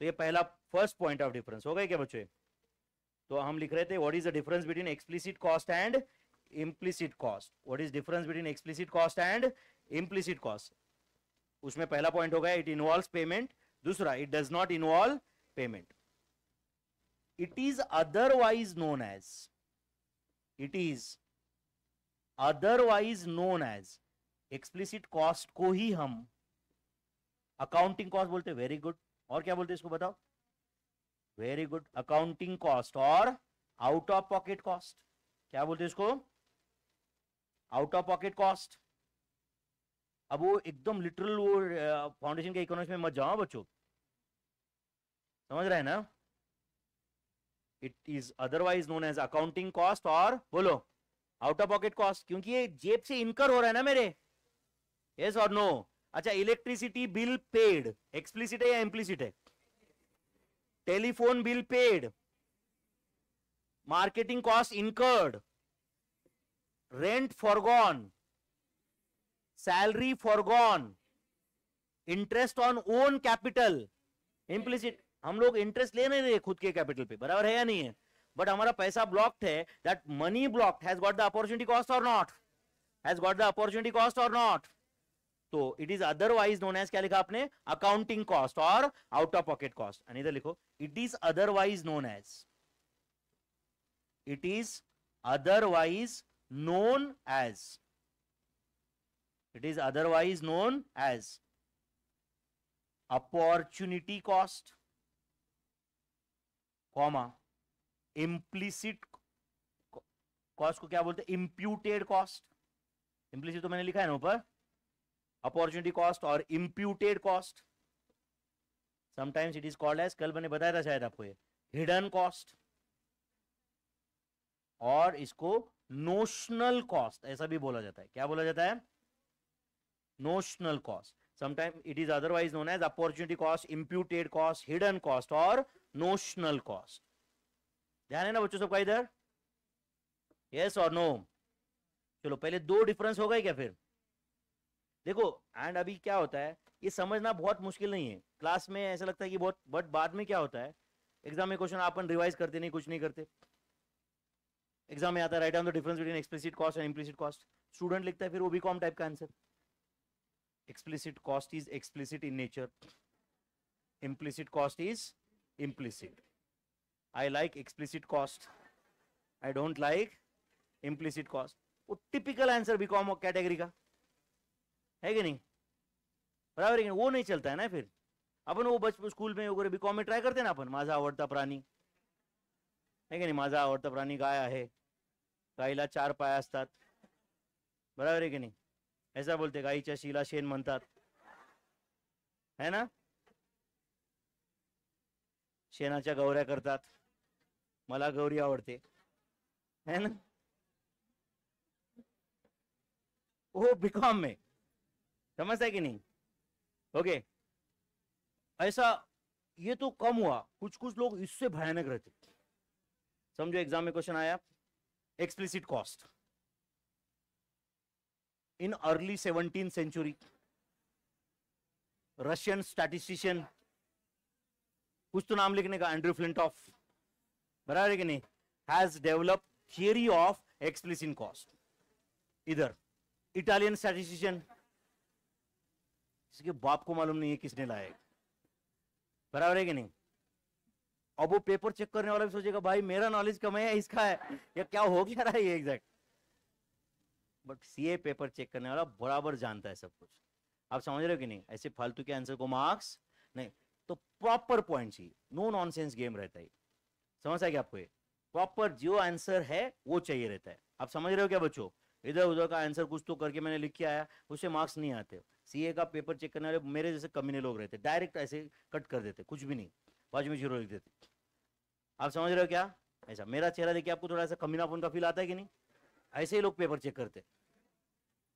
तो ये पहला फर्स्ट पॉइंट ऑफ डिफरेंस हो गए क्या बच्चे तो हम लिख रहे थे what is the difference between explicit cost and implicit cost what is difference between explicit cost and implicit cost उसमें पहला पॉइंट हो गया इट इन्वॉल्व पेमेंट दूसरा it does not involve payment it is otherwise known as it is otherwise known as explicit cost को ही हम accounting cost बोलते very good और क्या बोलते इसको बताओ वेरी गुड अकाउंटिंग कॉस्ट और आउट ऑफ पॉकेट कॉस्ट क्या बोलते इसको आउट ऑफ पॉकेट कॉस्ट अब वो एकदम लिटरल वो फाउंडेशन के इकोनॉमिक्स में मत जाओ हाँ बच्चों समझ रहे हैं ना it is otherwise known as accounting cost और बोलो आउट ऑफ पॉकेट कॉस्ट क्योंकि ये जेब से इनकर हो रहा है ना मेरे यस और नो अच्छा इलेक्ट्रिसिटी बिल पेड एक्सप्लिसिट है या इम्प्लिसिट है telephone bill paid marketing cost incurred rent forgone salary forgone interest on own capital implicit हम लोग इंटरेस्ट ले नहीं रहे खुद के कैपिटल पे बराबर है या नहीं है बट हमारा पैसा ब्लॉक्ड है that money blocked has got the opportunity cost और not has got the opportunity cost और नॉट तो it is otherwise known as क्या लिखा आपने अकाउंटिंग कॉस्ट और आउट ऑफ पॉकेट कॉस्ट इधर लिखो it is otherwise known as it is otherwise known as it is otherwise known as opportunity cost comma implicit cost को क्या बोलते हैं इम्प्यूटेड कॉस्ट इम्प्लीसिट तो मैंने लिखा है ना ऊपर अपॉर्चुनिटी कॉस्ट और imputed cost sometimes it is called as कल मैंने बताया था शायद आपको ये हिडन कॉस्ट और इसको नोशनल कॉस्ट ऐसा भी बोला जाता है क्या बोला जाता है notional cost sometime it is otherwise known as opportunity cost imputed cost hidden cost और नोशनल कॉस्ट ध्यान है ना बच्चों सबका इधर यस और नो चलो पहले दो डिफरेंस हो गए क्या फिर देखो एंड अभी क्या होता है ये समझना बहुत मुश्किल नहीं है क्लास में ऐसा लगता है कि बहुत बट बाद में क्या होता है एग्जाम में क्वेश्चन आप रिवाइज करते नहीं कुछ नहीं करते एग्जाम में आता है right on the difference between explicit cost and implicit cost student लिखता है फिर वो भी कॉम टाइप का answer explicit cost is explicit in nature implicit cost is implicit I like explicit cost I don't like implicit cost. वो typical answer भी category का है कि नहीं बराबर वो नहीं चलता है ना फिर अपन वो बचपन स्कूल में वगैरह बी में ट्राय करते ना अपन माझा आवडता प्राणी है की नाही माझा आवडता प्राणी गाय आहे गाईला चार पाय असतात बरोबर आहे की नाही ऐसा बोलते गाई शिला शेण म्हणतात है ना शेना गौऱ्या करतात मला गौरी आवडते है ना वो बीकॉम में समझता कि नहीं ओके ऐसा ये तो कम हुआ कुछ कुछ लोग इससे भयानक रहते समझो एग्जाम में क्वेश्चन आया explicit cost in early seventeen century Russian statistician कुछ तो नाम लिखने का एंड्रू फ्लिंटॉफ बराबर है कि नहीं has develop theory of explicit cost इधर इटालियन स्टैटिस्टिशियन इसके बाप को मालूम नहीं है किसने लाया बराबर है कि नहीं अब वो पेपर चेक करने वाला भी सोचेगा भाई मेरा नॉलेज कम है इसका है या क्या हो गया रहा है ये exact but CA paper check करने वाला बराबर जानता है सब कुछ आप समझ रहे हो कि नहीं ऐसे फालतू के आंसर को मार्क्स नहीं तो प्रॉपर पॉइंट चाहिए नो नॉनसेंस गेम रहता है समझ आया आपको ये प्रॉपर जो आंसर है वो चाहिए रहता है आप समझ रहे हो क्या बच्चों इधर उधर का आंसर कुछ तो करके मैंने लिख के आया उससे मार्क्स नहीं आते सीए का पेपर चेक करने वाले मेरे जैसे कमीने लोग रहते डायरेक्ट ऐसे कट कर देते कुछ भी नहीं बाजू में जीरो लिख देते आप समझ रहे हो क्या ऐसा मेरा चेहरा देखिए आपको थोड़ा सा कमीनापन का फील आता है कि नहीं ऐसे ही लोग पेपर चेक करते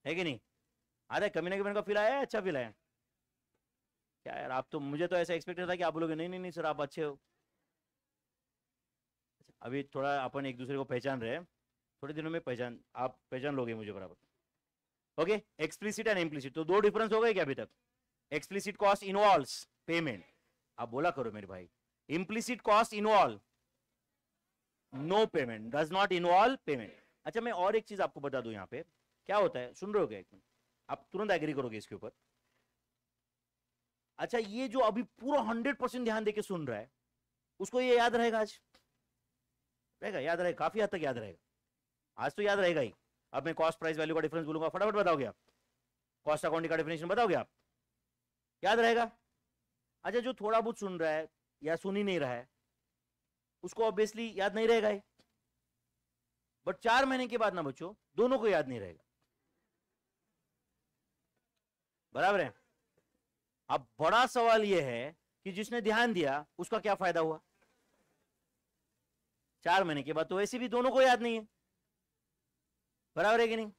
है कि नहीं आता है कमीना कमीना का फील आया अच्छा फील आया क्या यार आप तो मुझे तो ऐसा एक्सपेक्टेड था कि आप लोग नहीं नहीं नहीं सर आप अच्छे हो अभी थोड़ा अपन एक दूसरे को पहचान रहे हैं थोड़े दिनों में पहचान आप पहचान लोगे मुझे बराबर ओके एक्सप्लिसिट एंड इम्प्लिसिट तो दो डिफरेंस हो गए क्या अभी तक एक्सप्लिसिट कॉस्ट इनवॉल्व पेमेंट आप बोला करो मेरे भाई implicit cost involve no payment does not involve payment अच्छा मैं और एक चीज आपको बता दू यहाँ पे क्या होता है सुन रहे हो क्या आप तुरंत एग्री करोगे इसके ऊपर अच्छा ये जो अभी पूरा हंड्रेड परसेंट ध्यान देके सुन रहा है उसको ये याद रहेगा आज रहेगा याद रहेगा काफी हद तक याद रहेगा आज तो याद रहेगा ही अब मैं कॉस्ट प्राइस वैल्यू का डिफरेंस बोलूंगा फटाफट बताओगे आप कॉस्ट अकाउंटिंग का डिफिनेशन बताओगे आप याद रहेगा अच्छा जो थोड़ा बहुत सुन रहा है या सुन ही नहीं रहा है उसको ऑब्वियसली याद नहीं रहेगा ही बट चार महीने के बाद ना बच्चों दोनों को याद नहीं रहेगा बराबर है अब बड़ा सवाल यह है कि जिसने ध्यान दिया उसका क्या फायदा हुआ चार महीने के बाद तो वैसे भी दोनों को याद नहीं है बराबर है कि नहीं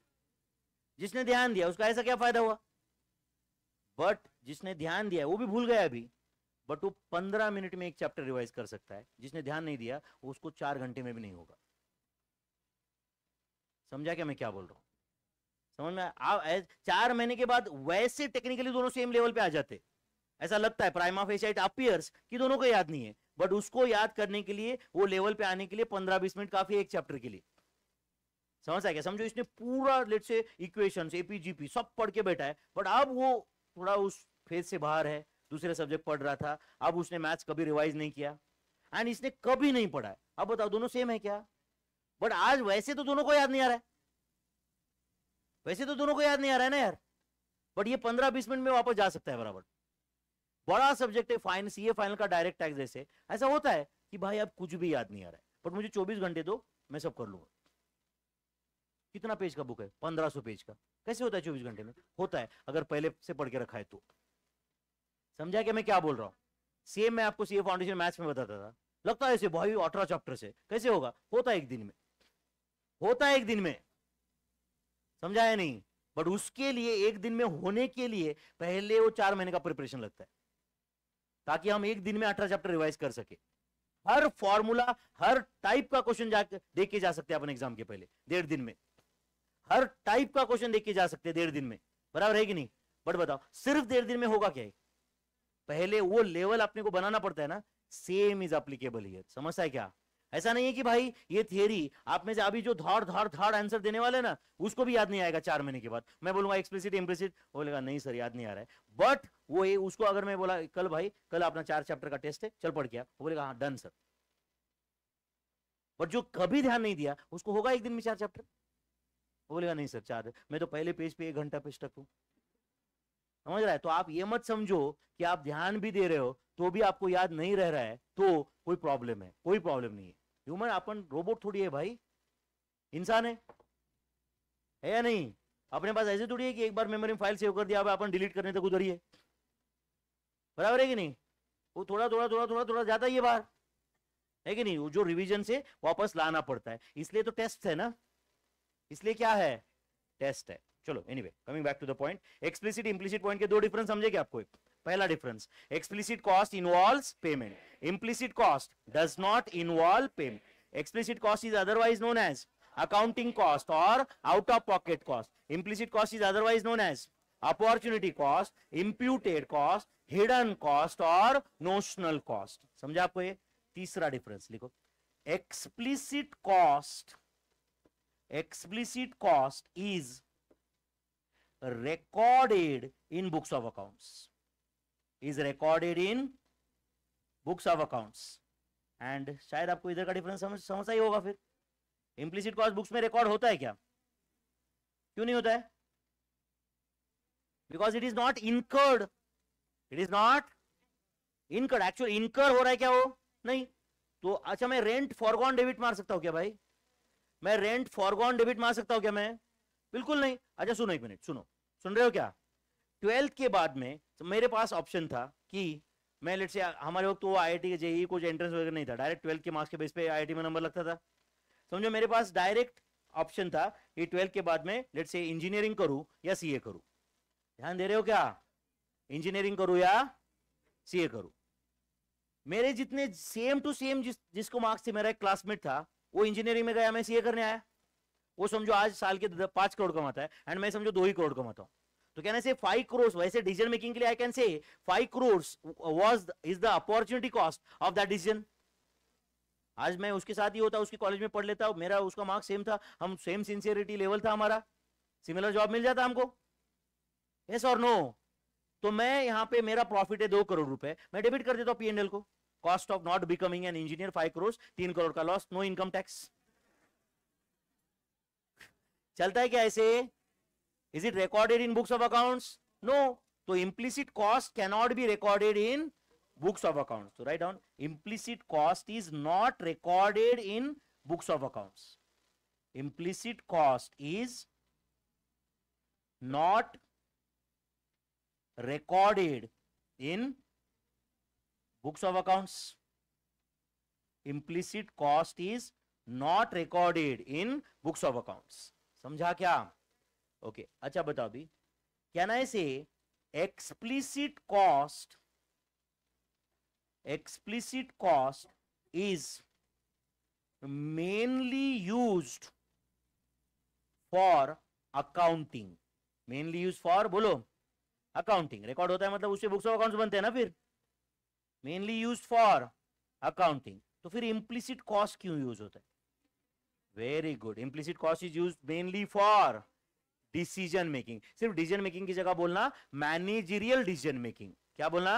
जिसने ध्यान दिया उसका ऐसा क्या फायदा हुआ बट जिसने ध्यान दिया वो भी भूल गया अभी बट वो पंद्रह मिनट में एक चैप्टर रिवाइज कर सकता है जिसने ध्यान नहीं दिया उसको चार घंटे में भी नहीं होगा समझा क्या मैं क्या बोल रहा हूं समझ में आ, चार महीने के बाद वैसे टेक्निकली दोनों सेम लेवल पे आ जाते ऐसा लगता है प्राइम ऑफ एशियाइट अपियर्स कि दोनों को याद नहीं है बट उसको याद करने के लिए वो लेवल पे आने के लिए पंद्रह बीस मिनट काफी एक चैप्टर के लिए समझ आ गया समझो इसने पूरा लेट से इक्वेशन एपीजीपी सब पढ़ के बैठा है बट अब वो थोड़ा उस फेज से बाहर है दूसरे सब्जेक्ट पढ़ रहा था अब उसने मैथ्स कभी रिवाइज नहीं किया एंड इसने कभी नहीं पढ़ा है अब बताओ दोनों सेम है क्या बट आज वैसे तो दोनों को याद नहीं आ रहा है वैसे तो दोनों को याद नहीं आ रहा है ना यार बट ये पंद्रह बीस मिनट में वापस जा सकता है बराबर बड़ा सब्जेक्ट है फाइनेंस ये फाइनल का डायरेक्ट टैक्स जैसे ऐसा होता है कि भाई अब कुछ भी याद नहीं आ रहा है बट मुझे चौबीस घंटे दो मैं सब कर लूंगा कितना पेज का बुक है पंद्रह सौ पेज का कैसे होता है चौबीस घंटे में होता है अगर पहले से पढ़ के रखा है तो समझा कि मैं क्या बोल रहा हूँ सेम मैं आपको सीए फाउंडेशन मैथ्स में बताता था लगता है ऐसे भाई अठारह चैप्टर से कैसे होगा होता है एक दिन में होता है एक दिन में समझाया नहीं बट उसके लिए एक दिन में होने के लिए पहले वो चार महीने का प्रिपरेशन लगता है ताकि हम एक दिन में अठारह चैप्टर रिवाइज कर सके हर फॉर्मूला हर टाइप का क्वेश्चन देखे जा सकते हैं अपने एग्जाम के पहले डेढ़ दिन में हर टाइप का क्वेश्चन देखे जा सकते हैं डेढ़ दिन में बराबर है कि नहीं बट बताओ सिर्फ डेढ़ दिन में होगा क्या है पहले वो लेवल अपने को बनाना पड़ता है ना सेम इज अप्लीकेबल हियर समझता है क्या ऐसा नहीं है कि भाई ये थियरी आप में से अभी जो धाड़ धाड़ धाड़ आंसर देने वाले ना उसको भी याद नहीं आएगा चार महीने के बाद मैं बोलूंगा एक्सप्लिसिट इम्प्लिसिट बोलेगा नहीं सर याद नहीं आ रहा है बट वो ये उसको अगर मैं बोला कल भाई कल अपना चार चैप्टर का टेस्ट है चल पढ़ गया आप बोलेगा हाँ डन सर बट जो कभी ध्यान नहीं दिया उसको होगा एक दिन में चार चैप्टर बोलेगा नहीं सर चार मैं तो पहले पेज पे एक घंटा पे तक हूँ समझ रहा है तो आप ये मत समझो कि आप ध्यान भी दे रहे हो तो भी आपको याद नहीं रह रहा है तो कोई प्रॉब्लम है कोई प्रॉब्लम नहीं है ह्यूमन अपन रोबोट थोड़ी है भाई इंसान है है या नहीं अपने पास ऐसे थोड़ी है कि एक बार मेमोरी फाइल सेव कर दिया अपन डिलीट करने तक उधर ही है बराबर है कि नहीं वो थोड़ा थोड़ा थोड़ा थोड़ा थोड़ा जाता ही है बाहर है कि नहीं वो जो रिविजन से वापस लाना पड़ता है इसलिए तो टेस्ट है ना इसलिए क्या है टेस्ट है चलो anyway coming back to the point explicit implicit point के दो डिफरेंस समझे क्या आपको एक पहला difference explicit cost involve payment implicit cost does not involve payment explicit cost is otherwise known as accounting cost और out of pocket cost implicit cost is otherwise known as opportunity cost imputed cost hidden cost और notional cost समझा आपको ये तीसरा difference लिखो explicit cost explicit cost is recorded in books of accounts is recorded in books of accounts and शायद आपको इधर का डिफरेंस समझ समझा ही होगा फिर इम्प्लिसिट कॉस्ट बुक्स में रिकॉर्ड होता है क्या क्यों नहीं होता है because it is not incurred it is not incurred actual incur हो रहा है क्या वो नहीं तो अच्छा मैं रेंट फॉरगॉन डेबिट मार सकता हूँ क्या भाई मैं रेंट फॉरगॉन डेबिट मार सकता हूँ क्या मैं बिल्कुल नहीं अच्छा सुनो एक मिनट सुनो सुन रहे हो क्या ट्वेल्थ के बाद में तो मेरे पास ऑप्शन था कि मैं लेट से हमारे वक्त तो वो आई के जेई e e कुछ एंट्रेंस वगैरह नहीं था डायरेक्ट ट्वेल्थ के मार्क्स के बेस पे आई में नंबर लगता था समझो मेरे पास डायरेक्ट ऑप्शन था कि ट्वेल्थ के बाद में लेट से इंजीनियरिंग करूँ या सी करूँ ध्यान दे रहे हो क्या इंजीनियरिंग करूँ या सी करूँ मेरे जितने सेम टू सेम जिस जिसको मार्क्स थे मेरा एक क्लासमेट था वो इंजीनियरिंग में गया मैं सीए करने आया वो समझो आज साल के पांच करोड़ कमाता है एंड मैं समझो दो ही करोड़ कमाता हूँ So can I say 5 crores? Why I say decision making ke liye I can say 5 crores was is the opportunity cost of आज मैं उसके साथ ही होता उसके कॉलेज में पढ़ लेता मेरा उसका मार्क्स सेम था हम सेम सिंसियरिटी लेवल था हमारा सिमिलर जॉब मिल जाता हमको यस और नो तो मैं यहाँ पे मेरा प्रॉफिट है दो करोड़ रुपए मैं डेबिट कर देता हूँ पीएनएल को cost of not becoming an engineer five crore तीन करोड़ का लॉस नो इनकम टैक्स चलता है क्या ऐसे Is it recorded in books of accounts? No. So implicit cost cannot be recorded in books of accounts. So write down implicit cost is not recorded in books of accounts. Implicit cost is not recorded in books of accounts. Implicit cost is not recorded in books of accounts. समझा क्या okay अच्छा बताओ अभी क्या ना इसे explicit cost explicit cost is mainly used for accounting mainly use for बोलो accounting record होता है मतलब उसके बुक्स ऑफ अकाउंट बनते हैं ना फिर मेनली यूज फॉर अकाउंटिंग तो फिर इम्प्लिसिट कॉस्ट क्यों यूज होता है very good implicit cost is use mainly for decision making सिर्फ डिसीजन मेकिंग की जगह बोलना मैनेजरियल डिसीजन मेकिंग क्या बोलना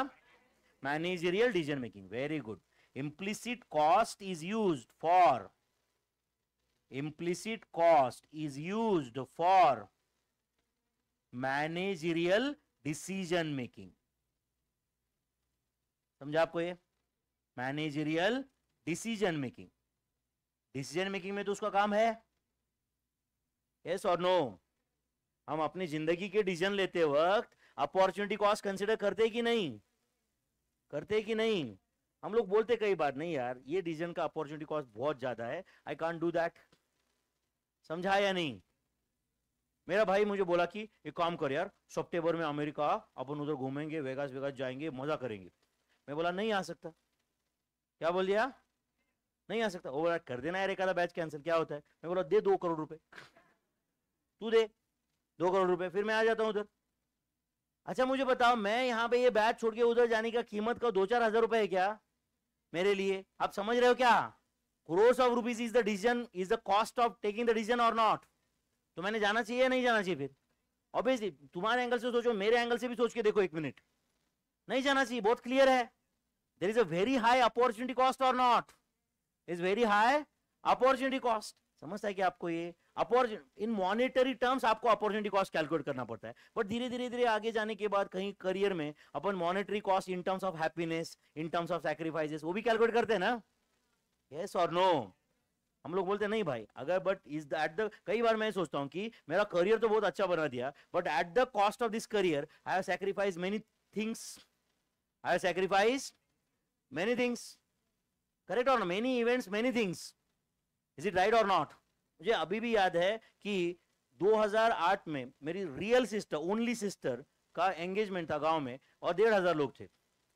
managerial decision making very good implicit cost is use for implicit cost is use for managerial decision making समझा आपको ये managerial decision making decision making में तो उसका काम है यस और नो हम अपनी जिंदगी के डिसीजन लेते वक्त अपॉर्चुनिटी कॉस्ट कंसिडर करते कि नहीं करते कि नहीं हम लोग बोलते कई बार नहीं यार ये डिसीजन का अपॉर्चुनिटी कॉस्ट बहुत ज्यादा है आई कॉन्ट डू दैट समझा या नहीं मेरा भाई मुझे बोला कि एक काम कर यार सप्टेबर में अमेरिका अपन उधर घूमेंगे वेगास वेगास जाएंगे मजा करेंगे मैं बोला नहीं आ सकता क्या बोल दिया नहीं आ सकता ओवर कर देना यार एक आधा बैच कैंसिल क्या होता है मैं बोला दे दो करोड़ रुपए तू दे दो करोड़ रुपए फिर मैं आ जाता हूँ उधर अच्छा मुझे बताओ मैं यहाँ पे ये बैच छोड़ के उधर जाने का कीमत का दो चार हजार रुपए है क्या मेरे लिए आप समझ रहे हो क्या crores of rupees is the decision is the cost of taking the decision और नॉट तो मैंने जाना चाहिए या नहीं जाना चाहिए फिर ऑब्वियसली तुम्हारे एंगल से सोचो मेरे एंगल से भी सोच के देखो एक मिनट नहीं जाना चाहिए बहुत क्लियर है there is a very high opportunity cost और not is very high opportunity cost समझता है कि आपको ये अपॉर्चुनिटी इन मॉनेटरी टर्म्स आपको अपॉर्चुनिटी कॉस्ट कैलकुलेट करना पड़ता है बट धीरे धीरे धीरे आगे जाने के बाद कहीं करियर में अपन monetary cost in terms of happiness in terms of sacrifices वो भी कैलकुलेट करते हैं ना येस और नो हम लोग बोलते नहीं भाई अगर बट इज एट द कई बार मैं सोचता हूँ कि मेरा करियर तो बहुत अच्छा बना दिया but at the cost of this career I have sacrifice many things I have sacrifice many things correct और many events many things is it right or not मुझे अभी भी याद है कि 2008 में मेरी रियल सिस्टर ओनली सिस्टर का एंगेजमेंट था गांव में और डेढ़ हज़ार लोग थे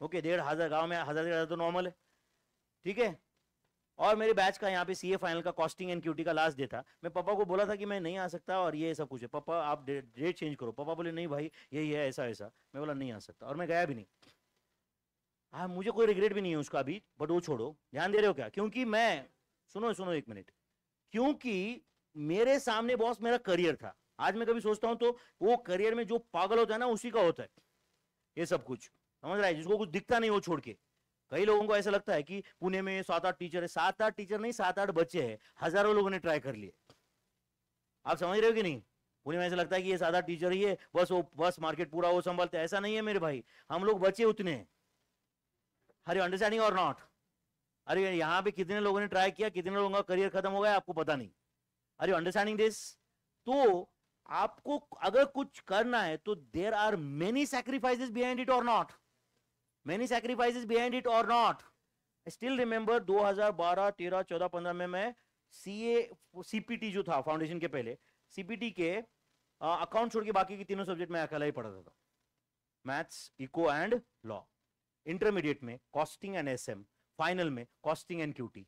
ओके डेढ़ हज़ार गाँव में हज़ार डेढ़ ज्यादा तो नॉर्मल है ठीक है और मेरे बैच का यहाँ पे सीए फाइनल का कॉस्टिंग एंड क्यूटी का लास्ट डे था मैं पापा को बोला था कि मैं नहीं आ सकता और ये सब कुछ है पापा आप डेट चेंज करो पापा बोले नहीं भाई यही है ऐसा ऐसा मैं बोला नहीं आ सकता और मैं गया भी नहीं हाँ मुझे कोई रिग्रेट भी नहीं है उसका अभी बट वो छोड़ो ध्यान दे रहे हो क्या क्योंकि मैं सुनो सुनो एक मिनट क्योंकि मेरे सामने बॉस मेरा करियर था आज मैं कभी सोचता हूं तो वो करियर में जो पागल होता है ना उसी का होता है ये सब कुछ समझ रहा है जिसको कुछ दिखता नहीं वो छोड़ के कई लोगों को ऐसा लगता है कि पुणे में सात आठ टीचर है सात आठ टीचर नहीं सात आठ बच्चे हैं हजारों लोगों ने ट्राई कर लिए आप समझ रहे हो कि नहीं पुणे में ऐसा लगता है कि ये सात आठ टीचर ही है बस वो बस मार्केट पूरा वो संभालते ऐसा नहीं है मेरे भाई हम लोग बच्चे उतने हैं अंडरस्टैंडिंग और नॉट अरे यहाँ पे कितने लोगों ने ट्राई किया कितने लोगों का करियर खत्म हो गया आपको पता नहीं अरे अंडरस्टैंडिंग दिस तो आपको अगर कुछ करना है तो there are many sacrifices behind it or not many sacrifices behind it or not still remember 2012 13 14 15 में मैं ए सीपीटी जो था फाउंडेशन के पहले सीपीटी के अकाउंट छोड़ के बाकी के तीनों सब्जेक्ट में अकेला ही पढ़ाता था maths eco and law intermediate में कॉस्टिंग एंड एम फाइनल में कॉस्टिंग एंड क्यूटी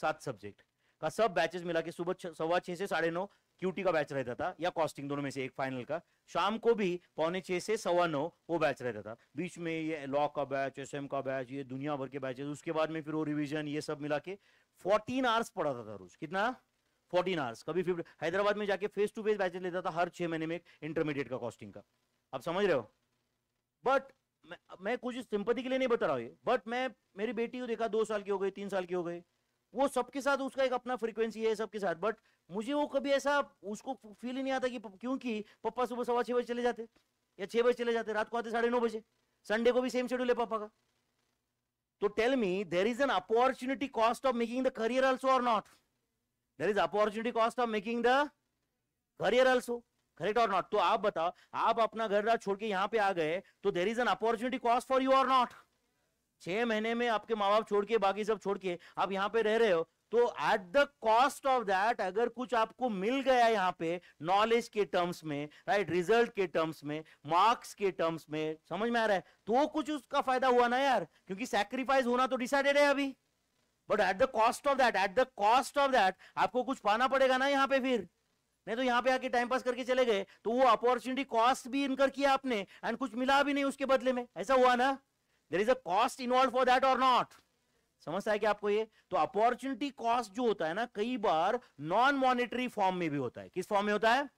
सात सब्जेक्ट का सब बैचेस मिला के सुबह सवा छह से साढ़े नौ क्यूटी का बैच रहता था या कॉस्टिंग दोनों में से एक फाइनल का शाम को भी पौने छह से सवा नौ वो बैच रहता था बीच में ये लॉ का बैच एस का बैच ये दुनिया भर के बैचेस उसके बाद में फिर वो रिविजन ये सब मिला के फोर्टीन आवर्स पढ़ाता था रोज कितना फोर्टीन आवर्स कभी फिफ्टी हैदराबाद में जाके फेस टू फेस बैचेस लेता था हर छह महीने में इंटरमीडिएट का कॉस्टिंग का आप समझ रहे हो बट मैं, कुछ सिंपति के लिए नहीं बता रहा हूँ बट मैं मेरी बेटी को देखा दो साल की हो गई तीन साल की हो गई वो सबके साथ उसका एक अपना फ्रीक्वेंसी है सबके साथ बट मुझे वो कभी ऐसा उसको फील ही नहीं आता कि क्योंकि पप्पा सुबह सवा छः बजे चले जाते या छः बजे चले जाते रात को आते साढ़े नौ बजे संडे को भी सेम शेड्यूल है पापा का तो tell me there is an opportunity cost of making the career also or not there is opportunity cost of making the career also correct और नॉट तो आप बताओ आप अपना घर रात छोड़ के यहाँ पे आ गए तो there is an opportunity cost for you or not छह महीने में आपके माँ बाप छोड़ के बाकी सब छोड़ के आप यहाँ पे रह रहे हो तो at the cost of that अगर कुछ आपको मिल गया यहाँ पे नॉलेज के टर्म्स में राइट रिजल्ट के टर्म्स में मार्क्स के टर्म्स में समझ में आ रहा है तो कुछ उसका फायदा हुआ ना यार क्योंकि सेक्रीफाइस होना तो डिसाइडेड है अभी but at the cost of that at the cost of that आपको कुछ पाना पड़ेगा ना यहाँ पे फिर नहीं तो यहाँ पे आके टाइम पास करके चले गए तो वो अपॉर्चुनिटी कॉस्ट भी इनकर किया आपने एंड कुछ मिला भी नहीं उसके बदले में ऐसा हुआ ना there is a cost involve for that और नॉट समझता है कि आपको ये तो अपॉर्चुनिटी कॉस्ट जो होता है ना कई बार नॉन मॉनिटरी फॉर्म में भी होता है किस फॉर्म में होता है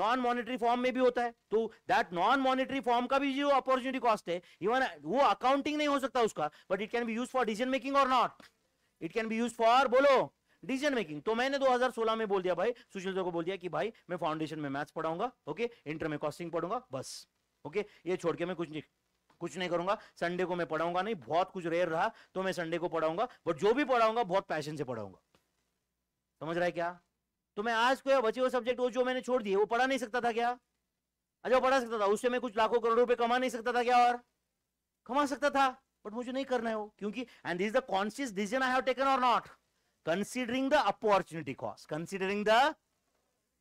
नॉन मॉनिटरी फॉर्म में भी होता है तो दैट नॉन मॉनिटरी फॉर्म का भी जो अपॉर्चुनिटी कॉस्ट है इवन वो अकाउंटिंग नहीं हो सकता उसका but it can be use for decision making और not it can be use for बोलो डिसीजन मेकिंग तो मैंने 2016 में बोल दिया भाई सुशील को बोल दिया कि भाई मैं फाउंडेशन में मैथ्स पढ़ाऊंगा ओके इंटर में कॉस्टिंग पढ़ूंगा बस ओके ये छोड़ के मैं कुछ नहीं कुछ नहीं करूंगा संडे को मैं पढ़ाऊंगा नहीं बहुत कुछ रेयर रहा तो मैं संडे को पढ़ाऊंगा बट जो भी पढ़ाऊंगा बहुत पैशन से पढ़ाऊंगा समझ रहा है क्या तो मैं आज को बचे हुए सब्जेक्ट वो जो मैंने छोड़ दिए वो पढ़ा नहीं सकता था क्या अच्छा वो पढ़ा सकता था उससे मैं कुछ लाखों करोड़ रुपए कमा नहीं सकता था क्या और कमा सकता था बट मुझे नहीं करना है वो क्योंकि and this the conscious decision I have taken or not considering the opportunity cost considering the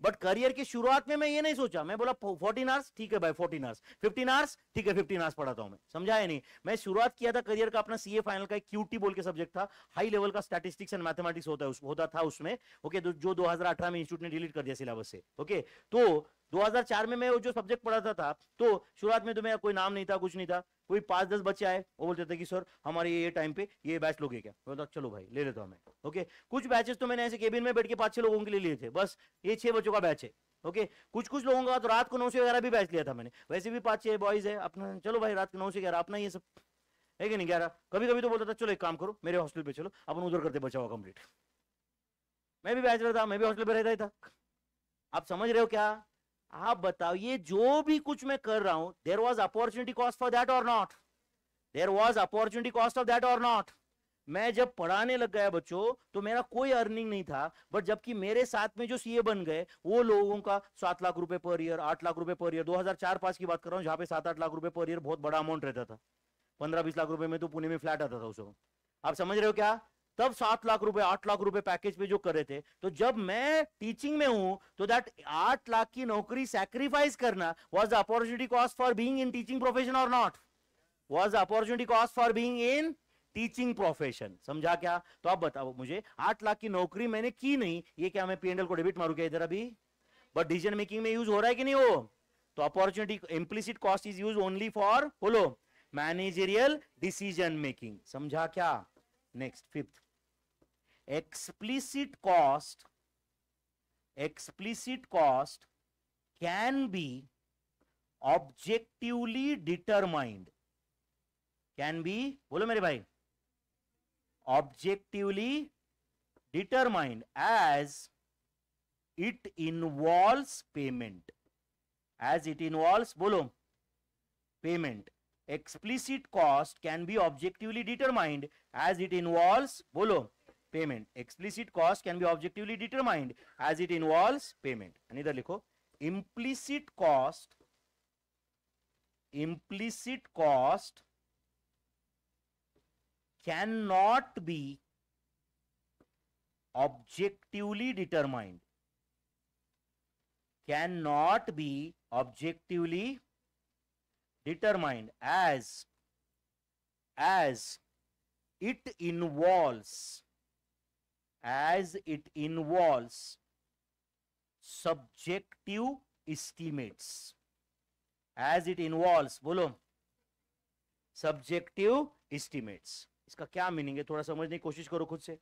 but career की शुरुआत में मैं ये नहीं सोचा मैं बोला फोर्टीन आवर्स ठीक है भाई फोर्टीन आवर्स फिफ्टीन आवर्स ठीक है फिफ्टीन आवर्स पढ़ाता हूं मैं समझाया नहीं मैं शुरुआत किया था करियर का अपना सीए फाइनल का एक क्यूटी बोल के सब्जेक्ट था हाई लेवल का स्टैटिस्टिक्स एंड मैथमेटिक्स होता है उस, होता था उसमें ओके okay, जो दो में इंस्टीट्यूट ने डिलीट कर दिया सिलेबस से ओके okay, तो 2004 में मैं वो जो सब्जेक्ट पढ़ाता था तो शुरुआत में तो मेरा कोई नाम नहीं था कुछ नहीं था कोई पांच दस बच्चे आए वो बोलते थे कि सर हमारे ये टाइम पे ये बैच लोगे क्या बोलता चलो भाई ले लेता हूँ मैं ओके कुछ बैचेस तो मैंने ऐसे केबिन में बैठ के पाँच छह लोगों के लिए लिए थे बस ये छह बच्चों का बैच है ओके कुछ कुछ लोगों का तो रात को नौ से ग्यारह भी बैच लिया था मैंने वैसे भी पाँच छह बॉयज है अपना चलो भाई रात को नौ से ग्यारह अपना ये सब है कि नहीं ग्यारह कभी कभी तो बोलता था चलो एक काम करो मेरे हॉस्टल पे चलो अपन उधर करते बचाओ कंप्लीट मैं भी रहा था मैं भी हॉस्टल पे रहता ही था आप समझ रहे हो क्या आप बताओ ये जो भी कुछ मैं कर रहा हूं there was opportunity cost for that और not there was opportunity cost of that और नॉट मैं जब पढ़ाने लग गया बच्चों तो मेरा कोई अर्निंग नहीं था बट जबकि मेरे साथ में जो सीए बन गए वो लोगों का सात लाख रुपए पर ईयर आठ लाख रुपए पर ईयर 2004 पास की बात कर रहा हूँ जहां पे सात आठ लाख रुपए पर ईयर बहुत बड़ा अमाउंट रहता था पंद्रह बीस लाख रुपए में तो पुणे में फ्लैट आता था उसको आप समझ रहे हो क्या तब सात लाख रुपए आठ लाख रुपए पैकेज पे जो कर रहे थे तो जब मैं टीचिंग में हूं तो दैट आठ लाख की नौकरी सैक्रिफाइस करना was the opportunity cost for being in teaching profession or not was the opportunity cost for being in teaching profession समझा क्या तो आप बताओ मुझे आठ लाख की नौकरी मैंने की नहीं ये क्या मैं पीएनएल को डेबिट मारू क्या इधर अभी बट डिसीजन मेकिंग में यूज हो रहा है कि नहीं हो तो opportunity implicit cost is use only for बोलो मैनेजेरियल डिसीजन मेकिंग समझा क्या Next, fifth, explicit cost, explicit cost can be objectively determined. Can be, बोलो मेरे भाई, objectively determined as it involves payment. As it involves, बोलो, payment explicit cost can be objectively determined as it involves bolo payment explicit cost can be objectively determined as it involves payment and idhar likho. implicit cost implicit cost cannot be objectively determined cannot be objectively determined as as it involves as it involves subjective estimates as it involves bolo subjective estimates इसका क्या meaning है थोड़ा समझने की कोशिश करो खुद से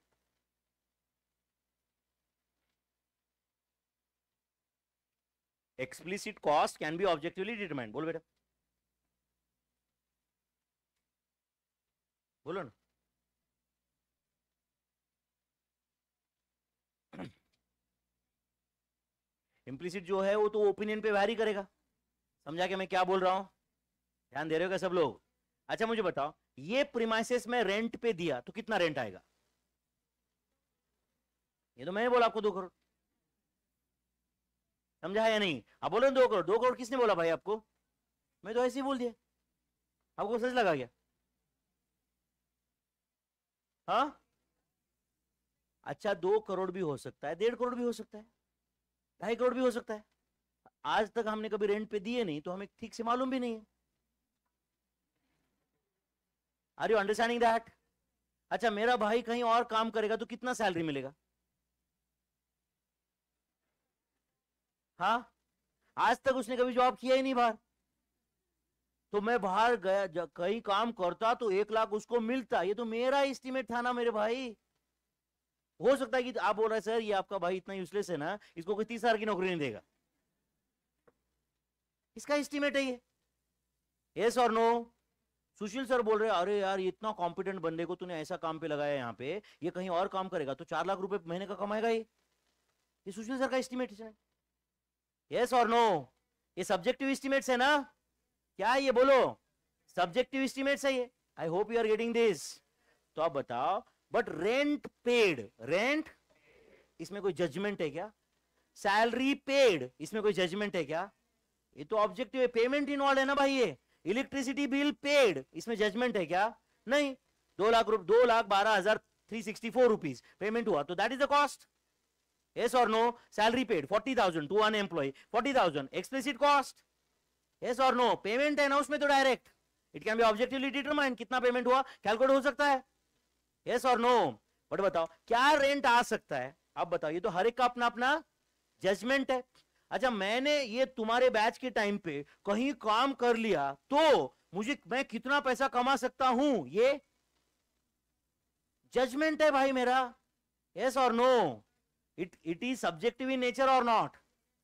explicit cost can be objectively determined बोल बेटा बोलो ना इम्प्लीसिट जो है वो तो ओपिनियन पे वैरी करेगा समझा के मैं क्या बोल रहा हूं ध्यान दे रहे हो क्या सब लोग अच्छा मुझे बताओ ये प्रीमाइसेस में रेंट पे दिया तो कितना रेंट आएगा ये तो मैंने बोला आपको दो करोड़ समझा या नहीं आप हाँ, बोलो दो करोड़ दो करोड़ किसने बोला भाई आपको मैं तो ऐसे ही बोल दिया आपको सच लगा गया हाँ अच्छा दो करोड़ भी हो सकता है डेढ़ करोड़ भी हो सकता है ढाई करोड़ भी हो सकता है आज तक हमने कभी रेंट पे दिए नहीं तो हमें ठीक से मालूम भी नहीं है आर यू अंडरस्टैंडिंग दैट अच्छा मेरा भाई कहीं और काम करेगा तो कितना सैलरी मिलेगा हाँ आज तक उसने कभी जॉब किया ही नहीं बाहर तो मैं बाहर गया कहीं काम करता तो एक लाख उसको मिलता ये तो मेरा इस्टीमेट था ना मेरे भाई हो सकता है कि आप बोल रहे सर ये आपका भाई इतना यूजलेस है ना इसको कोई तीस हजार की नौकरी नहीं देगा इसका एस्टिमेट है ये यस और नो सुशील सर बोल रहे अरे यार इतना कॉम्पिटेंट बंदे को तूने ऐसा काम पे लगाया यहाँ पे ये कहीं और काम करेगा तो चार लाख रुपए महीने का कमाएगा ये ये सुशील सर का इस्टीमेट है यस और नो ये सब्जेक्टिव इस्टीमेट है ना क्या है ये बोलो सब्जेक्टिव सही है I hope you are getting this तो आप बताओ बट रेंट पेड रेंट इसमें कोई जजमेंट है क्या सैलरी पेड इसमें कोई जजमेंट है क्या ये तो ऑब्जेक्टिव है पेमेंट इन्वॉल्व है ना भाई ये इलेक्ट्रिसिटी बिल पेड इसमें जजमेंट है क्या नहीं दो लाख रुपये दो लाख बारह हजार three sixty four rupees payment हुआ तो that is the cost or no salary paid forty thousand to to employ forty thousand explicit cost yes or no payment है ना उसमें तो direct it can be objectively determined कितना payment हुआ calculate हो सकता है yes or no बट बताओ क्या rent आ सकता है आप बताओ ये तो हर एक का अपना अपना जजमेंट है अच्छा मैंने ये तुम्हारे बैच के टाइम पे कहीं काम कर लिया तो मुझे मैं कितना पैसा कमा सकता हूं ये जजमेंट है भाई मेरा यस और no it it is subjective in nature or not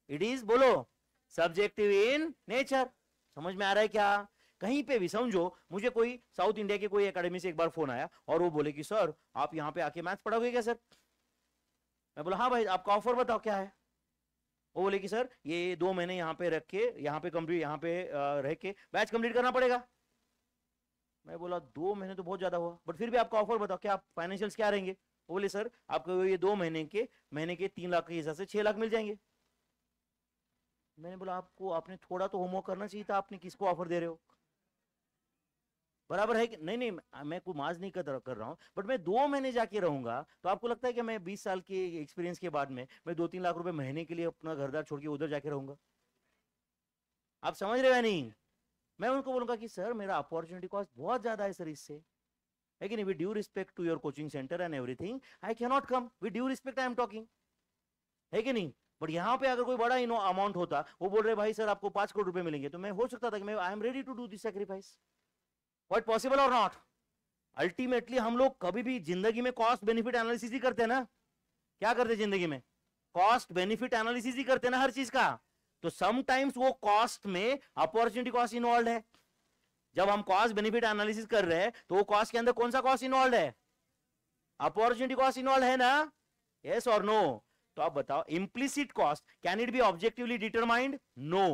it is बोलो सब्जेक्टिव इन नेचर समझ में आ रहा है क्या कहीं पे भी समझो मुझे कोई साउथ इंडिया के कोई एकेडमी से एक बार फोन आया और वो बोले कि सर आप यहाँ पे आके मैथ्स पढ़ाओगे क्या सर मैं बोला हाँ भाई आपका ऑफर बताओ क्या है वो बोले कि सर ये दो महीने यहाँ पे रख के यहाँ पे कम्प्लीट यहाँ पे रह के बैच कंप्लीट करना पड़ेगा मैं बोला दो महीने तो बहुत ज्यादा हुआ बट फिर भी आपका ऑफर बताओ क्या फाइनेंशियल क्या रहेंगे बोले सर आपको ये दो महीने के महीने के तीन लाख के हिसाब से छह लाख मिल जाएंगे मैंने बोला आपको आपने थोड़ा तो होमवर्क करना चाहिए था आपने किसको ऑफर दे रहे हो बराबर है कि नहीं नहीं मैं कोई माज नहीं कर, कर रहा हूँ बट मैं दो महीने जाके रहूंगा तो आपको लगता है कि मैं बीस साल के एक्सपीरियंस के बाद में मैं दो तीन लाख रुपए महीने के लिए अपना घरदार छोड़ के उधर जाके रहूंगा आप समझ रहे हो नहीं मैं उनको बोलूंगा कि सर मेरा अपॉर्चुनिटी कॉस्ट बहुत ज्यादा है सर इससे है कि नहीं with due respect to your coaching centre and everything I can not come with due respect I am talking है कि नहीं बट यहाँ पे अगर कोई बड़ा इनो अमाउंट होता वो बोल रहे भाई सर आपको पांच करोड़ रुपए मिलेंगे तो मैं हो सकता था कि मैं I am ready to do this sacrifice what possible or not ultimately हम लोग कभी भी जिंदगी में कॉस्ट बेनिफिट एनालिसिस ही करते हैं ना क्या करते जिंदगी में कॉस्ट बेनिफिट एनालिसिस ही करते ना हर चीज का तो समटाइम्स वो कॉस्ट में अपॉर्चुनिटी कॉस्ट इन्वॉल्व है जब हम कॉस्ट बेनिफिट एनालिसिस कर रहे हैं तो वो कॉस्ट के अंदर कौन सा कॉस्ट इन्वॉल्व है अपॉर्चुनिटी कॉस्ट इन्वॉल्व है ना यस और नो तो आप बताओ implicit cost can it be objectively determined no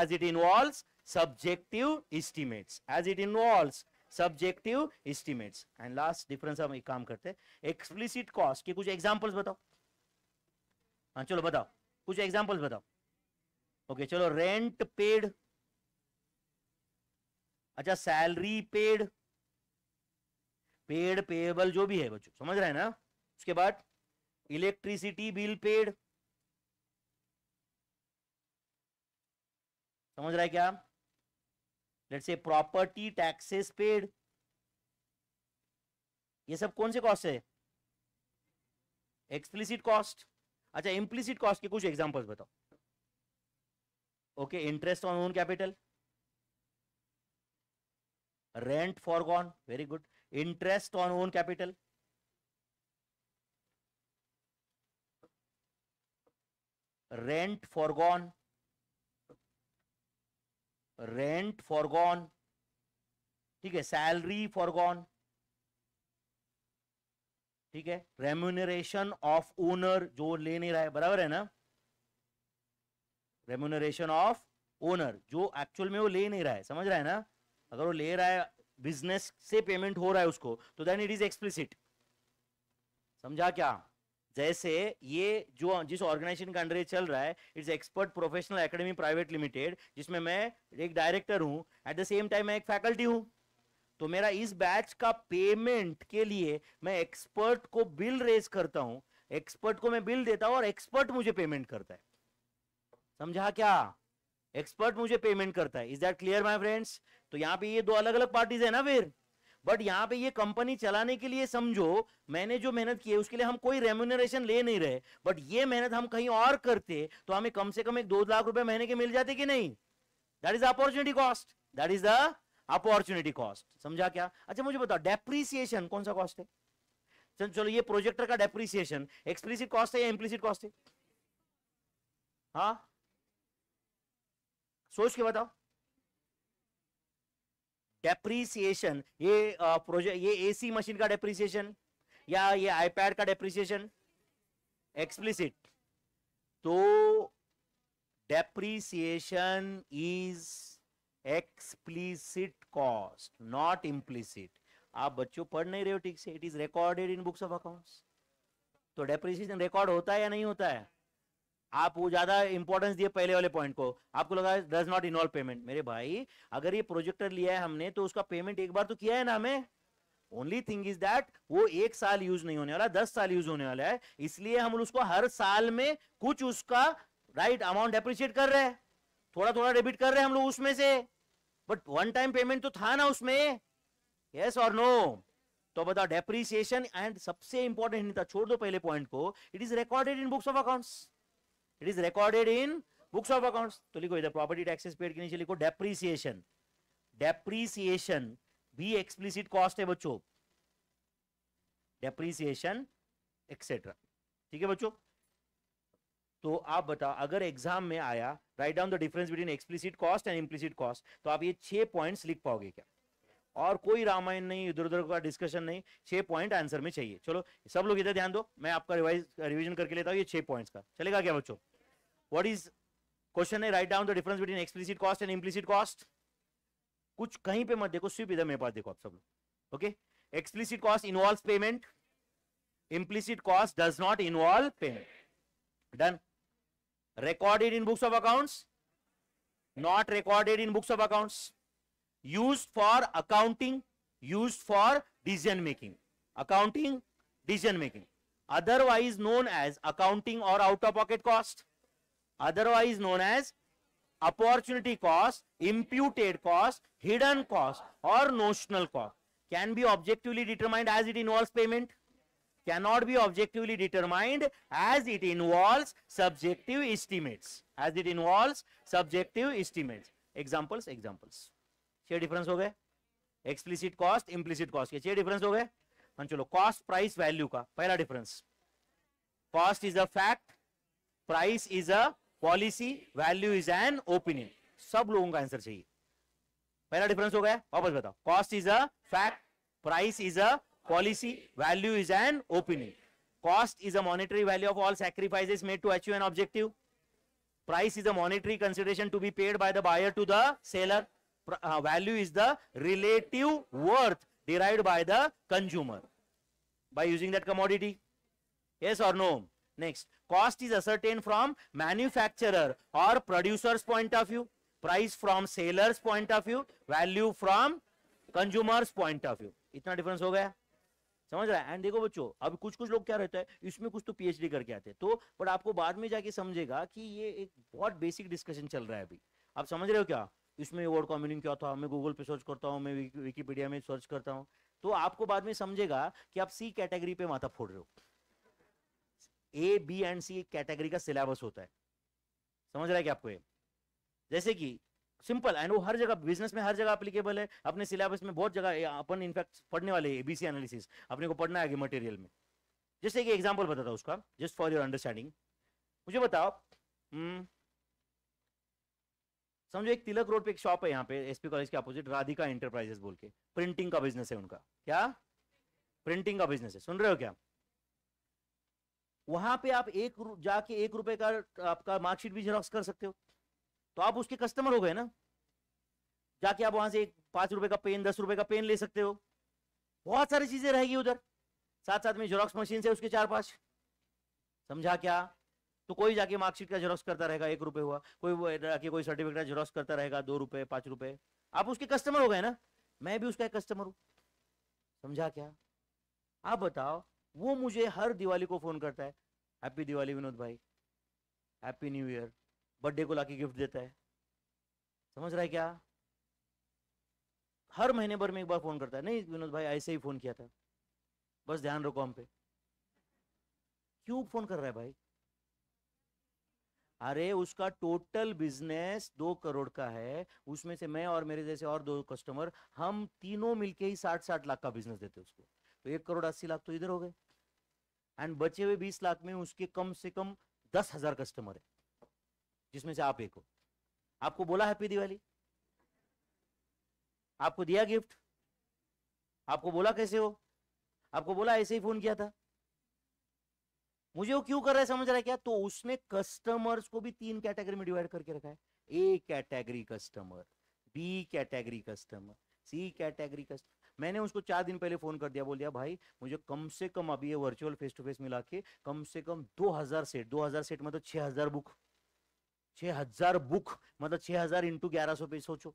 as it involve subjective estimates as it involve subjective estimates and last difference हम एक काम करते हैं एक्सप्लिसिट कॉस्ट के कुछ एग्जाम्पल्स बताओ हाँ चलो बताओ कुछ एग्जाम्पल्स बताओ ओके okay, चलो रेंट पेड अच्छा सैलरी पेड पेड पेबल जो भी है बच्चों समझ रहे हैं ना उसके बाद इलेक्ट्रिसिटी बिल पेड समझ रहा है क्या लेट से प्रॉपर्टी टैक्सेस पेड ये सब कौन से कॉस्ट है एक्सप्लिसिट कॉस्ट अच्छा इम्प्लिसिट कॉस्ट के कुछ एग्जांपल्स बताओ okay interest on own capital rent forgone very good interest on own capital gone rent forgone ठीक है सैलरी फॉरगॉन ठीक है रेम्यूनरेशन ऑफ ओनर जो ले नहीं रहा है बराबर है ना रेम्यूनरेशन ऑफ ओनर जो एक्चुअल में वो ले नहीं रहा है समझ रहा है ना अगर वो ले रहा है बिजनेस से पेमेंट हो रहा है उसको तो देन इट इज एक्सप्लिसिट समझा क्या जैसे ये जो जिस ऑर्गेनाइजेशन का अंडर ये चल रहा है it's expert professional academy private limited जिसमें मैं एक डायरेक्टर हूँ एट द सेम टाइम मैं एक फैकल्टी हूँ तो मेरा इस बैच का पेमेंट के लिए मैं एक्सपर्ट को बिल रेज करता हूँ एक्सपर्ट को मैं बिल देता हूँ और एक्सपर्ट मुझे पेमेंट करता है समझा क्या एक्सपर्ट मुझे पेमेंट करता है is that clear my friends तो यहाँ पे ये दो अलग अलग पार्टीज है ना फिर बट यहाँ पे ये कंपनी चलाने के लिए समझो मैंने जो मेहनत की है उसके लिए हम कोई रेम्यूनरेशन ले नहीं रहे बट ये मेहनत हम कहीं और करते तो हमें कम से कम एक दो लाख रुपए महीने के मिल जाते कि नहीं that is opportunity cost that is the opportunity cost समझा क्या अच्छा मुझे बताओ डेप्रीसिएशन कौन सा कॉस्ट है चलो ये प्रोजेक्टर का डेप्रिसिएशन एक्सप्लिसिट कॉस्ट है या इम्प्लिसिट कॉस्ट है हाँ सोच के बताओ डेप्रीसिएशन ये प्रोजेक्ट ये एसी मशीन का डेप्रीसिएशन या ये आईपैड का डेप्रीसिएशन एक्सप्लिसिट तो depreciation is explicit cost not implicit आप बच्चों पढ़ नहीं रहे हो ठीक से it is recorded in books of accounts तो डेप्रीसिएशन रिकॉर्ड होता है या नहीं होता है आप वो ज्यादा इंपॉर्टेंस दिए पहले वाले पॉइंट को आपको लगा डज नॉट इन्वॉल्व पेमेंट मेरे भाई अगर ये प्रोजेक्टर लिया है हमने तो उसका पेमेंट एक बार तो किया है ना हमें ओनली थिंग इज दैट वो एक साल यूज नहीं होने वाला दस साल यूज होने वाला है इसलिए हम उसको हर साल में कुछ उसका राइट अमाउंट अप्रिशिएट कर रहे हैं थोड़ा थोड़ा डेबिट कर रहे हैं हम लोग उसमें से बट वन टाइम पेमेंट तो था ना उसमें यस और नो तो बताओ डेप्रिसिएशन एंड सबसे इंपॉर्टेंट था छोड़ दो पहले पॉइंट को it is recorded in books of accounts it is recorded in books of accounts तो लिखो इधर प्रॉपर्टी टैक्सेस पेड के नीचे लिखो डेप्रीसिएशन डेप्रीसिएशन भी एक्सप्लिसिट कॉस्ट है बच्चों डेप्रीसिएशन एक्सेट्रा ठीक है बच्चों तो आप बताओ अगर एग्जाम में आया write down the difference between explicit cost and implicit cost तो आप ये छह पॉइंट्स लिख पाओगे क्या और कोई रामायण नहीं इधर उधर का डिस्कशन नहीं छह पॉइंट आंसर में चाहिए चलो सब लोग इधर ध्यान दो मैं आपका रिवाइज रिविजन करके लेता हूँ ये छह पॉइंट्स का चलेगा क्या बच्चों व्हाट इज क्वेश्चन है write down the difference between explicit cost and implicit cost कुछ कहीं पे मत देखो स्वीप इधर मेरे पास देखो आप सब लोग okay explicit cost involve payment implicit cost does not involve payment done recorded in books of accounts not recorded in books of accounts use for accounting use for decision making accounting decision making otherwise known as accounting or out of pocket cost otherwise known as opportunity cost, imputed cost, hidden cost or notional cost can be objectively determined as it involves payment cannot be objectively determined as it involves subjective estimates as it involves subjective estimates examples examples क्या difference हो गए explicit cost implicit cost के क्या difference हो गए मान चलो cost price value का पहला difference cost is a fact price is a policy value is an opinion सब लोगों का आंसर चाहिए पहला डिफरेंस हो गया वापस बताओ cost is a fact price is a policy value is an opinion cost is a monetary value of all sacrifices made to achieve an objective price is a monetary consideration to be paid by the buyer to the seller value is the relative worth derive by the consumer by using that commodity yes or no next cost is ascertain from manufacturer or producers point of view price from sellers point of view value from consumers point of view इतना difference हो गया समझ रहा है and देखो बच्चों अब कुछ कुछ लोग क्या रहता है इसमें कुछ तो पीएचडी करके आते हैं तो बट आपको बाद में जाके समझेगा कि ये एक बहुत बेसिक डिस्कशन चल रहा है अभी आप समझ रहे हो क्या इसमें वर्ड कॉम्बिनिंग क्या था मैं गूगल पे सर्च करता हूँ मैं विकीपीडिया में सर्च करता हूँ तो आपको बाद में समझेगा कि आप सी कैटेगरी पे माथा फोड़ रहे हो A B and C category का सिलेबस होता है समझ रहा है क्या आपको ये जैसे कि सिंपल एंड वो हर जगह बिजनेस में हर जगह अप्लीकेबल है अपने सिलेबस में बहुत जगह अपन इनफैक्ट पढ़ने वाले हैं एबीसी एनालिसिस अपने को पढ़ना है मटेरियल में जैसे कि एग्जाम्पल बताता उसका जस्ट फॉर योर अंडरस्टैंडिंग मुझे बताओ हम्म, समझो एक तिलक रोड पे एक शॉप है यहाँ पे एसपी कॉलेज के अपोजिट राधिका एंटरप्राइजेस बोल के प्रिंटिंग का बिजनेस है उनका क्या प्रिंटिंग का बिजनेस है सुन रहे हो क्या वहां पे आप एक जाके एक रुपए का आपका मार्कशीट भी जेरोक्स कर सकते हो तो आप उसके कस्टमर हो गए ना जाके आप वहां से एक पांच रुपए का पेन दस रुपए का पेन ले सकते हो बहुत सारी चीजें रहेगी उधर साथ साथ में जेरोक्स मशीन से उसके चार पांच समझा क्या तो कोई जाके मार्कशीट का जेरोक्स करता रहेगा एक रुपए हुआ कोई जाके कोई सर्टिफिकेट का जेरोक्स करता रहेगा दो रुपए पांच रुपए आप उसके कस्टमर हो गए ना मैं भी उसका एक कस्टमर हूं समझा क्या आप बताओ वो मुझे हर दिवाली को फ़ोन करता है हैप्पी दिवाली विनोद भाई हैप्पी न्यू ईयर बर्थडे को लाके गिफ्ट देता है समझ रहा है क्या हर महीने भर में एक बार फ़ोन करता है नहीं विनोद भाई ऐसे ही फ़ोन किया था बस ध्यान रखो हम पे क्यों फ़ोन कर रहा है भाई अरे उसका टोटल बिजनेस दो करोड़ का है उसमें से मैं और मेरे जैसे और दो कस्टमर हम तीनों मिलके ही साठ साठ लाख का बिजनेस देते उसको तो एक करोड़ अस्सी लाख तो इधर हो गए एंड बचे हुए बीस लाख में उसके कम से कम दस हजार कस्टमर है जिसमें से आप एक हो आपको बोला हैप्पी दिवाली आपको दिया गिफ्ट आपको बोला कैसे हो आपको बोला ऐसे ही फोन किया था मुझे वो क्यों कर रहा है समझ रहा है क्या तो उसने कस्टमर्स को भी तीन कैटेगरी में डिवाइड करके रखा है A category customer B category customer C category customer मैंने उसको चार दिन पहले फ़ोन कर दिया बोल दिया भाई मुझे कम से कम अभी ये वर्चुअल फेस टू फेस मिला के कम से कम दो हज़ार सेट दो हज़ार सेट मतलब छह हज़ार बुक छह हज़ार बुक मतलब छह हज़ार इंटू ग्यारह सौ पेज सोचो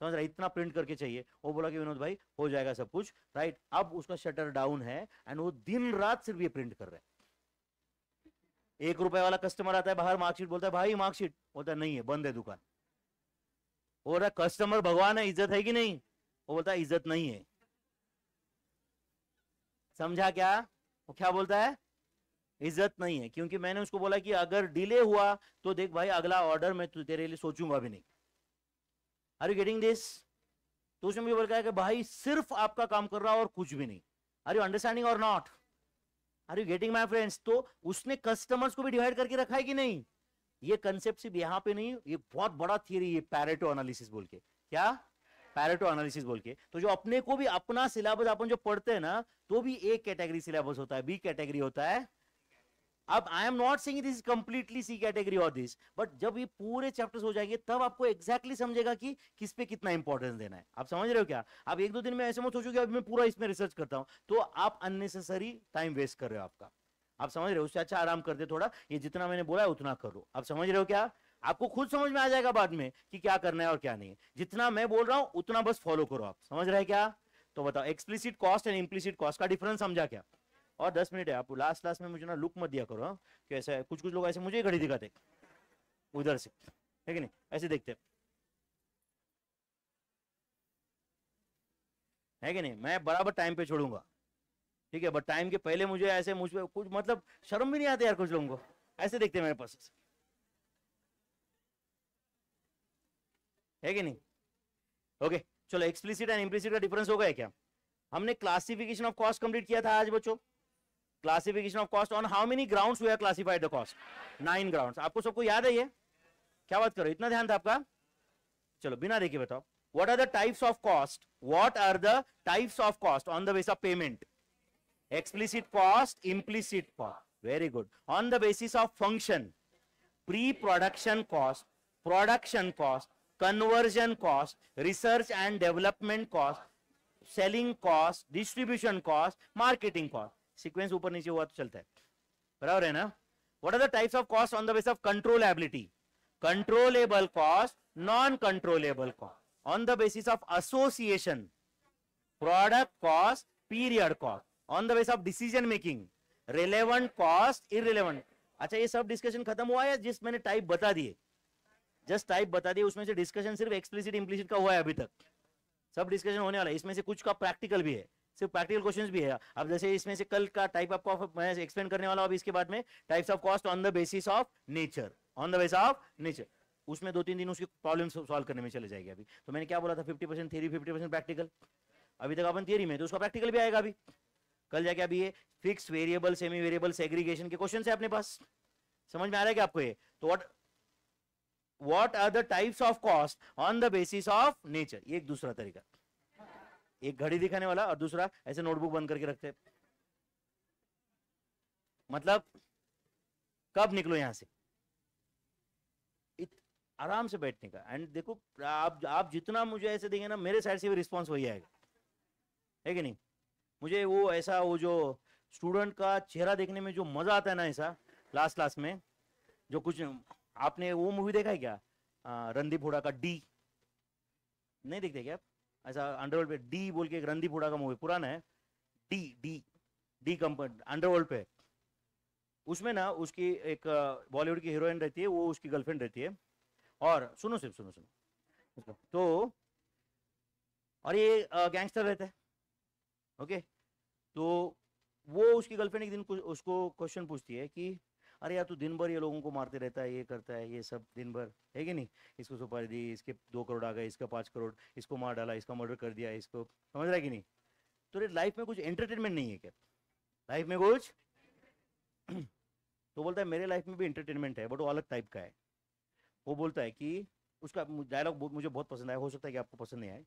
समझ रहा इतना प्रिंट करके चाहिए वो बोला कि विनोद भाई हो जाएगा सब कुछ राइट अब उसका शटर डाउन है एंड वो दिन रात सिर्फ ये प्रिंट कर रहे हैं एक रुपए वाला कस्टमर आता है बाहर मार्कशीट बोलता है भाई मार्कशीट बोलता है नहीं है बंद है दुकान और कस्टमर भगवान है इज्जत है कि नहीं वो बोलता है इज्जत नहीं है समझा क्या वो क्या बोलता है इज्जत नहीं है क्योंकि मैंने उसको बोला कि अगर डिले हुआ तो देख भाई अगला ऑर्डर मैं तो तेरे लिए सोचूंगा भी नहीं आर यू गेटिंग दिस तो उसने मुझे बोला कि भाई सिर्फ आपका काम कर रहा और कुछ भी नहीं are you understanding or not are you getting my friends तो उसने कस्टमर्स को भी डिवाइड करके रखा है कि नहीं ये कंसेप्ट सिर्फ यहाँ पे नहीं ये बहुत बड़ा थियरी ये पैरेटो एनालिसिस बोल के क्या पैरेटो एनालिसिस बोल के तो जो अपने को भी अपना सिलेबस अपन जो पढ़ते हैं ना तो भी ए कैटेगरी सिलेबस होता है बी कैटेगरी होता है अब I am not saying this completely C category or this but जब ये पूरे चैप्टर्स हो जाएंगे तब आपको एग्जैक्टली exactly समझेगा कि किस पे कितना इंपॉर्टेंस देना है आप समझ रहे हो क्या आप एक दो दिन में ऐसे मत सोचो कि अभी मैं पूरा इसमें रिसर्च करता हूं तो आप अननेसेसरी टाइम वेस्ट कर रहे हो आपका आप समझ रहे हो उससे अच्छा आराम कर दे थोड़ा ये जितना मैंने बोला है उतना करो आप समझ रहे हो क्या आपको खुद समझ में आ जाएगा बाद में कि क्या करना है और क्या नहीं जितना मैं बोल रहा हूं उतना बस फॉलो करो आप समझ रहे क्या तो बताओ explicit cost and implicit cost का डिफरेंस समझा क्या और दस मिनट है आप लास्ट लास्ट में मुझे ना लुक मत दिया करो हाँ। कि ऐसा कुछ कुछ लोग ऐसे मुझे घड़ी दिखाते उधर से ठीक है कि नहीं ऐसे देखते है कि नहीं मैं बराबर टाइम पे छोड़ूंगा ठीक है बट टाइम के पहले मुझे ऐसे मुझ पर कुछ मतलब शर्म भी नहीं आती यार कुछ लोगों को ऐसे देखते मेरे पास है कि नहीं ओके चलो एक्सप्लिसिट एंड इम्प्लिसिट का डिफरेंस होगा क्या हमने क्लासिफिकेशन ऑफ कॉस्ट कंप्लीट किया था आज बच्चों classification of cost on how many grounds we are classified the cost nine grounds आपको सबको याद है ये क्या बात करो इतना ध्यान था आपका चलो बिना देखे बताओ what are the types of cost what are the types of cost on the base of payment explicit cost implicit cost very good on the basis of function pre production cost production cost conversion cost research and development cost selling cost distribution cost marketing cost sequence ऊपर नीचे हुआ तो चलता है बराबर है ना what are the types of cost on the base of controllability controllable cost non controllable cost on the basis of association product cost period cost on the base of decision making relevant cost irrelevant अच्छा ये सब discussion खत्म हुआ है जिस मैंने type बता दिए जस्ट टाइप बता दिए उसमें से डिस्कशन सिर्फ एक्सप्लिसिट इम्प्लिसिट का हुआ है अभी तक सब डिस्कशन होने वाला है इसमें से कुछ का प्रैक्टिकल भी है सिर्फ प्रैक्टिकल क्वेश्चन भी है अब जैसे इसमें से कल का टाइप आपको मैं एक्सप्लेन करने वाला हूँ अब इसके बाद में types of cost on the basis of nature on the base of nature उसमें दो तीन दिन उसकी प्रॉब्लम सॉल्व करने में चले जाएगी अभी तो मैंने क्या बोला था fifty percent theory fifty percent practical अभी तक अपन थियरी में तो उसका प्रैक्टिकल भी आएगा अभी कल जाके अभी ये fix variable semi variable segregation के क्वेश्चन है अपने पास समझ में आ रहा है क्या आपको ये तो what what are the types of cost on the basis of nature एक दूसरा तरीका एक घड़ी दिखाने वाला और दूसरा ऐसे नोटबुक बंद करके रखते मतलब कब निकलो यहां से आराम से बैठने का एंड देखो आप आप जितना मुझे ऐसे देंगे ना मेरे साइड से भी रिस्पॉन्स वही आएगा है कि नहीं मुझे वो ऐसा वो जो स्टूडेंट का चेहरा देखने में जो मजा आता है ना ऐसा लास्ट क्लास में जो कुछ आपने वो मूवी देखा है क्या रणदीप हुडा का डी नहीं देखते क्या ऐसा अंडरवर्ल्ड पे डी बोल के एक रणदीप हुडा का मूवी पुराना है D D D company underworld पे उसमें ना उसकी एक बॉलीवुड की हीरोइन रहती है वो उसकी गर्लफ्रेंड रहती है और सुनो सिर्फ सुनो सुनो तो और ये गैंगस्टर रहता है ओके तो वो उसकी गर्लफ्रेंड एक दिन उसको क्वेश्चन पूछती है कि अरे यार तू दिन भर ये लोगों को मारते रहता है ये करता है ये सब दिन भर है कि नहीं इसको सुपारी दी इसके दो करोड़ आ गए इसका पाँच करोड़ इसको मार डाला इसका मर्डर कर दिया इसको समझ रहा है कि नहीं तो रे लाइफ में कुछ एंटरटेनमेंट नहीं है क्या लाइफ में कुछ तो बोलता है मेरे लाइफ में भी एंटरटेनमेंट है बट वो अलग टाइप का है वो बोलता है कि उसका डायलॉग मुझे बहुत पसंद आया हो सकता है कि आपको पसंद नहीं आए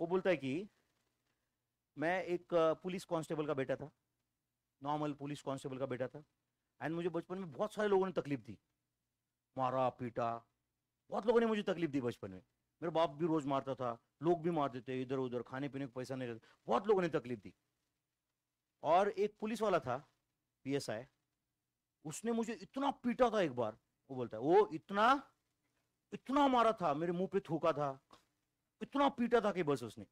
वो बोलता है कि मैं एक पुलिस कांस्टेबल का बेटा था नॉर्मल पुलिस कांस्टेबल का बेटा था एंड मुझे बचपन में बहुत सारे लोगों ने तकलीफ दी मारा पीटा बहुत लोगों ने मुझे तकलीफ दी बचपन में मेरा बाप भी रोज मारता था लोग भी मारते थे इधर उधर खाने पीने का पैसा नहीं रहता बहुत लोगों ने तकलीफ दी और एक पुलिस वाला था पी उसने मुझे इतना पीटा था एक बार वो बोलता है वो इतना इतना मारा था मेरे मुंह पे थूका था इतना पीटा था कि बस उसने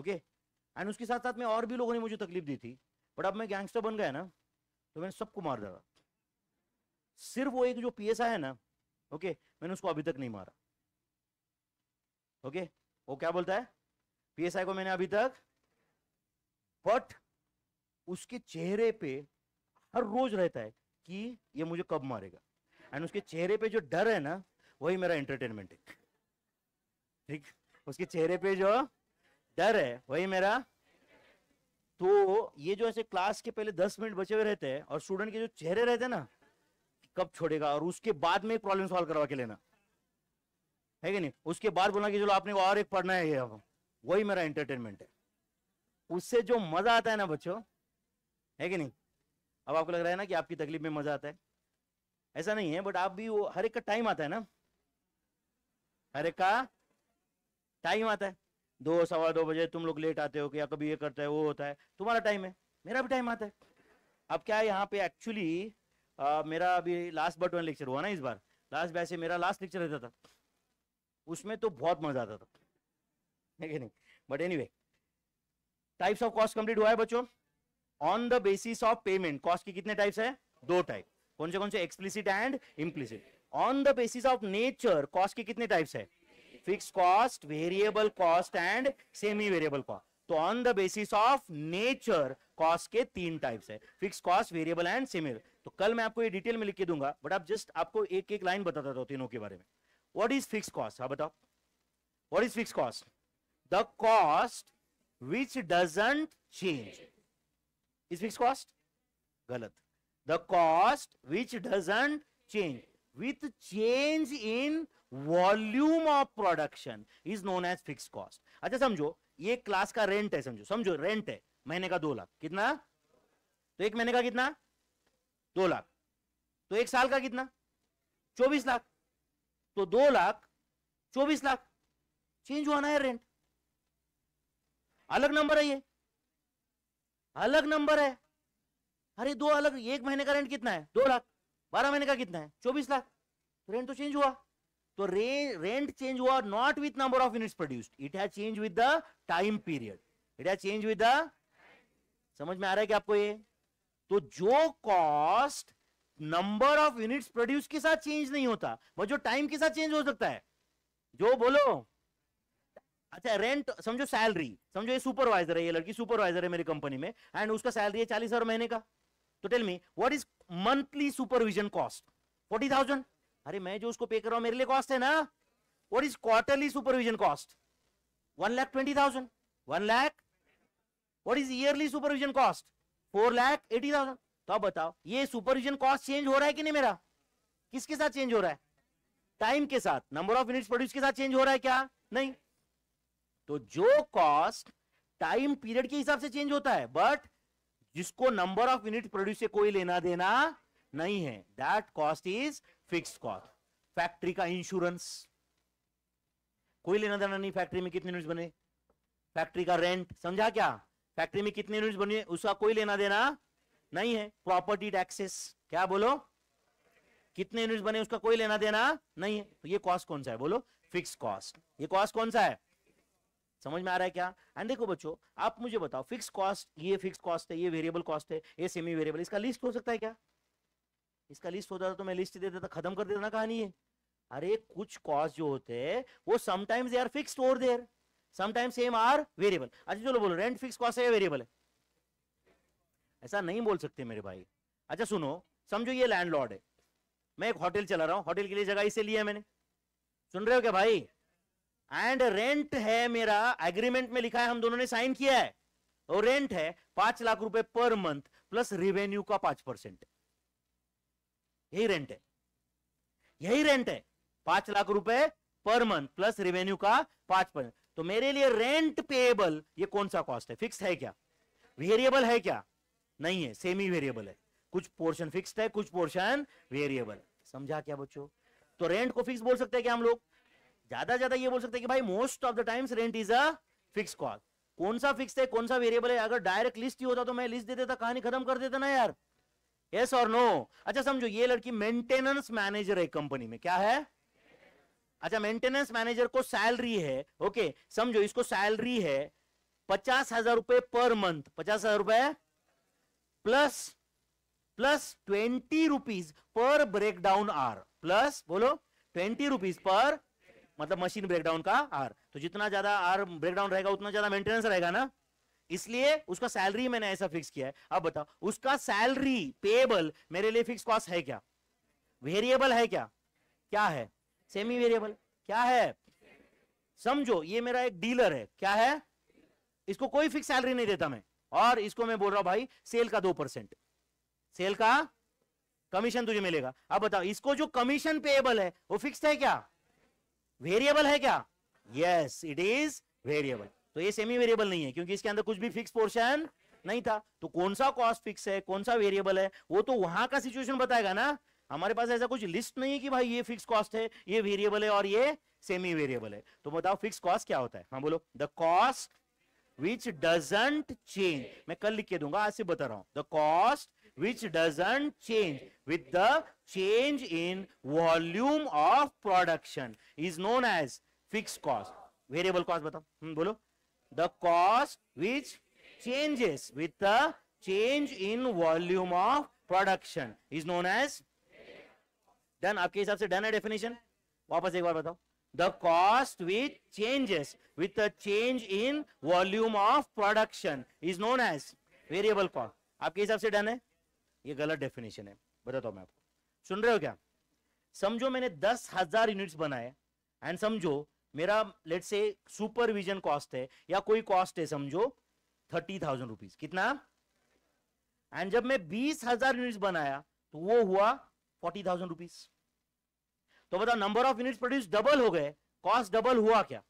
ओके एंड उसके साथ साथ में और भी लोगों ने मुझे तकलीफ दी थी बट अब मैं गैंगस्टर बन गया ना तो मैंने सबको मार डाला सिर्फ वो एक जो पीएस है ना ओके मैंने उसको अभी तक नहीं मारा ओके वो क्या बोलता है पीएसआई को मैंने अभी तक बट उसके चेहरे पे हर रोज रहता है कि ये मुझे कब मारेगा एंड उसके चेहरे पे जो डर है ना वही मेरा एंटरटेनमेंट है ठीक उसके चेहरे पे जो डर है वही मेरा तो ये जो ऐसे क्लास के पहले दस मिनट बचे हुए रहते हैं और स्टूडेंट के जो चेहरे रहते हैं ना कब छोड़ेगा और उसके बाद में प्रॉब्लम सॉल्व करवा के लेना है कि नहीं उसके बाद बोलना कि चलो आपने और एक पढ़ना है ये अब वही मेरा एंटरटेनमेंट है उससे जो मजा आता है ना बच्चों है कि नहीं अब आपको लग रहा है ना कि आपकी तकलीफ में मजा आता है ऐसा नहीं है बट आप भी वो हर एक का टाइम आता है ना हर एक का टाइम आता है दो सवा दो बजे तुम लोग लेट आते हो या कभी ये करता है वो होता है तुम्हारा टाइम है मेरा भी टाइम आता है अब क्या यहाँ पे एक्चुअली आ, मेरा अभी लास्ट बट वन लेक्चर हुआ ना इस बार लास्ट बैच से मेरा लास्ट लेक्चर रहता था उसमें तो बहुत मजा आता था है नहीं but any types of cost complete हुआ है बच्चों on the basis of payment cost की कितने टाइप्स है दो टाइप कौन से कौन से explicit and implicit on the basis of nature cost के कितने टाइप्स है fix cost variable cost and semi variable cost तो on the basis of nature cost के तीन टाइप्स है fix cost variable and semi तो कल मैं आपको ये डिटेल में लिख के दूंगा बट आप जस्ट आपको एक एक लाइन बताता था तीनों के बारे में वॉट इज फिक्स कॉस्ट हाँ बताओ what is fix cost the cost which doesn't change is fix cost गलत the cost which doesn't change with change in volume of production is known as fixed cost. अच्छा समझो ये class का rent है समझो समझो रेंट है महीने का दो लाख कितना तो एक महीने का कितना दो लाख तो एक साल का कितना चौबीस लाख तो दो लाख चौबीस लाख चेंज ना है रेंट अलग नंबर है ये अलग नंबर है अरे दो अलग एक महीने का रेंट कितना है दो लाख बारह महीने का कितना है चौबीस लाख तो रेंट तो चेंज हुआ तो रे रेंट चेंज हुआ not with number of units produced it has change with the time period it has change with the समझ में आ रहा है कि आपको ये तो जो cost number of units produce के साथ चेंज नहीं होता वह जो टाइम के साथ चेंज हो सकता है जो बोलो अच्छा रेंट समझो सैलरी समझो ये सुपरवाइजर है ये लड़की सुपरवाइजर है मेरी कंपनी में एंड उसका सैलरी है चालीस हजार महीने का तो tell me what is monthly supervision cost forty thousand अरे मैं जो उसको पे कर रहा हूं मेरे लिए कॉस्ट है ना what is quarterly supervision cost one lakh twenty thousand one lakh what is yearly supervision cost four lakh eighty thousand तो अब बताओ ये सुपरविजन कॉस्ट चेंज हो रहा है कि नहीं मेरा किसके साथ चेंज हो रहा है टाइम के साथ नंबर ऑफ यूनिट प्रोड्यूस के साथ चेंज हो रहा है क्या नहीं तो जो कॉस्ट टाइम पीरियड के हिसाब से चेंज होता है बट जिसको नंबर ऑफ यूनिट प्रोड्यूस से कोई लेना देना नहीं है that cost is fix cost factory का इंश्योरेंस कोई लेना देना नहीं फैक्ट्री में कितने यूनिट बने फैक्ट्री का रेंट समझा क्या फैक्ट्री में कितने यूनिट बनी है उसका कोई लेना देना नहीं है प्रॉपर्टी टैक्सेस क्या बोलो कितने यूनिट बने उसका कोई लेना देना नहीं है तो ये कॉस्ट कौन सा है बोलो फिक्स कॉस्ट ये कॉस्ट कौन सा है समझ में आ रहा है क्या एंड देखो बच्चों आप मुझे बताओ फिक्स कॉस्ट ये फिक्स कॉस्ट है ये वेरिएबल कॉस्ट है ये सेमी वेरिएबल इसका लिस्ट हो सकता है क्या इसका लिस्ट होता तो मैं लिस्ट दे देता खत्म कर देता ना कहानी है अरे कुछ कॉस्ट जो होते हैं वो समटाइम्स दे आर फिक्स्ड और there sometime same are variable अच्छा चलो बोलो रेंट फिक्स कॉस्ट है या वेरिएबल है ऐसा नहीं बोल सकते मेरे भाई अच्छा सुनो समझो ये लैंडलॉर्ड है मैं एक होटल चला रहा हूँ होटल के लिए जगह इसे लिया मैंने सुन रहे हो क्या भाई एंड रेंट है मेरा एग्रीमेंट में लिखा है हम दोनों ने साइन किया है और रेंट है पांच लाख रुपए पर मंथ प्लस रिवेन्यू का पांच परसेंट यही रेंट है यही रेंट है पांच लाख रुपए पर मंथ प्लस रिवेन्यू का पांच परसेंट तो मेरे लिए रेंट पेएबल ये कौन सा कॉस्ट है फिक्स है क्या वेरिएबल है क्या नहीं है सेमी वेरिएबल है कुछ पोर्शन फिक्स है कुछ पोर्शन वेरिएबल समझा क्या बच्चों तो रेंट को फिक्स बोल सकते हैं क्या हम लोग ज्यादा ज्यादा ये बोल सकते हैं कि भाई most of the times rent is a fix cost कौन सा फिक्स है कौन सा वेरिएबल है अगर डायरेक्ट लिस्ट ही होता तो मैं लिस्ट दे देता कहानी खत्म कर देता ना यार यस और नो अच्छा समझो ये लड़की मेंटेनेंस मैनेजर है कंपनी में क्या है अच्छा मेंटेनेंस मैनेजर को सैलरी है ओके समझो इसको सैलरी है पचास हजार रुपए पर मंथ पचास हजार रुपए plus plus twenty rupees per breakdown are plus बोलो ट्वेंटी रुपीज पर मतलब मशीन ब्रेकडाउन का आर तो जितना ज्यादा आर ब्रेकडाउन रहेगा उतना ज्यादा मेंटेनेंस रहेगा ना इसलिए उसका सैलरी मैंने ऐसा फिक्स किया है अब बताओ उसका सैलरी पेबल मेरे लिए फिक्स कॉस्ट है क्या वेरिएबल है क्या क्या है सेमी वेरिएबल क्या है समझो ये मेरा एक डीलर है क्या है इसको कोई फिक्स सैलरी नहीं देता मैं और इसको मैं बोल रहा हूं भाई सेल का दो परसेंट सेल का कमीशन तुझे मिलेगा अब बताओ इसको जो कमीशन पेएबल है वो फिक्स है क्या वेरिएबल है क्या यस इट इज वेरिएबल तो ये सेमी वेरिएबल नहीं है क्योंकि इसके अंदर कुछ भी फिक्स पोर्शन नहीं था तो कौन सा कॉस्ट फिक्स है कौन सा वेरिएबल है वो तो वहां का सिचुएशन बताएगा ना हमारे पास ऐसा कुछ लिस्ट नहीं है कि भाई ये फिक्स कॉस्ट है ये वेरिएबल है और ये सेमी वेरिएबल है तो बताओ फिक्स कॉस्ट क्या होता है हाँ बोलो the cost which doesn't change मैं कल लिख के दूंगा आज से बता रहा हूं the cost which doesn't change with the change in volume of production is known as fix cost variable cost बताओ हम हम्म, बोलो the cost which changes with the change in volume of production is known as done आपके हिसाब से done है definition वापस एक बार बताओ the cost with changes with a change in volume of production is known as variable cost आपके हिसाब से डन है ये गलत डेफिनेशन है बताता हूं मैं आपको सुन रहे हो क्या समझो मैंने दस हजार यूनिट्स बनाए एंड समझो मेरा लेट से सुपरविजन कॉस्ट है या कोई कॉस्ट है समझो थर्टी थाउजेंड रुपीज कितना एंड जब मैं बीस हजार यूनिट्स बनाया तो वो हुआ फोर्टी थाउजेंड रुपीज तो बता number of unit produce double हो गए कॉस्ट डबल हुआ क्या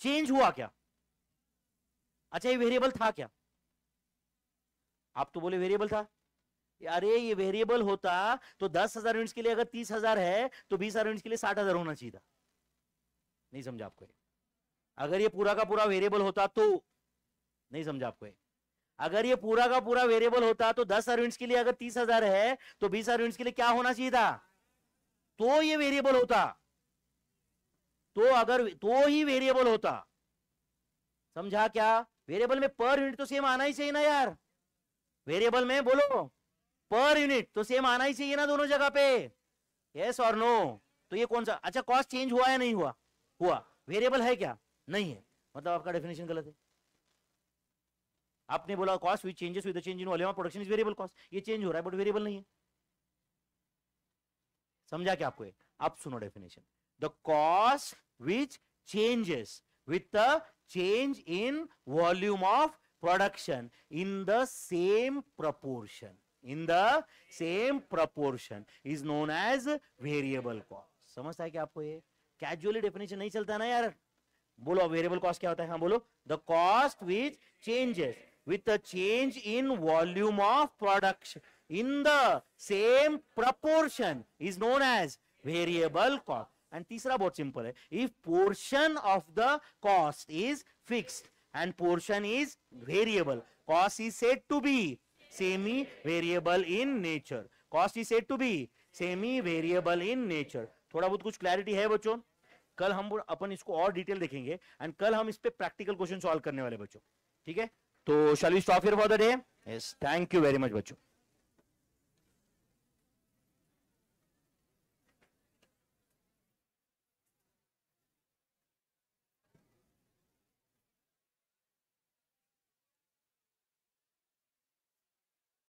चेंज हुआ क्या अच्छा ये वेरिएबल था क्या आप तो बोले वेरिएबल था अरे ये वेरिएबल होता तो दस हजार यूनिट्स के लिए अगर तीस हजार है तो बीस हजार यूनिट्स के लिए साठ हजार होना चाहिए था नहीं समझा आपको ये अगर ये पूरा का पूरा वेरिएबल होता तो नहीं समझा आपको ये अगर ये पूरा का पूरा वेरिएबल होता तो दस सर्वेंट्स के लिए अगर तीस हजार है तो बीस सर्वेंट्स के लिए क्या होना चाहिए था तो ये वेरिएबल होता तो अगर तो ही वेरिएबल होता समझा क्या वेरिएबल में पर यूनिट तो सेम आना ही चाहिए ना यार वेरिएबल में बोलो पर यूनिट तो सेम आना ही चाहिए ना दोनों जगह पे यस और नो तो ये कौन सा अच्छा कॉस्ट चेंज हुआ या नहीं हुआ हुआ वेरिएबल है क्या नहीं है मतलब आपका डेफिनेशन गलत है आपने बोला cost which changes with change in volume production is variable cost ये चेंज हो रहा है बट वेरिएबल नहीं है समझा क्या आपको आप सुनो definition the cost which changes with the change in volume of production in the same proportion in the same proportion is known as variable cost समझता है क्या आपको ये कैजुअली डेफिनेशन नहीं चलता ना यार बोलो वेरिएबल कॉस्ट क्या होता है हाँ बोलो the cost which changes with a change in volume of production in the same proportion is known as variable cost. And tisra bahut simple hai If portion of the cost is fixed and portion is variable, cost is said to be semi-variable in nature. Cost is said to be semi-variable in nature. थोड़ा बहुत कुछ clarity है बच्चों कल हम अपन इसको और detail देखेंगे एंड कल हम इस पे प्रैक्टिकल क्वेश्चन सॉल्व करने वाले बच्चों ठीक है तो shall stop for the day yes thank you very much बच्चों